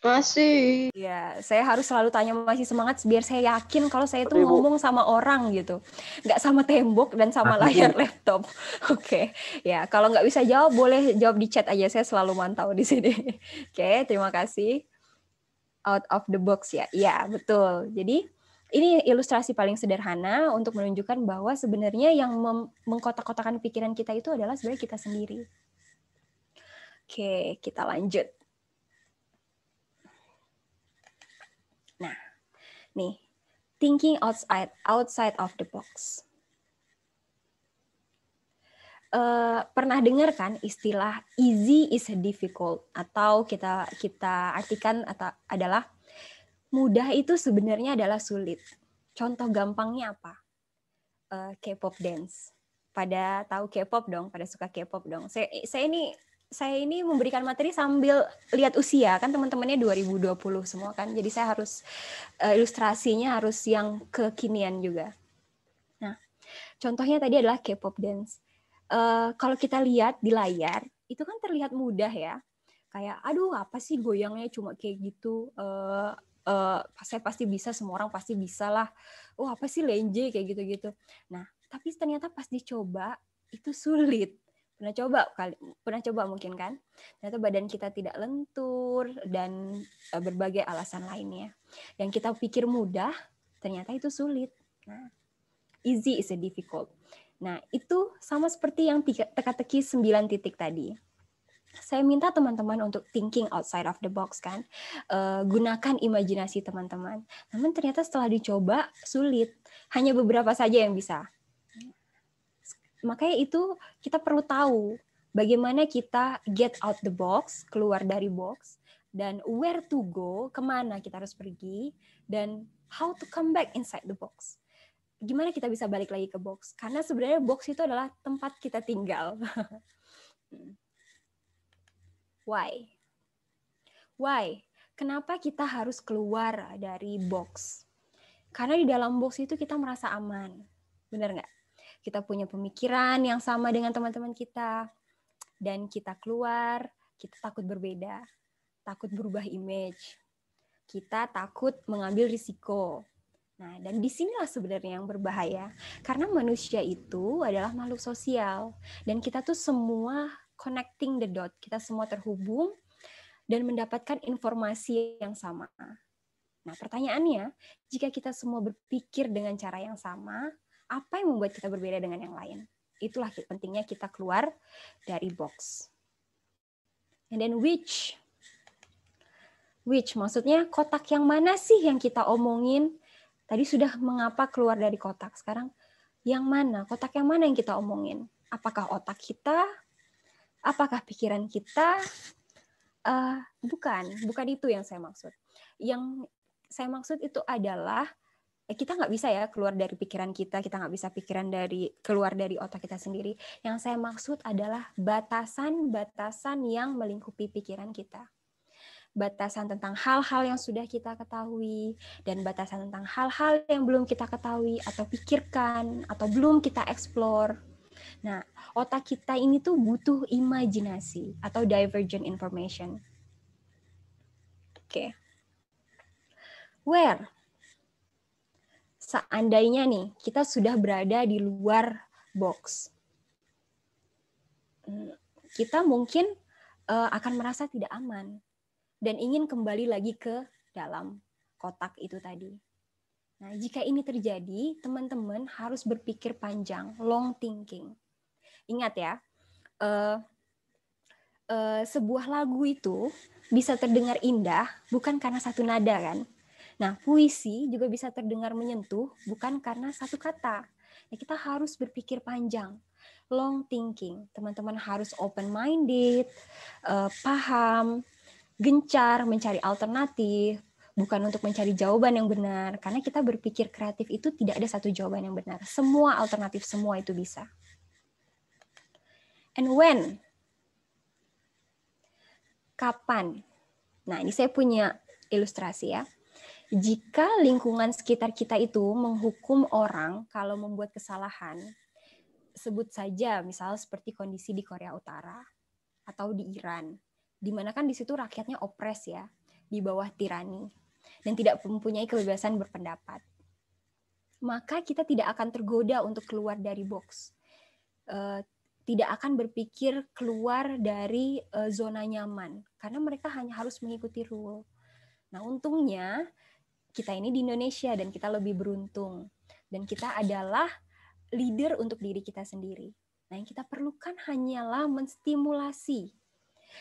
Masih. Ya, saya harus selalu tanya masih semangat biar saya yakin kalau saya itu ngomong sama orang gitu. Nggak sama tembok dan sama layar laptop. Oke. Ya, kalau nggak bisa jawab boleh jawab di chat aja. Saya selalu mantau di sini. Oke, terima kasih. Out of the box ya. Ya, betul. Jadi ini ilustrasi paling sederhana untuk menunjukkan bahwa sebenarnya yang mengkotak-kotakan pikiran kita itu adalah sebenarnya kita sendiri. Oke, kita lanjut. Nih, thinking outside outside of the box. Uh, pernah dengar kan istilah easy is difficult atau kita kita artikan atau adalah mudah itu sebenarnya adalah sulit. Contoh gampangnya apa? Uh, K-pop dance. Pada tahu K-pop dong, pada suka K-pop dong. Saya saya ini saya ini memberikan materi sambil lihat usia kan teman-temannya 2020 semua kan. Jadi saya harus uh, ilustrasinya harus yang kekinian juga. Nah, contohnya tadi adalah K-pop dance. Uh, kalau kita lihat di layar itu kan terlihat mudah ya. Kayak aduh apa sih goyangnya cuma kayak gitu uh, uh, saya pasti bisa semua orang pasti bisa lah. Oh, apa sih lenje kayak gitu-gitu. Nah, tapi ternyata pas dicoba itu sulit pernah coba kali pernah coba mungkin kan ternyata badan kita tidak lentur dan e, berbagai alasan lainnya yang kita pikir mudah ternyata itu sulit nah easy is a difficult nah itu sama seperti yang teka-teki sembilan titik tadi saya minta teman-teman untuk thinking outside of the box kan uh, gunakan imajinasi teman-teman namun ternyata setelah dicoba sulit hanya beberapa saja yang bisa makanya itu kita perlu tahu bagaimana kita get out the box, keluar dari box, dan where to go, kemana kita harus pergi, dan how to come back inside the box. Gimana kita bisa balik lagi ke box? Karena sebenarnya box itu adalah tempat kita tinggal. Why? Why? Kenapa kita harus keluar dari box? Karena di dalam box itu kita merasa aman. Benar nggak? kita punya pemikiran yang sama dengan teman-teman kita, dan kita keluar, kita takut berbeda, takut berubah image, kita takut mengambil risiko. Nah, dan disinilah sebenarnya yang berbahaya, karena manusia itu adalah makhluk sosial, dan kita tuh semua connecting the dot, kita semua terhubung dan mendapatkan informasi yang sama. Nah, pertanyaannya, jika kita semua berpikir dengan cara yang sama, apa yang membuat kita berbeda dengan yang lain. Itulah pentingnya kita keluar dari box. And then which? Which maksudnya kotak yang mana sih yang kita omongin? Tadi sudah mengapa keluar dari kotak. Sekarang yang mana? Kotak yang mana yang kita omongin? Apakah otak kita? Apakah pikiran kita? Uh, bukan, bukan itu yang saya maksud. Yang saya maksud itu adalah Eh, kita nggak bisa ya keluar dari pikiran kita, kita nggak bisa pikiran dari keluar dari otak kita sendiri. Yang saya maksud adalah batasan-batasan yang melingkupi pikiran kita. Batasan tentang hal-hal yang sudah kita ketahui dan batasan tentang hal-hal yang belum kita ketahui atau pikirkan atau belum kita eksplor Nah, otak kita ini tuh butuh imajinasi atau divergent information. Oke. Okay. Where seandainya nih kita sudah berada di luar box, hmm, kita mungkin uh, akan merasa tidak aman dan ingin kembali lagi ke dalam kotak itu tadi. Nah, jika ini terjadi, teman-teman harus berpikir panjang, long thinking. Ingat ya, uh, uh, sebuah lagu itu bisa terdengar indah bukan karena satu nada kan, Nah, puisi juga bisa terdengar menyentuh bukan karena satu kata. Ya, kita harus berpikir panjang, long thinking. Teman-teman harus open minded, uh, eh, paham, gencar mencari alternatif, bukan untuk mencari jawaban yang benar karena kita berpikir kreatif itu tidak ada satu jawaban yang benar. Semua alternatif semua itu bisa. And when? Kapan? Nah, ini saya punya ilustrasi ya jika lingkungan sekitar kita itu menghukum orang kalau membuat kesalahan, sebut saja misal seperti kondisi di Korea Utara atau di Iran, di mana kan di situ rakyatnya opres ya, di bawah tirani dan tidak mempunyai kebebasan berpendapat. Maka kita tidak akan tergoda untuk keluar dari box. Uh, tidak akan berpikir keluar dari eh, zona nyaman karena mereka hanya harus mengikuti rule. Nah, untungnya kita ini di Indonesia dan kita lebih beruntung dan kita adalah leader untuk diri kita sendiri. Nah, yang kita perlukan hanyalah menstimulasi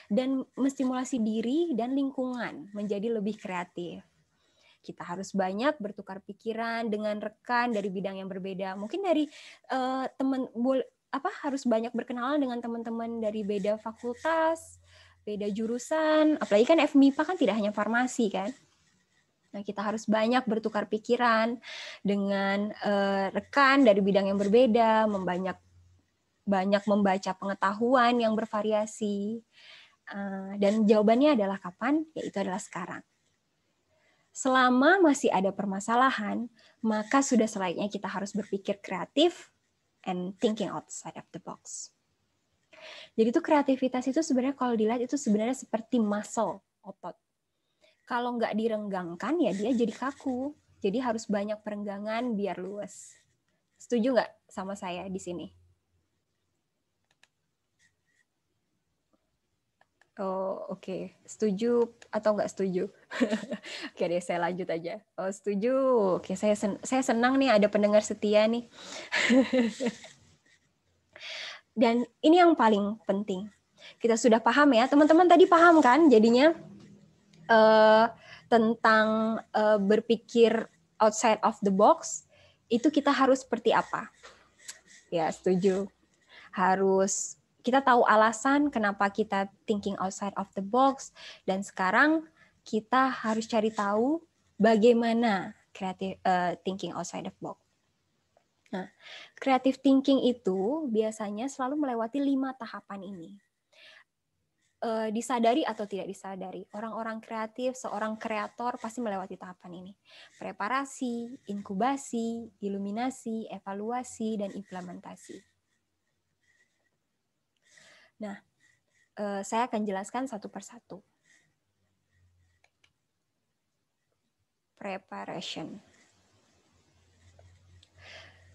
dan menstimulasi diri dan lingkungan menjadi lebih kreatif. Kita harus banyak bertukar pikiran dengan rekan dari bidang yang berbeda. Mungkin dari uh, eh, teman apa harus banyak berkenalan dengan teman-teman dari beda fakultas, beda jurusan. Apalagi kan FMIPA kan tidak hanya farmasi kan. Nah, kita harus banyak bertukar pikiran dengan uh, rekan dari bidang yang berbeda, membanyak banyak membaca pengetahuan yang bervariasi. Uh, dan jawabannya adalah kapan? Yaitu adalah sekarang. Selama masih ada permasalahan, maka sudah selainnya kita harus berpikir kreatif and thinking outside of the box. Jadi itu kreativitas itu sebenarnya kalau dilihat itu sebenarnya seperti muscle otot kalau nggak direnggangkan ya dia jadi kaku. Jadi harus banyak perenggangan biar luas. Setuju nggak sama saya di sini? Oh oke, okay. setuju atau nggak setuju? oke deh, saya lanjut aja. Oh setuju. Oke, saya sen saya senang nih ada pendengar setia nih. Dan ini yang paling penting. Kita sudah paham ya, teman-teman tadi paham kan? Jadinya uh, tentang uh, berpikir outside of the box itu kita harus seperti apa? Ya, setuju. Harus kita tahu alasan kenapa kita thinking outside of the box dan sekarang kita harus cari tahu bagaimana kreatif uh, thinking outside of box. Nah, creative thinking itu biasanya selalu melewati lima tahapan ini uh, disadari atau tidak disadari, orang-orang kreatif, seorang kreator pasti melewati tahapan ini. Preparasi, inkubasi, iluminasi, evaluasi, dan implementasi. Nah, uh, saya akan jelaskan satu persatu. Preparation.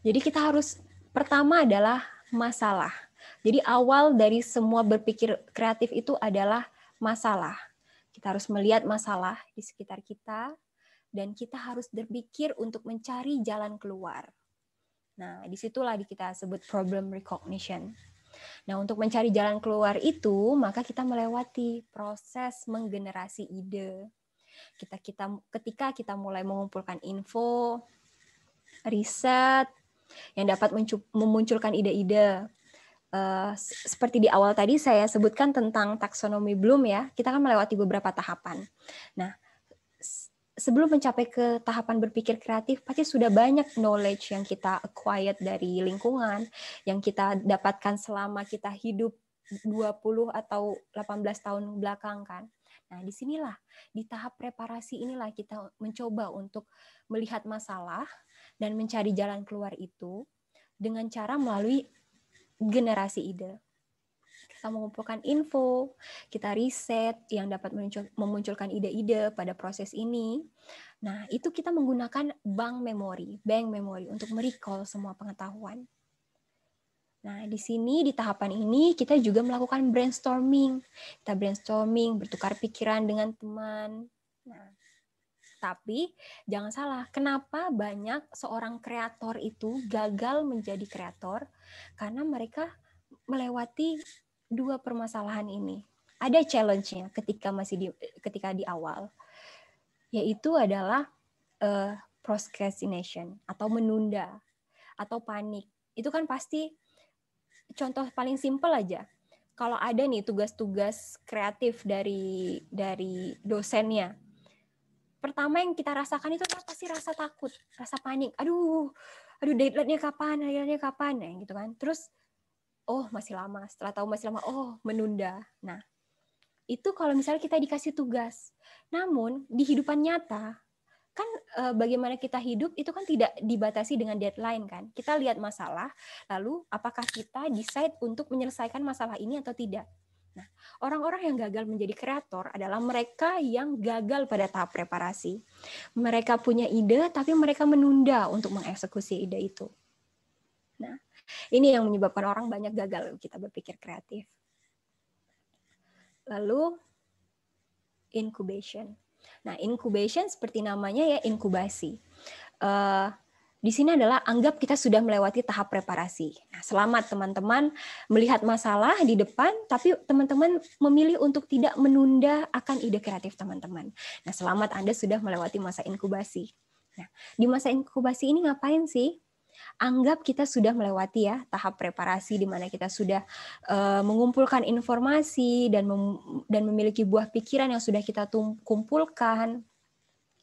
Jadi kita harus pertama adalah masalah jadi awal dari semua berpikir kreatif itu adalah masalah. Kita harus melihat masalah di sekitar kita dan kita harus berpikir untuk mencari jalan keluar. Nah, disitulah kita sebut problem recognition. Nah, untuk mencari jalan keluar itu, maka kita melewati proses menggenerasi ide. Kita kita ketika kita mulai mengumpulkan info, riset yang dapat memunculkan ide-ide, Eh, seperti di awal tadi saya sebutkan tentang taksonomi Bloom ya, kita kan melewati beberapa tahapan. Nah, sebelum mencapai ke tahapan berpikir kreatif, pasti sudah banyak knowledge yang kita acquired dari lingkungan, yang kita dapatkan selama kita hidup 20 atau 18 tahun belakang kan. Nah, disinilah di tahap preparasi inilah kita mencoba untuk melihat masalah dan mencari jalan keluar itu dengan cara melalui generasi ide. Kita mengumpulkan info, kita riset yang dapat muncul, memunculkan ide-ide pada proses ini. Nah, itu kita menggunakan bank memori, bank memori untuk merecall semua pengetahuan. Nah, di sini di tahapan ini kita juga melakukan brainstorming. Kita brainstorming, bertukar pikiran dengan teman. Nah, tapi jangan salah, kenapa banyak seorang kreator itu gagal menjadi kreator? Karena mereka melewati dua permasalahan ini. Ada challenge-nya ketika masih di ketika di awal yaitu adalah uh, procrastination atau menunda atau panik. Itu kan pasti contoh paling simpel aja. Kalau ada nih tugas-tugas kreatif dari dari dosennya, pertama yang kita rasakan itu pasti rasa takut, rasa panik. Aduh, aduh deadline-nya kapan, deadline-nya kapan, ya, gitu kan. Terus, oh masih lama. Setelah tahu masih lama, oh menunda. Nah, itu kalau misalnya kita dikasih tugas. Namun di kehidupan nyata, kan e, bagaimana kita hidup itu kan tidak dibatasi dengan deadline kan. Kita lihat masalah, lalu apakah kita decide untuk menyelesaikan masalah ini atau tidak. Nah, orang-orang yang gagal menjadi kreator adalah mereka yang gagal pada tahap preparasi. Mereka punya ide, tapi mereka menunda untuk mengeksekusi ide itu. Nah, ini yang menyebabkan orang banyak gagal kita berpikir kreatif. Lalu, incubation. Nah, incubation seperti namanya ya inkubasi. Uh, di sini adalah anggap kita sudah melewati tahap preparasi. Nah, selamat teman-teman melihat masalah di depan, tapi teman-teman memilih untuk tidak menunda akan ide kreatif teman-teman. Nah, selamat Anda sudah melewati masa inkubasi. Nah, di masa inkubasi ini ngapain sih? Anggap kita sudah melewati ya tahap preparasi di mana kita sudah uh, mengumpulkan informasi dan mem dan memiliki buah pikiran yang sudah kita kumpulkan,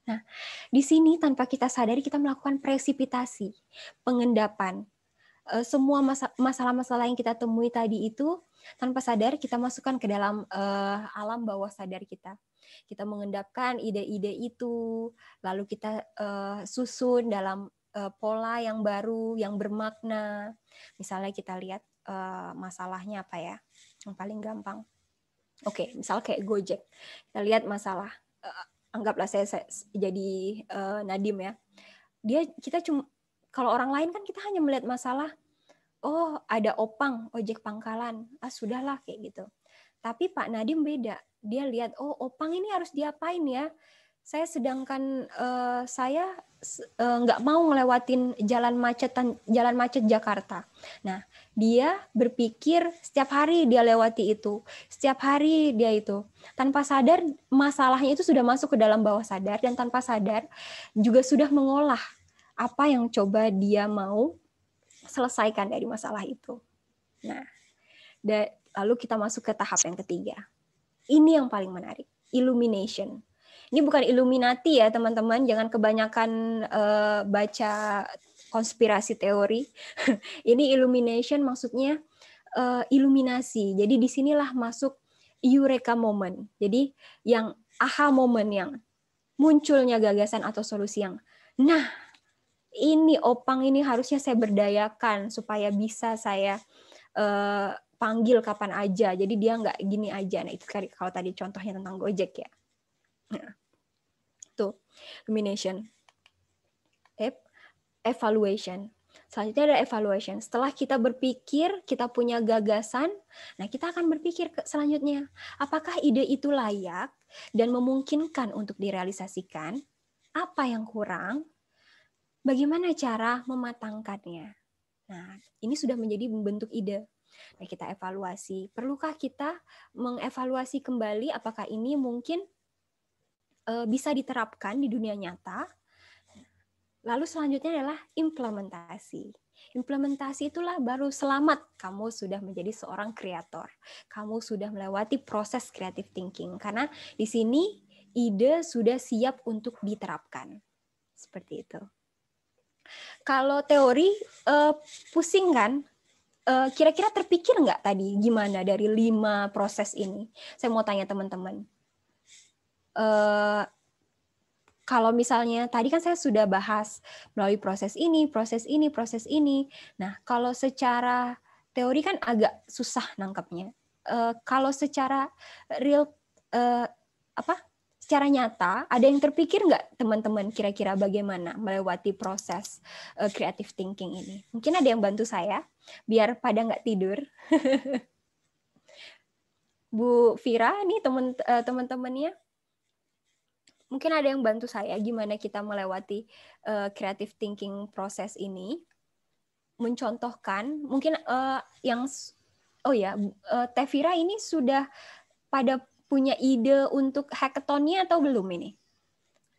Nah, di sini tanpa kita sadari kita melakukan presipitasi, pengendapan. E, semua masalah-masalah yang kita temui tadi itu tanpa sadar kita masukkan ke dalam uh, alam bawah sadar kita. Kita mengendapkan ide-ide itu, lalu kita uh, susun dalam uh, pola yang baru, yang bermakna. Misalnya kita lihat uh, masalahnya apa ya, yang paling gampang. Oke, okay, misal kayak Gojek. Kita lihat masalah anggaplah saya, saya jadi uh, Nadim ya. Dia kita cuma kalau orang lain kan kita hanya melihat masalah oh ada opang ojek pangkalan ah sudahlah kayak gitu. Tapi Pak Nadim beda. Dia lihat oh opang ini harus diapain ya? saya sedangkan uh, saya eh, nggak uh, mau ngelewatin jalan macetan jalan macet Jakarta. Nah, dia berpikir setiap hari dia lewati itu, setiap hari dia itu. Tanpa sadar masalahnya itu sudah masuk ke dalam bawah sadar dan tanpa sadar juga sudah mengolah apa yang coba dia mau selesaikan dari masalah itu. Nah, lalu kita masuk ke tahap yang ketiga. Ini yang paling menarik, illumination ini bukan Illuminati ya teman-teman, jangan kebanyakan uh, baca konspirasi teori. ini illumination maksudnya uh, iluminasi. Jadi disinilah masuk eureka moment. Jadi yang aha moment yang munculnya gagasan atau solusi yang nah ini opang ini harusnya saya berdayakan supaya bisa saya uh, panggil kapan aja. Jadi dia nggak gini aja. Nah itu kalau tadi contohnya tentang Gojek ya. Nah rumination. Evaluation. Selanjutnya ada evaluation. Setelah kita berpikir, kita punya gagasan, nah kita akan berpikir ke selanjutnya, apakah ide itu layak dan memungkinkan untuk direalisasikan? Apa yang kurang? Bagaimana cara mematangkannya? Nah, ini sudah menjadi bentuk ide. Nah, kita evaluasi. Perlukah kita mengevaluasi kembali apakah ini mungkin uh, bisa diterapkan di dunia nyata. Lalu selanjutnya adalah implementasi. Implementasi itulah baru selamat kamu sudah menjadi seorang kreator. Kamu sudah melewati proses creative thinking karena di sini ide sudah siap untuk diterapkan. Seperti itu. Kalau teori uh, pusing kan? Eh, kira-kira terpikir nggak tadi gimana dari lima proses ini? Saya mau tanya teman-teman uh, kalau misalnya tadi kan saya sudah bahas melalui proses ini, proses ini, proses ini. Nah, kalau secara teori kan agak susah nangkapnya. Uh, eh, kalau secara real uh, apa? Secara nyata, ada yang terpikir nggak teman-teman kira-kira bagaimana melewati proses uh, creative thinking ini? Mungkin ada yang bantu saya biar pada nggak tidur. Bu Vira nih teman uh, teman-temannya mungkin ada yang bantu saya gimana kita melewati uh, creative thinking proses ini mencontohkan mungkin uh, yang oh ya uh, Tevira ini sudah pada punya ide untuk hackathonnya atau belum ini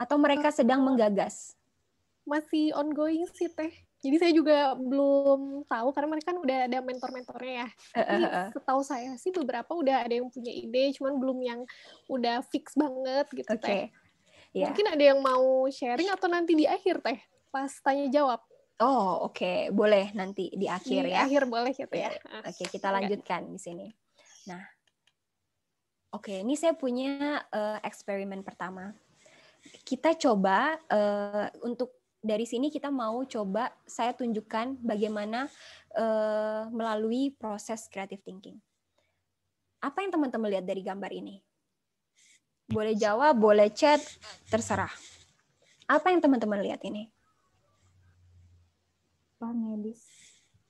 atau mereka sedang menggagas masih ongoing sih teh jadi saya juga belum tahu karena mereka kan udah ada mentor-mentornya ya. Jadi setahu saya sih beberapa udah ada yang punya ide, cuman belum yang udah fix banget gitu. Oke. Okay. Yeah. Mungkin ada yang mau sharing atau nanti di akhir teh pas tanya jawab. Oh oke okay. boleh nanti di akhir di ya. Akhir boleh gitu ya. Iya. Ah, oke okay, kita lanjutkan di sini. Nah oke okay, ini saya punya uh, eksperimen pertama. Kita coba uh, untuk dari sini kita mau coba saya tunjukkan bagaimana uh, melalui proses creative thinking. Apa yang teman-teman lihat dari gambar ini? boleh jawab, boleh chat, terserah. Apa yang teman-teman lihat ini? Sampah medis.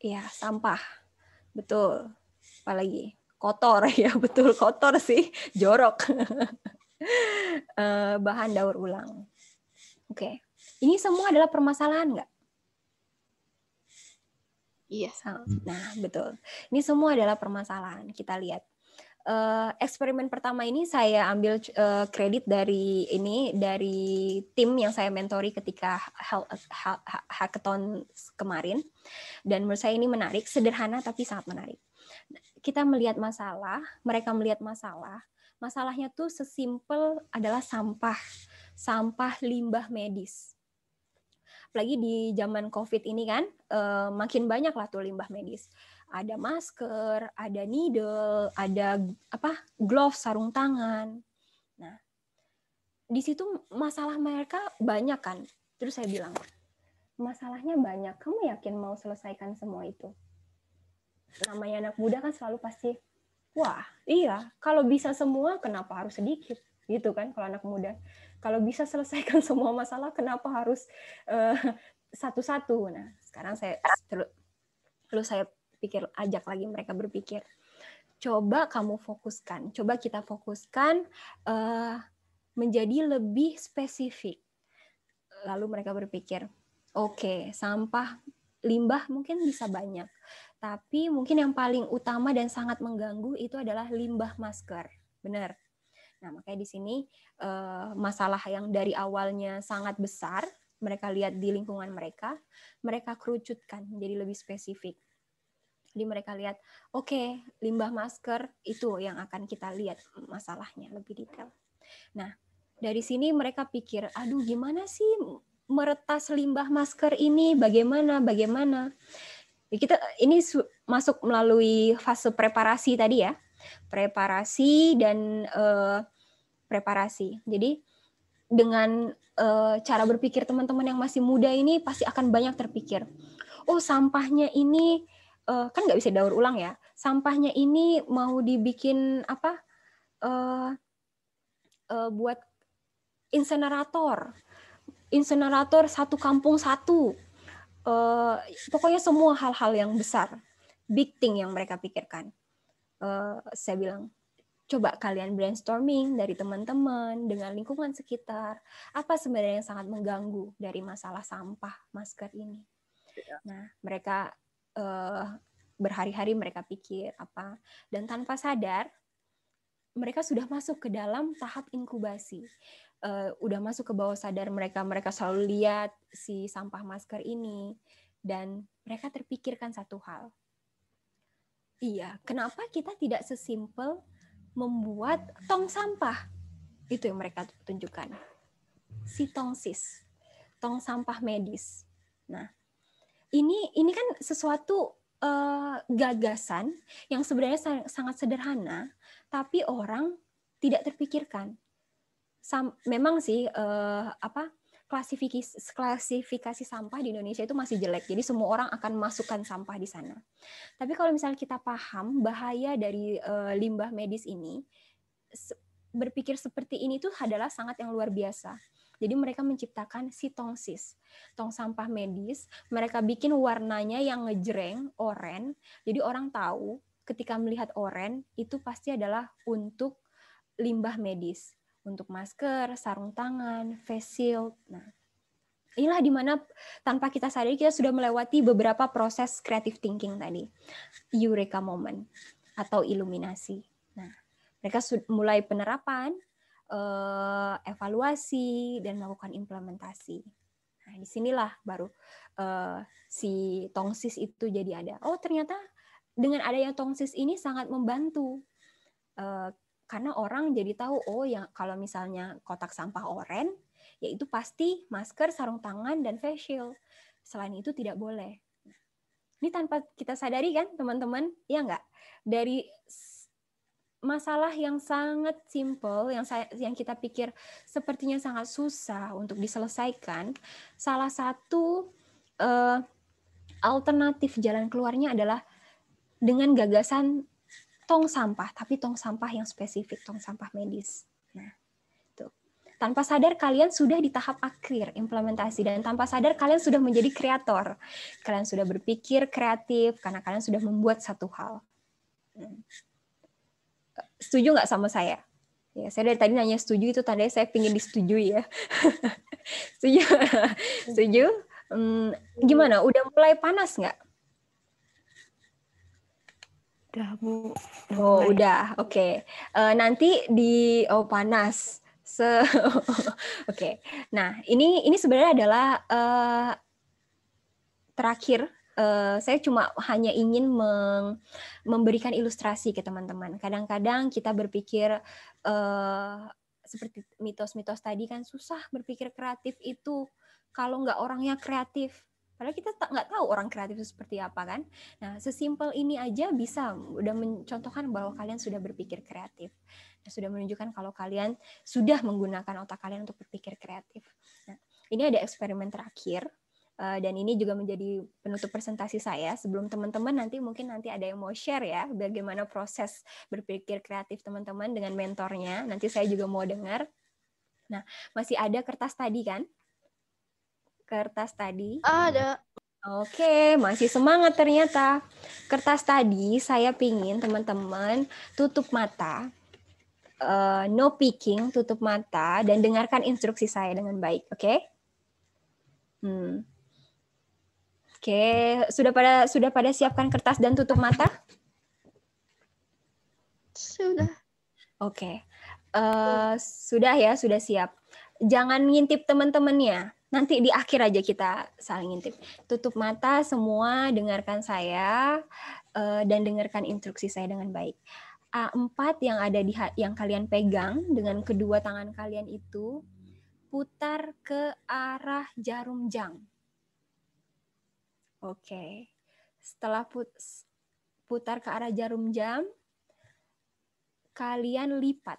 Iya, sampah. Betul. Apalagi kotor ya, betul kotor sih, jorok. Eh, bahan daur ulang. Oke. Ini semua adalah permasalahan nggak? Iya. Nah, betul. Ini semua adalah permasalahan. Kita lihat uh, eksperimen pertama ini saya ambil uh, kredit dari ini dari tim yang saya mentori ketika hackathon kemarin dan menurut saya ini menarik sederhana tapi sangat menarik kita melihat masalah mereka melihat masalah masalahnya tuh sesimpel adalah sampah sampah limbah medis apalagi di zaman covid ini kan uh, makin banyak lah tuh limbah medis ada masker, ada needle, ada apa glove sarung tangan. Nah, di situ masalah mereka banyak kan. Terus saya bilang, masalahnya banyak. Kamu yakin mau selesaikan semua itu? Namanya anak muda kan selalu pasti, wah iya, kalau bisa semua kenapa harus sedikit? Gitu kan kalau anak muda. Kalau bisa selesaikan semua masalah kenapa harus uh, satu-satu? nah, sekarang saya terus saya pikir ajak lagi mereka berpikir coba kamu fokuskan coba kita fokuskan uh, menjadi lebih spesifik lalu mereka berpikir oke okay, sampah limbah mungkin bisa banyak tapi mungkin yang paling utama dan sangat mengganggu itu adalah limbah masker benar nah makanya di sini uh, masalah yang dari awalnya sangat besar mereka lihat di lingkungan mereka, mereka kerucutkan menjadi lebih spesifik. Jadi mereka lihat, oke, okay, limbah masker itu yang akan kita lihat masalahnya lebih detail. Nah, dari sini mereka pikir, aduh gimana sih meretas limbah masker ini? Bagaimana? Bagaimana? Ya, kita ini masuk melalui fase preparasi tadi ya, preparasi dan uh, preparasi. Jadi dengan uh, cara berpikir teman-teman yang masih muda ini pasti akan banyak terpikir. Oh sampahnya ini uh, kan nggak bisa daur ulang ya sampahnya ini mau dibikin apa uh, uh, buat insenerator insenerator satu kampung satu uh, pokoknya semua hal-hal yang besar big thing yang mereka pikirkan uh, saya bilang coba kalian brainstorming dari teman-teman dengan lingkungan sekitar apa sebenarnya yang sangat mengganggu dari masalah sampah masker ini iya. nah mereka uh, berhari-hari mereka pikir apa dan tanpa sadar mereka sudah masuk ke dalam tahap inkubasi uh, udah masuk ke bawah sadar mereka mereka selalu lihat si sampah masker ini dan mereka terpikirkan satu hal iya kenapa kita tidak sesimpel membuat tong sampah itu yang mereka tunjukkan si tongsis tong sampah medis nah ini ini kan sesuatu uh, gagasan yang sebenarnya sangat sederhana tapi orang tidak terpikirkan Sam, memang sih uh, apa klasifikasi klasifikasi sampah di Indonesia itu masih jelek jadi semua orang akan masukkan sampah di sana tapi kalau misalnya kita paham bahaya dari uh, limbah medis ini berpikir seperti ini itu adalah sangat yang luar biasa jadi mereka menciptakan si tong tong sampah medis. Mereka bikin warnanya yang ngejreng, oren. Jadi orang tahu ketika melihat oren itu pasti adalah untuk limbah medis, untuk masker, sarung tangan, face shield. Nah, inilah dimana tanpa kita sadari kita sudah melewati beberapa proses creative thinking tadi, eureka moment atau iluminasi. Nah, mereka mulai penerapan uh, evaluasi dan melakukan implementasi. Nah, disinilah baru uh, si tongsis itu jadi ada. Oh, ternyata dengan adanya tongsis ini sangat membantu uh, karena orang jadi tahu oh yang kalau misalnya kotak sampah oren yaitu pasti masker, sarung tangan dan facial. Selain itu tidak boleh. Ini tanpa kita sadari kan teman-teman, ya enggak? Dari masalah yang sangat simpel yang saya yang kita pikir sepertinya sangat susah untuk diselesaikan salah satu uh, alternatif jalan keluarnya adalah dengan gagasan tong sampah tapi tong sampah yang spesifik tong sampah medis nah itu tanpa sadar kalian sudah di tahap akhir implementasi dan tanpa sadar kalian sudah menjadi kreator kalian sudah berpikir kreatif karena kalian sudah membuat satu hal hmm setuju nggak sama saya? Ya, saya dari tadi nanya setuju itu tandanya saya pingin disetujui ya. setuju, setuju. Hmm, gimana? Udah mulai panas nggak? Udah bu. Oh mulai. udah, oke. Okay. Uh, eh, nanti di oh panas. Se, oke. okay. Nah ini ini sebenarnya adalah uh, terakhir Eh, saya cuma hanya ingin memberikan ilustrasi ke teman-teman. Kadang-kadang kita berpikir uh, seperti mitos-mitos tadi kan susah berpikir kreatif itu kalau nggak orangnya kreatif. Padahal kita nggak tahu orang kreatif itu seperti apa kan. Nah, sesimpel ini aja bisa udah mencontohkan bahwa kalian sudah berpikir kreatif. Nah, sudah menunjukkan kalau kalian sudah menggunakan otak kalian untuk berpikir kreatif. Nah, ini ada eksperimen terakhir Eh, dan ini juga menjadi penutup presentasi saya. Sebelum teman-teman nanti mungkin nanti ada yang mau share ya bagaimana proses berpikir kreatif teman-teman dengan mentornya. Nanti saya juga mau dengar. Nah, masih ada kertas tadi kan? Kertas tadi? Ada. Oke, masih semangat ternyata. Kertas tadi saya pingin teman-teman tutup mata, uh, no picking, tutup mata dan dengarkan instruksi saya dengan baik, oke? Okay? Hmm. Oke, sudah pada sudah pada siapkan kertas dan tutup mata? Sudah. Oke. Uh, sudah ya, sudah siap. Jangan ngintip teman-temannya. Nanti di akhir aja kita saling ngintip. Tutup mata semua, dengarkan saya uh, dan dengarkan instruksi saya dengan baik. A4 yang ada di yang kalian pegang dengan kedua tangan kalian itu putar ke arah jarum jam Oke. Okay. Setelah put putar ke arah jarum jam, kalian lipat.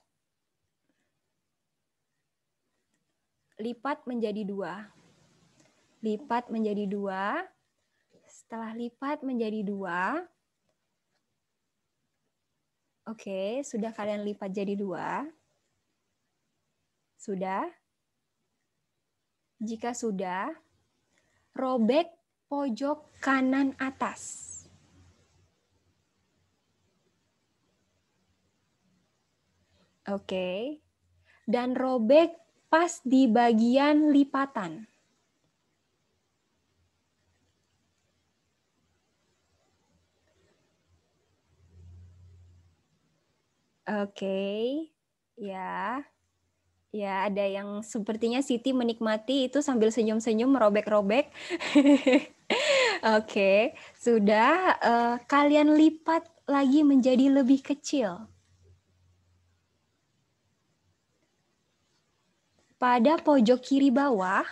Lipat menjadi dua. Lipat menjadi dua. Setelah lipat menjadi dua, Oke, okay, sudah kalian lipat jadi dua? Sudah? Jika sudah, robek pojok kanan atas. Oke. Okay. Dan robek pas di bagian lipatan. Oke, okay. ya. Ya, ada yang sepertinya Siti menikmati itu sambil senyum-senyum merobek-robek. Oke, sudah uh, kalian lipat lagi menjadi lebih kecil. Pada pojok kiri bawah,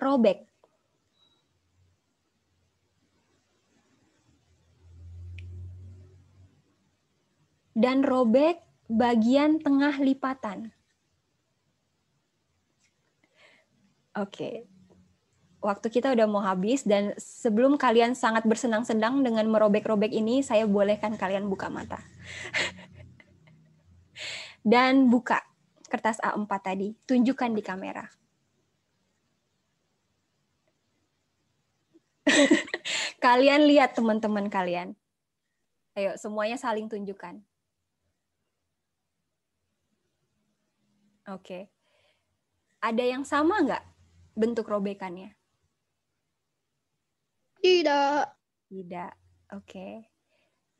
robek. Dan robek bagian tengah lipatan. Oke, waktu kita udah mau habis dan sebelum kalian sangat bersenang-senang dengan merobek-robek ini, saya bolehkan kalian buka mata. dan buka kertas A4 tadi, tunjukkan di kamera. kalian lihat teman-teman kalian. Ayo semuanya saling tunjukkan. Oke. Ada yang sama nggak bentuk robekannya? Tidak. Tidak. Oke. Okay.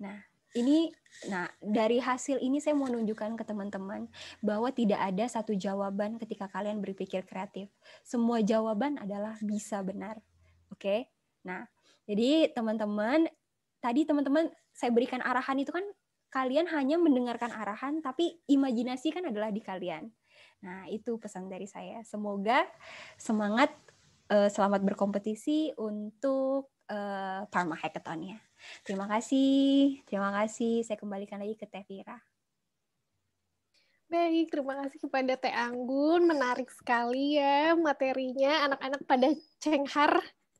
Nah, ini nah dari hasil ini saya mau nunjukkan ke teman-teman bahwa tidak ada satu jawaban ketika kalian berpikir kreatif. Semua jawaban adalah bisa benar. Oke. Okay? Nah, jadi teman-teman tadi teman-teman saya berikan arahan itu kan kalian hanya mendengarkan arahan tapi imajinasi kan adalah di kalian. Nah, itu pesan dari saya. Semoga semangat eh, selamat berkompetisi untuk uh, Parma Hackathon-nya. Terima kasih, terima kasih. Saya kembalikan lagi ke Teh Vira. Baik, terima kasih kepada Teh Anggun. Menarik sekali ya materinya. Anak-anak pada cenghar,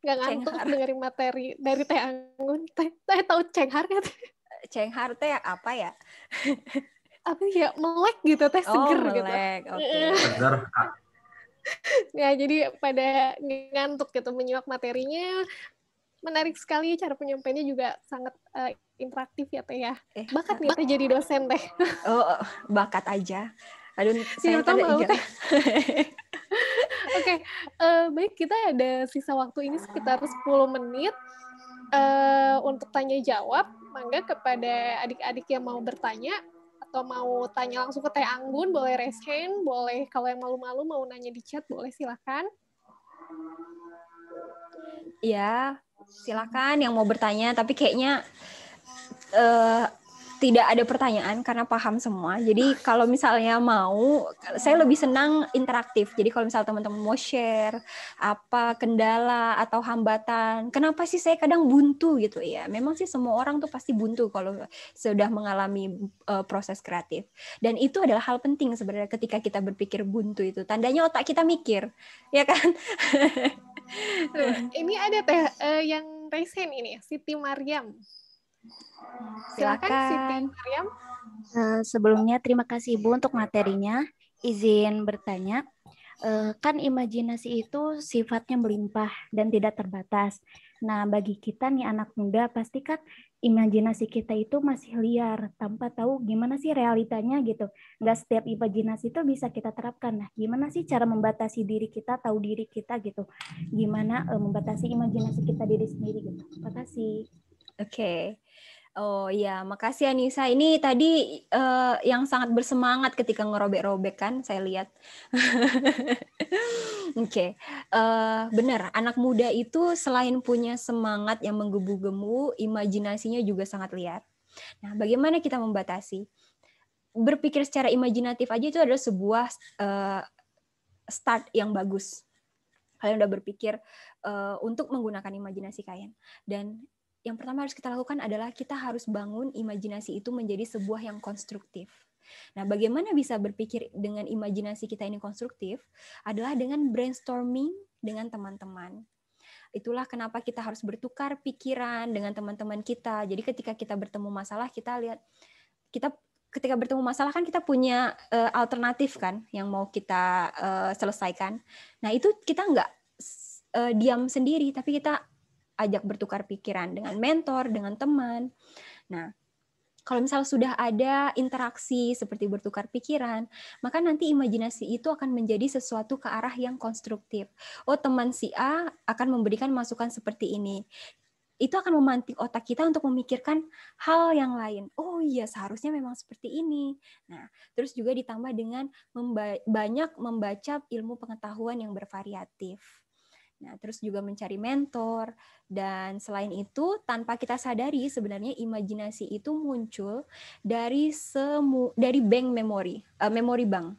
nggak ngantuk dengerin materi dari Teh Anggun. Teh, teh tahu cenghar nggak? Cenghar teh apa ya? apa ya melek gitu teh oh, seger gitu. melek. gitu. Okay. Seger. ya jadi pada ngantuk gitu menyimak materinya menarik sekali ya cara penyampaiannya juga sangat uh, interaktif ya teh ya. Eh, bakat nih teh jadi dosen teh. Oh, oh, bakat aja. Aduh, saya tahu teh. Oke, okay. uh, eh, baik kita ada sisa waktu ini sekitar 10 menit uh, untuk tanya jawab. Mangga kepada adik-adik yang mau bertanya atau mau tanya langsung ke Teh Anggun, boleh raise hand, boleh kalau yang malu-malu mau nanya di chat boleh silakan. Ya, silakan yang mau bertanya tapi kayaknya uh, tidak ada pertanyaan karena paham semua. Jadi kalau misalnya mau, saya lebih senang interaktif. Jadi kalau misalnya teman-teman mau share apa kendala atau hambatan, kenapa sih saya kadang buntu gitu ya? Memang sih semua orang tuh pasti buntu kalau sudah mengalami uh, proses kreatif. Dan itu adalah hal penting sebenarnya ketika kita berpikir buntu itu. Tandanya otak kita mikir, ya kan? Nah, ini ada teh uh, yang resen ini, Siti Mariam. Silakan Siti Mariam. Uh, eh, sebelumnya terima kasih Bu untuk materinya. Izin bertanya, uh, kan imajinasi itu sifatnya melimpah dan tidak terbatas. Nah, bagi kita nih anak muda pasti kan imajinasi kita itu masih liar tanpa tahu gimana sih realitanya gitu. Nggak setiap imajinasi itu bisa kita terapkan. Nah, gimana sih cara membatasi diri kita, tahu diri kita gitu. Gimana uh, membatasi imajinasi kita diri sendiri gitu. Terima kasih. Oke. Okay. Oh iya, makasih Anissa. Ini tadi uh, yang sangat bersemangat ketika ngerobek-robek kan, saya lihat. Oke, okay. uh, eh, benar. Anak muda itu selain punya semangat yang menggebu-gemu, imajinasinya juga sangat liar. Nah, bagaimana kita membatasi? Berpikir secara imajinatif aja itu adalah sebuah uh, start yang bagus. Kalian udah berpikir uh, untuk menggunakan imajinasi kalian dan yang pertama harus kita lakukan adalah kita harus bangun imajinasi itu menjadi sebuah yang konstruktif. Nah, bagaimana bisa berpikir dengan imajinasi kita ini konstruktif adalah dengan brainstorming dengan teman-teman. Itulah kenapa kita harus bertukar pikiran dengan teman-teman kita. Jadi ketika kita bertemu masalah, kita lihat kita ketika bertemu masalah kan kita punya uh, alternatif kan yang mau kita uh, selesaikan. Nah, itu kita nggak uh, diam sendiri, tapi kita ajak bertukar pikiran dengan mentor, dengan teman. Nah, kalau misalnya sudah ada interaksi seperti bertukar pikiran, maka nanti imajinasi itu akan menjadi sesuatu ke arah yang konstruktif. Oh, teman si A akan memberikan masukan seperti ini itu akan memantik otak kita untuk memikirkan hal yang lain. Oh iya, seharusnya memang seperti ini. Nah, terus juga ditambah dengan memba banyak membaca ilmu pengetahuan yang bervariatif. Nah, terus juga mencari mentor dan selain itu tanpa kita sadari sebenarnya imajinasi itu muncul dari semu dari bank memori, uh, memori bank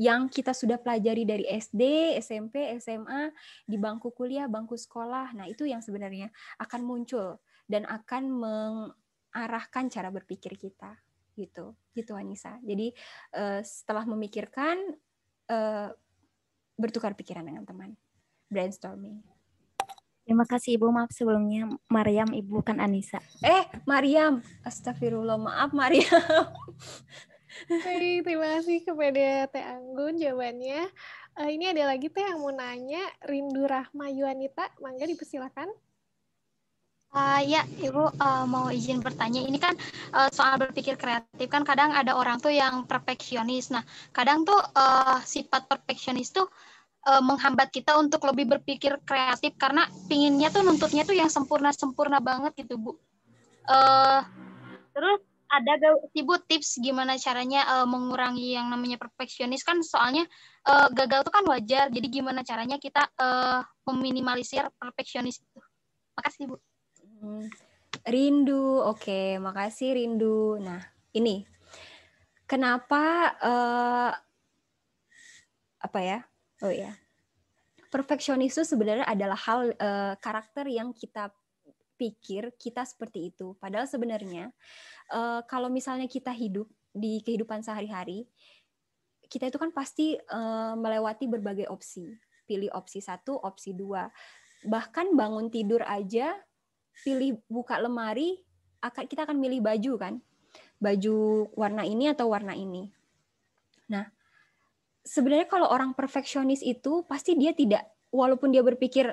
yang kita sudah pelajari dari SD, SMP, SMA, di bangku kuliah, bangku sekolah. Nah, itu yang sebenarnya akan muncul dan akan mengarahkan cara berpikir kita gitu. Gitu Anissa. Jadi uh, setelah memikirkan uh, bertukar pikiran dengan teman brainstorming. Terima kasih Ibu, maaf sebelumnya Mariam Ibu kan Anissa. Eh, Mariam. Astagfirullah, maaf Mariam. Hey, terima kasih kepada Teh Anggun jawabannya. Uh, ini ada lagi Teh yang mau nanya, Rindu Rahma Yuanita, mangga dipersilakan. Uh, ya, Ibu uh, mau izin bertanya. Ini kan uh, soal berpikir kreatif kan kadang ada orang tuh yang perfeksionis. Nah, kadang tuh uh, sifat perfeksionis tuh uh, menghambat kita untuk lebih berpikir kreatif karena pinginnya tuh nuntutnya tuh yang sempurna sempurna banget gitu bu. Uh, terus ada gak sih bu tips gimana caranya uh, mengurangi yang namanya perfeksionis kan soalnya uh, gagal tuh kan wajar jadi gimana caranya kita uh, meminimalisir perfeksionis itu. Makasih bu. Hmm, rindu, oke, makasih rindu. Nah ini kenapa uh, apa ya Oh ya. Perfeksionis itu sebenarnya adalah hal uh, karakter yang kita pikir kita seperti itu. Padahal sebenarnya uh, kalau misalnya kita hidup di kehidupan sehari-hari, kita itu kan pasti uh, melewati berbagai opsi. Pilih opsi satu, opsi dua. Bahkan bangun tidur aja, pilih buka lemari, akan kita akan milih baju kan, baju warna ini atau warna ini. Nah, sebenarnya kalau orang perfeksionis itu pasti dia tidak walaupun dia berpikir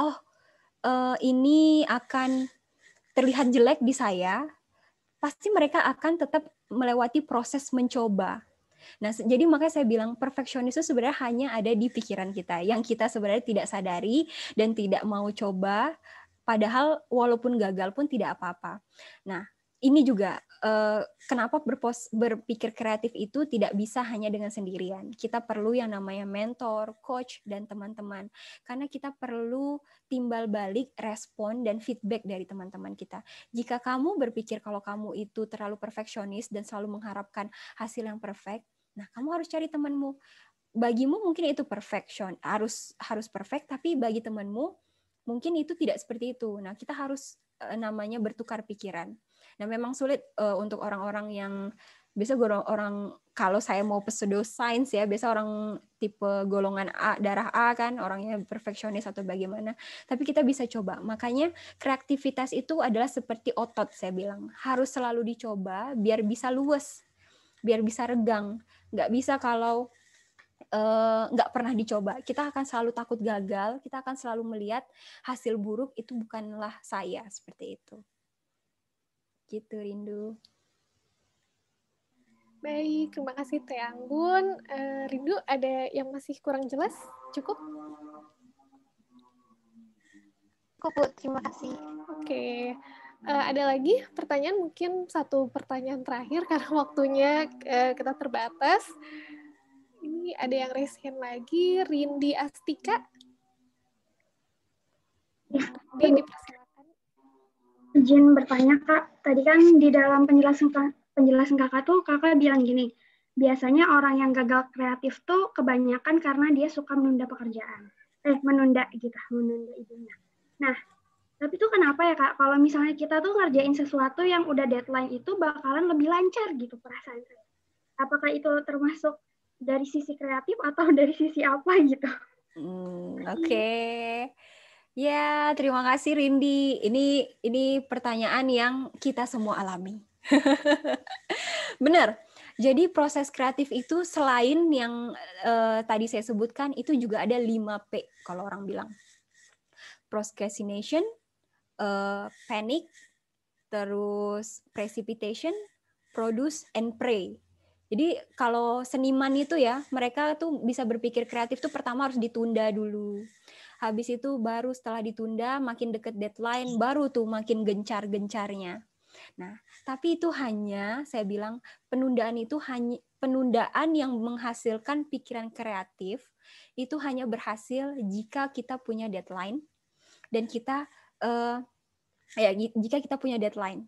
oh uh, ini akan terlihat jelek di saya, pasti mereka akan tetap melewati proses mencoba. Nah, jadi makanya saya bilang perfeksionis itu sebenarnya hanya ada di pikiran kita yang kita sebenarnya tidak sadari dan tidak mau coba padahal walaupun gagal pun tidak apa-apa. Nah, ini juga uh, kenapa berpos berpikir kreatif itu tidak bisa hanya dengan sendirian. Kita perlu yang namanya mentor, coach, dan teman-teman. Karena kita perlu timbal balik respon dan feedback dari teman-teman kita. Jika kamu berpikir kalau kamu itu terlalu perfeksionis dan selalu mengharapkan hasil yang perfect, nah kamu harus cari temanmu. Bagimu mungkin itu perfection, harus harus perfect, tapi bagi temanmu mungkin itu tidak seperti itu. Nah, kita harus eh, namanya bertukar pikiran. Nah, memang sulit uh, untuk orang-orang yang bisa gue orang kalau saya mau pseudo science ya biasa orang tipe golongan A darah A kan orangnya perfeksionis atau bagaimana tapi kita bisa coba makanya kreativitas itu adalah seperti otot saya bilang harus selalu dicoba biar bisa luwes biar bisa regang nggak bisa kalau eh, nggak uh, pernah dicoba kita akan selalu takut gagal kita akan selalu melihat hasil buruk itu bukanlah saya seperti itu Gitu Rindu. Baik, terima kasih Teh Anggun. Uh, Rindu, ada yang masih kurang jelas? Cukup? Cukup, terima kasih. Oke. Okay. Uh, eh, ada lagi pertanyaan? Mungkin satu pertanyaan terakhir karena waktunya uh, kita terbatas. Ini ada yang raise lagi, Rindi Astika. Ya, Rindi, izin bertanya kak, tadi kan di dalam penjelasan penjelasan kakak tuh kakak bilang gini, biasanya orang yang gagal kreatif tuh kebanyakan karena dia suka menunda pekerjaan. Eh, menunda gitu, menunda izinnya. Nah, tapi tuh kenapa ya kak, kalau misalnya kita tuh ngerjain sesuatu yang udah deadline itu bakalan lebih lancar gitu perasaan saya. Apakah itu termasuk dari sisi kreatif atau dari sisi apa gitu? Hmm, nah, Oke. Okay. Iya. Ya, terima kasih Rindi. Ini ini pertanyaan yang kita semua alami. Benar. Jadi proses kreatif itu selain yang eh, tadi saya sebutkan itu juga ada 5P kalau orang bilang. Procrastination, eh, panic, terus precipitation, produce and pray. Jadi kalau seniman itu ya, mereka tuh bisa berpikir kreatif tuh pertama harus ditunda dulu habis itu baru setelah ditunda makin deket deadline baru tuh makin gencar-gencarnya. Nah, tapi itu hanya saya bilang penundaan itu hanya penundaan yang menghasilkan pikiran kreatif itu hanya berhasil jika kita punya deadline dan kita uh, ya jika kita punya deadline.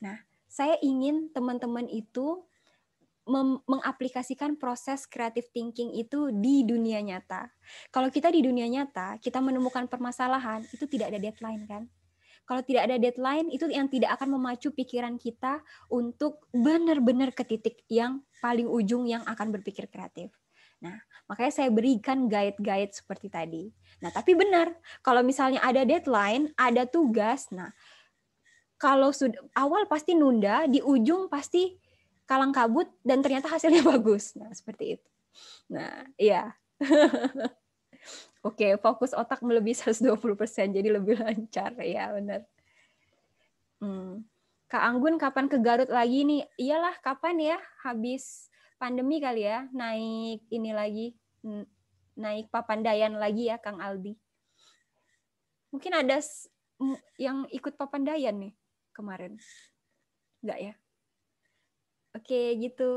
Nah, saya ingin teman-teman itu mengaplikasikan proses creative thinking itu di dunia nyata. Kalau kita di dunia nyata, kita menemukan permasalahan, itu tidak ada deadline kan? Kalau tidak ada deadline, itu yang tidak akan memacu pikiran kita untuk benar-benar ke titik yang paling ujung yang akan berpikir kreatif. Nah, makanya saya berikan guide-guide seperti tadi. Nah, tapi benar, kalau misalnya ada deadline, ada tugas, nah kalau sudah awal pasti nunda, di ujung pasti kalang kabut dan ternyata hasilnya bagus. Nah, seperti itu. Nah, iya. Oke, okay, fokus otak melebihi 120% jadi lebih lancar ya, benar. Hmm. Kak Anggun kapan ke Garut lagi nih? Iyalah, kapan ya? Habis pandemi kali ya, naik ini lagi, naik Papandayan lagi ya, Kang Aldi. Mungkin ada yang ikut Papandayan nih kemarin. Enggak ya? Oke, gitu.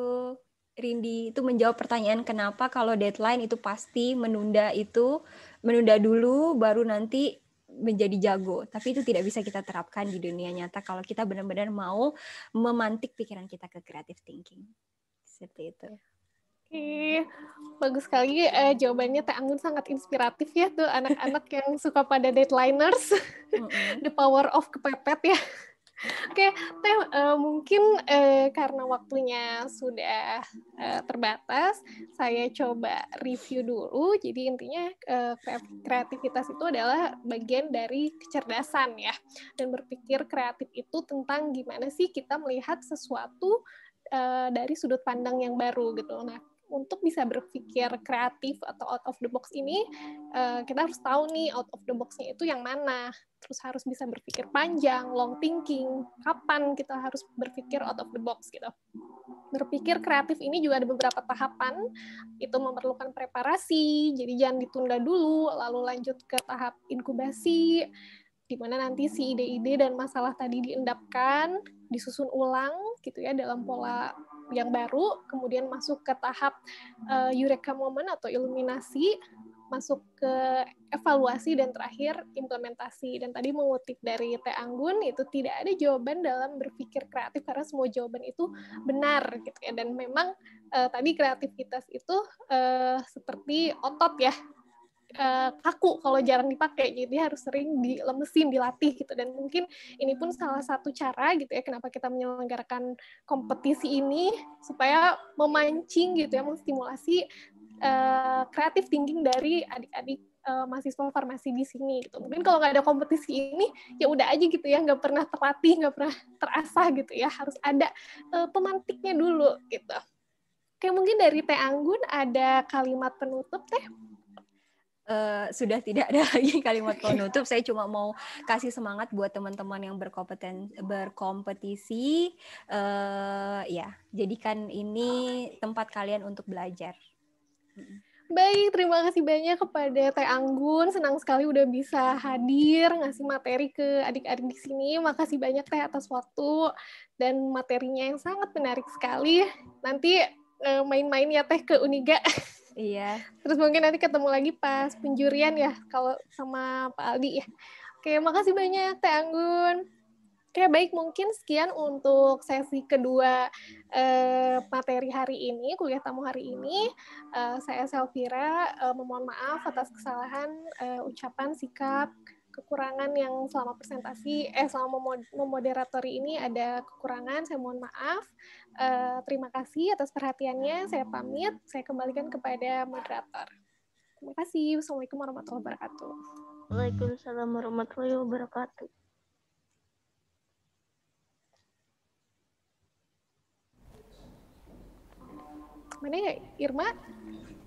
Rindi itu menjawab pertanyaan kenapa kalau deadline itu pasti menunda itu menunda dulu baru nanti menjadi jago. Tapi itu tidak bisa kita terapkan di dunia nyata kalau kita benar-benar mau memantik pikiran kita ke creative thinking. Seperti itu. Oke, bagus sekali eh, jawabannya Teh Anggun sangat inspiratif ya tuh anak-anak yang suka pada deadliners. The power of kepepet ya. Oke, Teh, uh, mungkin uh, karena waktunya sudah uh, terbatas, saya coba review dulu. Jadi intinya uh, kreativitas itu adalah bagian dari kecerdasan ya. Dan berpikir kreatif itu tentang gimana sih kita melihat sesuatu uh, dari sudut pandang yang baru gitu. Nah, untuk bisa berpikir kreatif atau out of the box ini uh, kita harus tahu nih out of the boxnya itu yang mana terus harus bisa berpikir panjang long thinking kapan kita harus berpikir out of the box gitu berpikir kreatif ini juga ada beberapa tahapan itu memerlukan preparasi jadi jangan ditunda dulu lalu lanjut ke tahap inkubasi di mana nanti si ide-ide dan masalah tadi diendapkan, disusun ulang gitu ya dalam pola yang baru, kemudian masuk ke tahap uh, eureka moment atau iluminasi, masuk ke evaluasi dan terakhir implementasi. Dan tadi mengutip dari Teh Anggun itu tidak ada jawaban dalam berpikir kreatif karena semua jawaban itu benar gitu ya. Dan memang uh, tadi kreativitas itu uh, seperti otot ya Eh, kaku kalau jarang dipakai jadi harus sering dilemesin dilatih gitu dan mungkin ini pun salah satu cara gitu ya kenapa kita menyelenggarakan kompetisi ini supaya memancing gitu ya menstimulasi kreatif eh, uh, thinking dari adik-adik uh, mahasiswa farmasi di sini gitu. Mungkin kalau nggak ada kompetisi ini ya udah aja gitu ya nggak pernah terlatih nggak pernah terasah gitu ya harus ada uh, pemantiknya dulu gitu. Oke mungkin dari Teh Anggun ada kalimat penutup Teh. Uh, sudah tidak ada lagi kalimat iya. penutup. Saya cuma mau kasih semangat buat teman-teman yang berkompeten berkompetisi. Uh, ya, jadikan ini tempat kalian untuk belajar. Baik, terima kasih banyak kepada Teh Anggun. Senang sekali udah bisa hadir ngasih materi ke adik-adik di sini. Makasih banyak Teh atas waktu dan materinya yang sangat menarik sekali. Nanti eh, main-main ya Teh ke Uniga. Iya. Terus mungkin nanti ketemu lagi pas penjurian ya kalau sama Pak Aldi ya. Oke, makasih banyak Teh Anggun. Oke, baik mungkin sekian untuk sesi kedua eh, materi hari ini, kuliah tamu hari ini. Eh, saya Selvira eh, memohon maaf atas kesalahan eh, ucapan, sikap, kekurangan yang selama presentasi eh selama memoderatori ini ada kekurangan, saya mohon maaf. Uh, terima kasih atas perhatiannya. Saya pamit. Saya kembalikan kepada moderator. Terima kasih. Wassalamualaikum warahmatullahi wabarakatuh. Waalaikumsalam warahmatullahi wabarakatuh. Mana ya, Irma?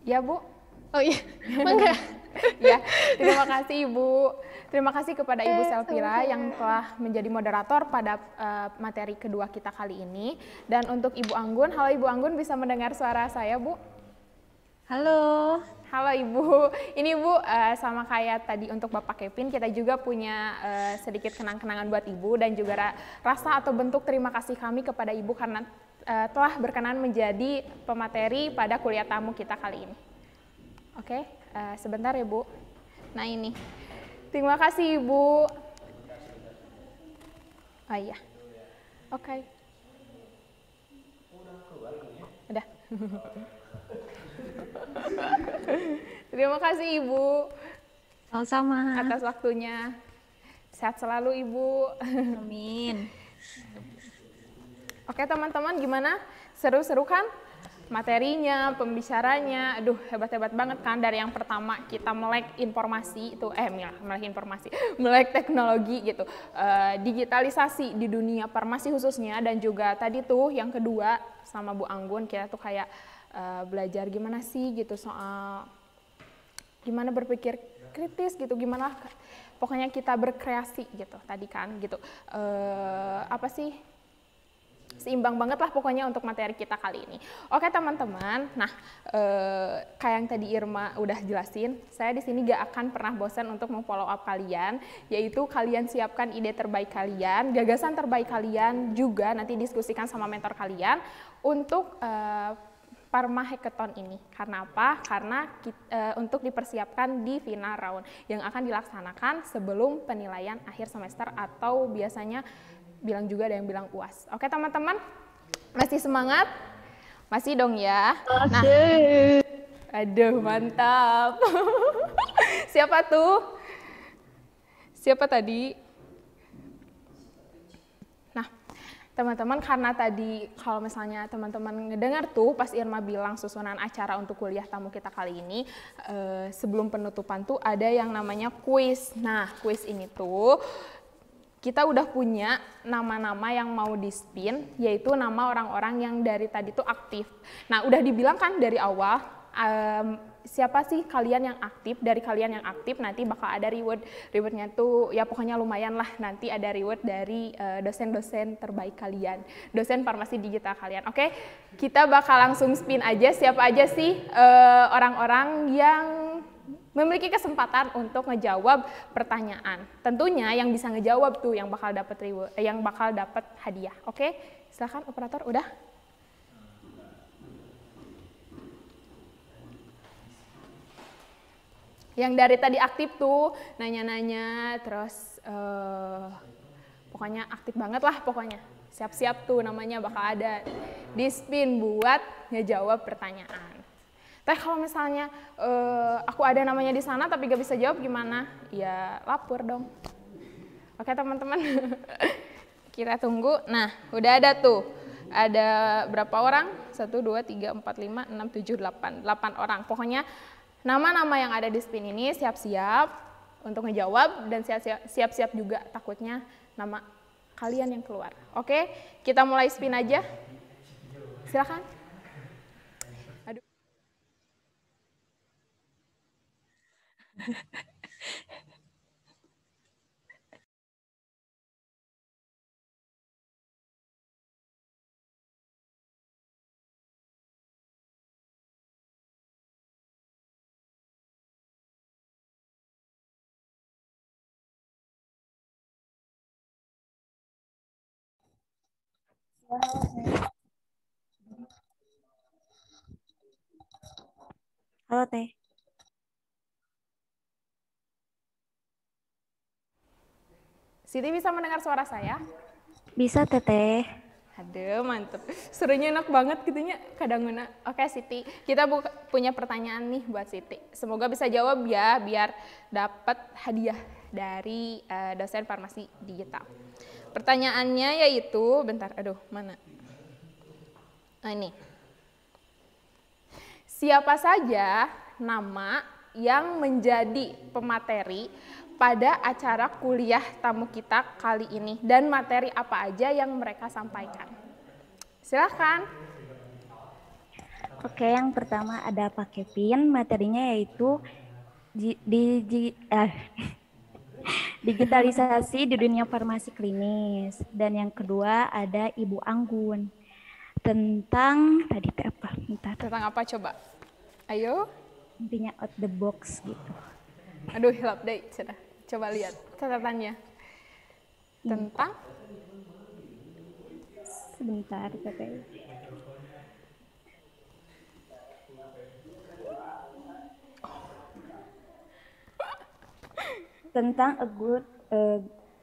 Ya, Bu. Oh iya, mangga. ya, terima kasih Ibu. Terima kasih kepada Ibu eh, Selvira yang telah menjadi moderator pada uh, materi kedua kita kali ini. Dan untuk Ibu Anggun, halo Ibu Anggun bisa mendengar suara saya, Bu? Halo. Halo Ibu, ini bu uh, sama kayak tadi untuk Bapak Kevin kita juga punya uh, sedikit kenang-kenangan buat Ibu dan juga rasa atau bentuk terima kasih kami kepada Ibu karena uh, telah berkenan menjadi pemateri pada kuliah tamu kita kali ini. Oke, okay. uh, eh, sebentar ya Bu. Nah ini, terima kasih Ibu. Oh iya, oke. Okay. Udah. terima kasih Ibu. Sama-sama. Atas waktunya. Sehat selalu Ibu. Amin. Oke teman-teman, gimana? Seru-seru kan? materinya, pembicaranya, aduh hebat-hebat banget kan dari yang pertama kita melek informasi itu eh milah, melek informasi, melek teknologi gitu, uh, digitalisasi di dunia farmasi khususnya dan juga tadi tuh yang kedua sama Bu Anggun kita tuh kayak uh, belajar gimana sih gitu soal gimana berpikir kritis gitu, gimana pokoknya kita berkreasi gitu tadi kan gitu uh, apa sih seimbang banget lah pokoknya untuk materi kita kali ini. Oke teman-teman, nah eh, kayak yang tadi Irma udah jelasin, saya di sini gak akan pernah bosan untuk memfollow up kalian, yaitu kalian siapkan ide terbaik kalian, gagasan terbaik kalian juga nanti diskusikan sama mentor kalian untuk eh, Parma Hackathon ini. Karena apa? Karena kita, e, eh, untuk dipersiapkan di final round yang akan dilaksanakan sebelum penilaian akhir semester atau biasanya bilang juga ada yang bilang UAS. Oke teman-teman, masih semangat? Masih dong ya. Nah, aduh mantap. Siapa tuh? Siapa tadi? Nah, teman-teman karena tadi kalau misalnya teman-teman ngedengar tuh pas Irma bilang susunan acara untuk kuliah tamu kita kali ini eh, sebelum penutupan tuh ada yang namanya kuis. Nah, kuis ini tuh kita udah punya nama-nama yang mau di spin, yaitu nama orang-orang yang dari tadi tuh aktif. Nah, udah dibilang kan dari awal, um, siapa sih kalian yang aktif, dari kalian yang aktif nanti bakal ada reward. Rewardnya tuh ya pokoknya lumayan lah, nanti ada reward dari eh, dosen-dosen uh, terbaik kalian, dosen farmasi digital kalian. Oke, okay? kita bakal langsung spin aja siapa aja sih eh, orang-orang uh, orang -orang yang memiliki kesempatan untuk ngejawab pertanyaan. Tentunya yang bisa ngejawab tuh yang bakal dapat reward, eh, yang bakal dapat hadiah. Oke, silakan operator udah. Yang dari tadi aktif tuh nanya-nanya, terus uh, pokoknya aktif banget lah pokoknya. Siap-siap tuh namanya bakal ada di spin buat ngejawab pertanyaan teh kalau misalnya uh, aku ada namanya di sana tapi gak bisa jawab gimana ya lapor dong oke teman-teman kita tunggu nah udah ada tuh ada berapa orang? Satu, dua, tiga, empat, lima, enam, tujuh, delapan, delapan orang. Pokoknya nama-nama yang ada di spin ini siap-siap untuk ngejawab dan siap-siap juga takutnya nama kalian yang keluar. Oke, kita mulai spin aja. Silakan. hello，t e 你。Siti bisa mendengar suara saya? Bisa, Teteh. Aduh, mantep. Serunya enak banget ya, kadang guna. Oke, Siti. Kita buka, punya pertanyaan nih buat Siti. Semoga bisa jawab ya, biar dapat hadiah dari uh, dosen farmasi digital. Pertanyaannya yaitu, bentar, aduh, mana? Nah, ini. Siapa saja nama yang menjadi pemateri pada acara kuliah tamu kita kali ini dan materi apa aja yang mereka sampaikan. Silahkan. Oke, yang pertama ada Pak Kevin, materinya yaitu di, eh, digitalisasi di dunia farmasi klinis. Dan yang kedua ada Ibu Anggun tentang tadi apa? Bentar. Tentang apa coba? Ayo. Intinya out the box gitu. Aduh, update deh, cerah. Coba lihat catatannya. Tentang sebentar katanya Tentang a good uh,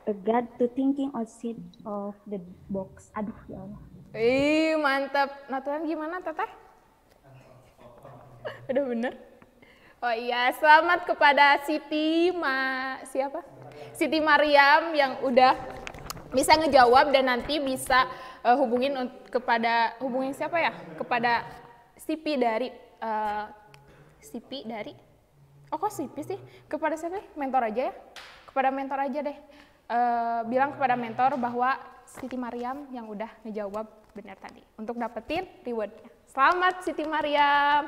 a guide to thinking outside of the box. Aduh ya Allah. Ih, mantap. Nah, gimana, Teteh? Udah bener? Oh iya, selamat kepada Siti Ma siapa? Siti Mariam yang udah bisa ngejawab dan nanti bisa uh, hubungin kepada hubungin siapa ya? Kepada Sipi dari uh, eh, Sipi dari Oh kok Sipi sih? Kepada siapa? Mentor aja ya. Kepada mentor aja deh. Uh, bilang kepada mentor bahwa Siti Mariam yang udah ngejawab benar tadi untuk dapetin rewardnya. Selamat Siti Mariam.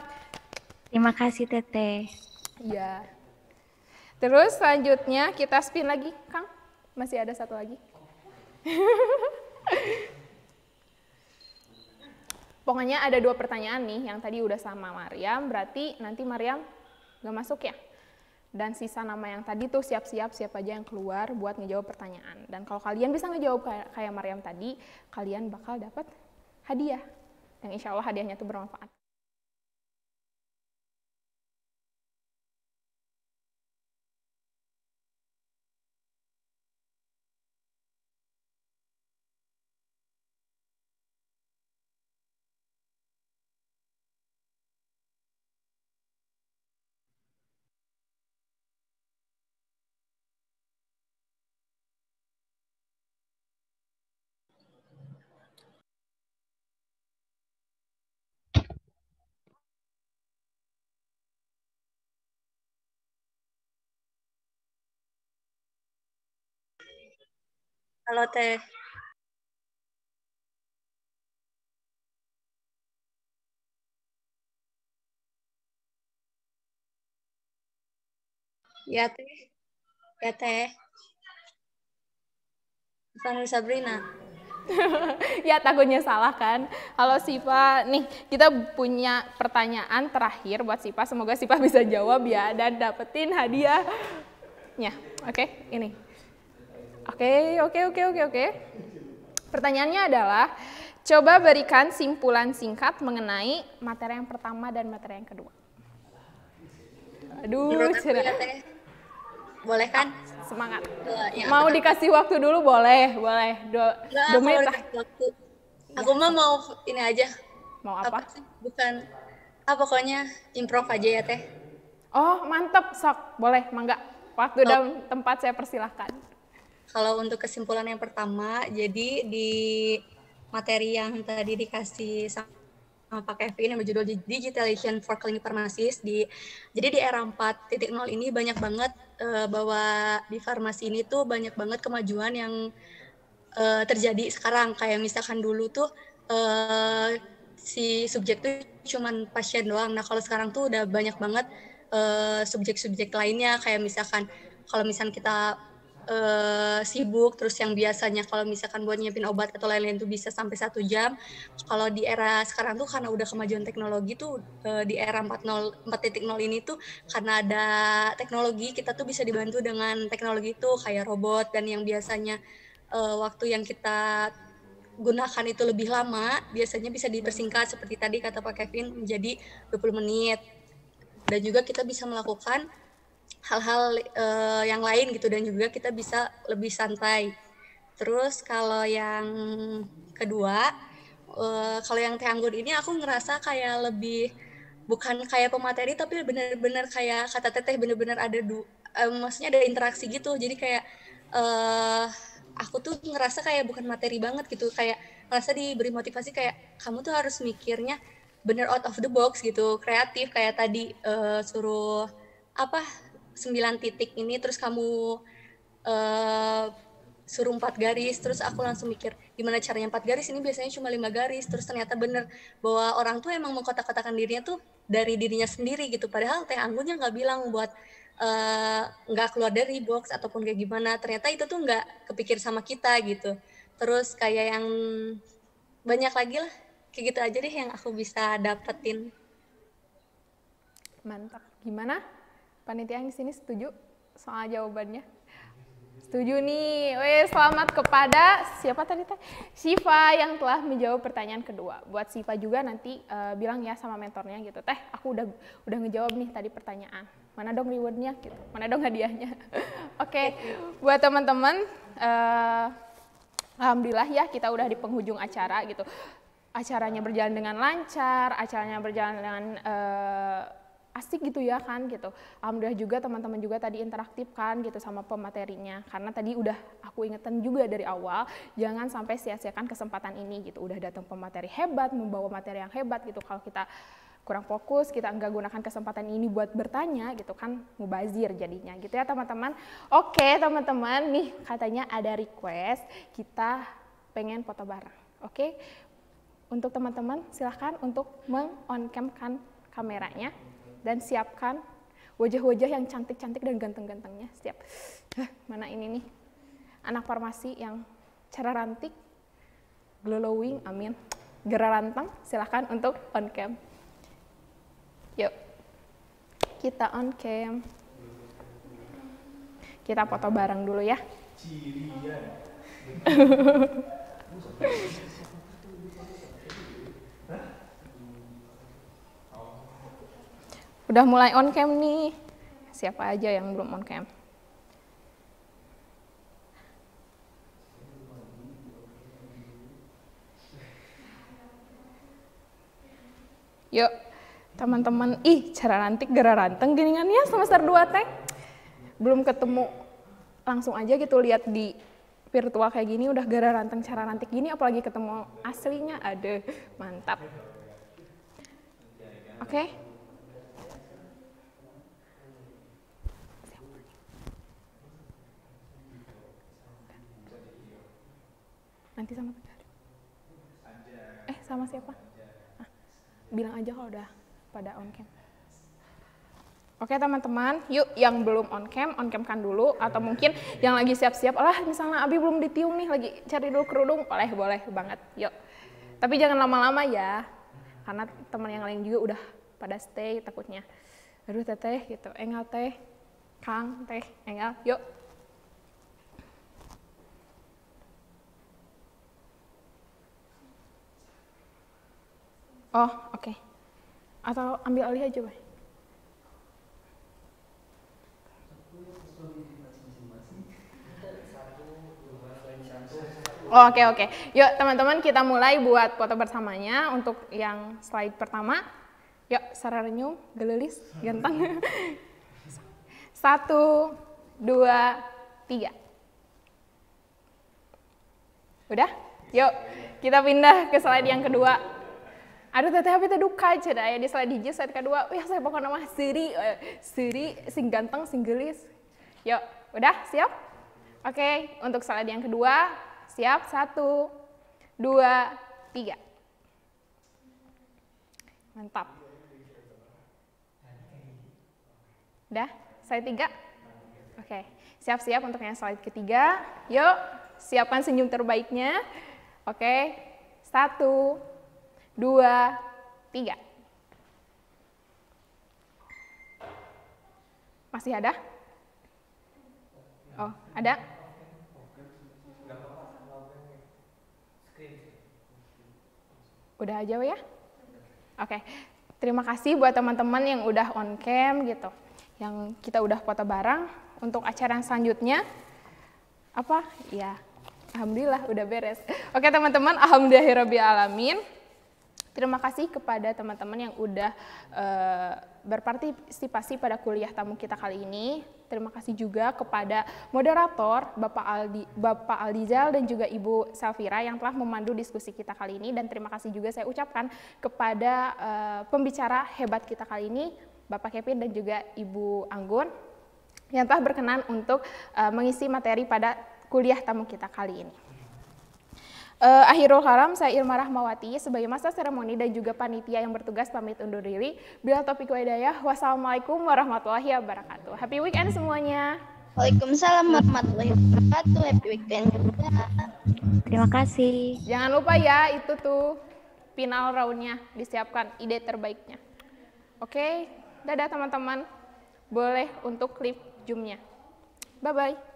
Terima kasih Teteh. Iya. Terus selanjutnya kita spin lagi, Kang. Masih ada satu lagi. Pokoknya ada dua pertanyaan nih yang tadi udah sama Mariam, berarti nanti Mariam nggak masuk ya? Dan sisa nama yang tadi tuh siap-siap siapa aja yang keluar buat ngejawab pertanyaan. Dan kalau kalian bisa ngejawab kayak, kayak Mariam tadi, kalian bakal dapat hadiah. Yang insya Allah hadiahnya tuh bermanfaat. Halo Teh. Ya Teh. Ya Teh. Panggil Sabrina. ya takutnya salah kan. Halo Siva, nih kita punya pertanyaan terakhir buat Siva. Semoga Siva bisa jawab ya dan dapetin hadiahnya. Oke, okay, ini. Oke, oke, oke, oke, oke. Pertanyaannya adalah, coba berikan simpulan singkat mengenai materi yang pertama dan materi yang kedua. Aduh, cerah. Boleh kan? Semangat. Ya. mau dikasih waktu dulu boleh, boleh. Dua, dua menit lah. Waktu. Aku mah mau ini aja. Mau apa? sih? Bukan, ah, pokoknya improv aja ya teh. Oh mantep, sok. Boleh, mangga. Waktu dan tempat saya persilahkan. Kalau untuk kesimpulan yang pertama, jadi di materi yang tadi dikasih sama Pak Kevin yang berjudul Digitalization for Clinical Pharmacies di jadi di era 4.0 ini banyak banget uh, bahwa di farmasi ini tuh banyak banget kemajuan yang uh, terjadi sekarang kayak misalkan dulu tuh uh, si subjek tuh cuman pasien doang. Nah, kalau sekarang tuh udah banyak banget subjek-subjek uh, lainnya kayak misalkan kalau misalkan kita uh, sibuk terus yang biasanya kalau misalkan buat nyiapin obat atau lain-lain itu bisa sampai satu jam kalau di era sekarang tuh karena udah kemajuan teknologi tuh uh, di era 4.0 4.0 ini tuh karena ada teknologi kita tuh bisa dibantu dengan teknologi itu kayak robot dan yang biasanya uh, waktu yang kita gunakan itu lebih lama biasanya bisa dipersingkat seperti tadi kata Pak Kevin menjadi 20 menit dan juga kita bisa melakukan hal-hal uh, yang lain gitu dan juga kita bisa lebih santai. Terus kalau yang kedua, uh, kalau yang teh anggur ini aku ngerasa kayak lebih bukan kayak pemateri tapi bener-bener kayak kata teteh bener-bener ada du, uh, maksudnya ada interaksi gitu. Jadi kayak uh, aku tuh ngerasa kayak bukan materi banget gitu, kayak ngerasa diberi motivasi kayak kamu tuh harus mikirnya bener out of the box gitu, kreatif kayak tadi uh, suruh apa 9 titik ini terus kamu uh, suruh empat garis terus aku langsung mikir gimana caranya empat garis ini biasanya cuma lima garis terus ternyata bener bahwa orang tuh emang mengkotak kotak-kotakan dirinya tuh dari dirinya sendiri gitu padahal teh anggunnya nggak bilang buat eh, nggak uh, keluar dari box ataupun kayak gimana ternyata itu tuh nggak kepikir sama kita gitu terus kayak yang banyak lagi lah kayak gitu aja deh yang aku bisa dapetin mantap gimana Panitia yang di sini setuju soal jawabannya? Setuju nih. Weh, selamat kepada siapa tadi teh? Siva yang telah menjawab pertanyaan kedua. Buat Siva juga nanti uh, bilang ya sama mentornya gitu. Teh, aku udah udah ngejawab nih tadi pertanyaan. Mana dong rewardnya gitu. Mana dong hadiahnya. Oke, okay. buat teman-teman uh, alhamdulillah ya kita udah di penghujung acara gitu. Acaranya berjalan dengan lancar, acaranya berjalan dengan eh, asik gitu ya kan gitu. Alhamdulillah juga teman-teman juga tadi interaktif kan gitu sama pematerinya. Karena tadi udah aku ingetin juga dari awal, jangan sampai sia-siakan kesempatan ini gitu. Udah datang pemateri hebat, membawa materi yang hebat gitu. Kalau kita kurang fokus, kita enggak gunakan kesempatan ini buat bertanya gitu kan mubazir jadinya gitu ya teman-teman. Oke teman-teman, nih katanya ada request kita pengen foto bareng. Oke, untuk teman-teman silahkan untuk meng-on-camkan kameranya dan siapkan wajah-wajah yang cantik-cantik dan ganteng-gantengnya. siap huh, mana ini nih anak farmasi yang cara rantik, glowing, amin, gerak rantang, silahkan untuk on cam. Yuk, kita on cam. Kita foto bareng dulu ya. udah mulai on cam nih. Siapa aja yang belum on cam? Yuk, teman-teman. Ih, cara rantik gara ranteng ya semester 2 teh. Belum ketemu langsung aja gitu lihat di virtual kayak gini udah gara ranteng cara rantik gini apalagi ketemu aslinya ada mantap oke okay? nanti sama Tegar eh sama siapa nah, bilang aja kalau udah pada on cam Oke teman-teman, yuk yang belum on cam, on cam kan dulu atau mungkin yang lagi siap-siap, lah misalnya Abi belum ditiung nih, lagi cari dulu kerudung, boleh boleh banget, yuk. Tapi jangan lama-lama ya, karena teman yang lain juga udah pada stay takutnya. Aduh teteh gitu, engal teh, kang teh, engal, yuk Oh, oke. Okay. Atau ambil alih aja, Pak. Oke, oh, oke. Okay, okay. Yuk, teman-teman kita mulai buat foto bersamanya untuk yang slide pertama. Yuk, secara renyum, gelelis, ganteng. Satu, dua, tiga. Udah? Yuk, kita pindah ke slide yang kedua aduh teteh tapi teh duka dah ya di slide hijau saat kedua Wih saya pokoknya nama siri uh, siri sing ganteng sing gelis yuk udah siap oke untuk slide yang kedua siap satu dua tiga mantap udah saya tiga oke siap siap untuk yang slide ketiga yuk siapkan senyum terbaiknya oke satu dua, tiga. Masih ada? Oh, ada? Udah aja ya? Oke, okay. terima kasih buat teman-teman yang udah on cam gitu. Yang kita udah foto bareng untuk acara selanjutnya. Apa? Ya, Alhamdulillah udah beres. Oke okay, teman-teman, Alhamdulillahirrabbilalamin. Terima kasih kepada teman-teman yang udah uh, berpartisipasi pada kuliah tamu kita kali ini. Terima kasih juga kepada moderator Bapak Aldi Bapak Aldizal dan juga Ibu Safira yang telah memandu diskusi kita kali ini dan terima kasih juga saya ucapkan kepada uh, pembicara hebat kita kali ini Bapak Kevin dan juga Ibu Anggun yang telah berkenan untuk uh, mengisi materi pada kuliah tamu kita kali ini. Uh, akhirul karam saya Irma Rahmawati sebagai masa seremoni dan juga panitia yang bertugas pamit undur diri. Bila topik wadayah, wassalamualaikum warahmatullahi wabarakatuh. Happy weekend semuanya. Waalaikumsalam warahmatullahi wabarakatuh. Happy weekend juga. Terima kasih. Jangan lupa ya itu tuh final roundnya disiapkan ide terbaiknya. Oke, okay? dadah teman-teman. Boleh untuk klip zoomnya. Bye-bye.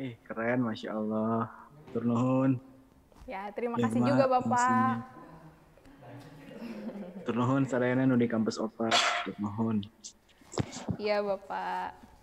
ih keren, masya Allah. Turnuhun. Ya, terima ya, kasih Lima, juga Bapak. Turnuhun, sarayana di kampus Opa. Turnuhun. Iya Bapak.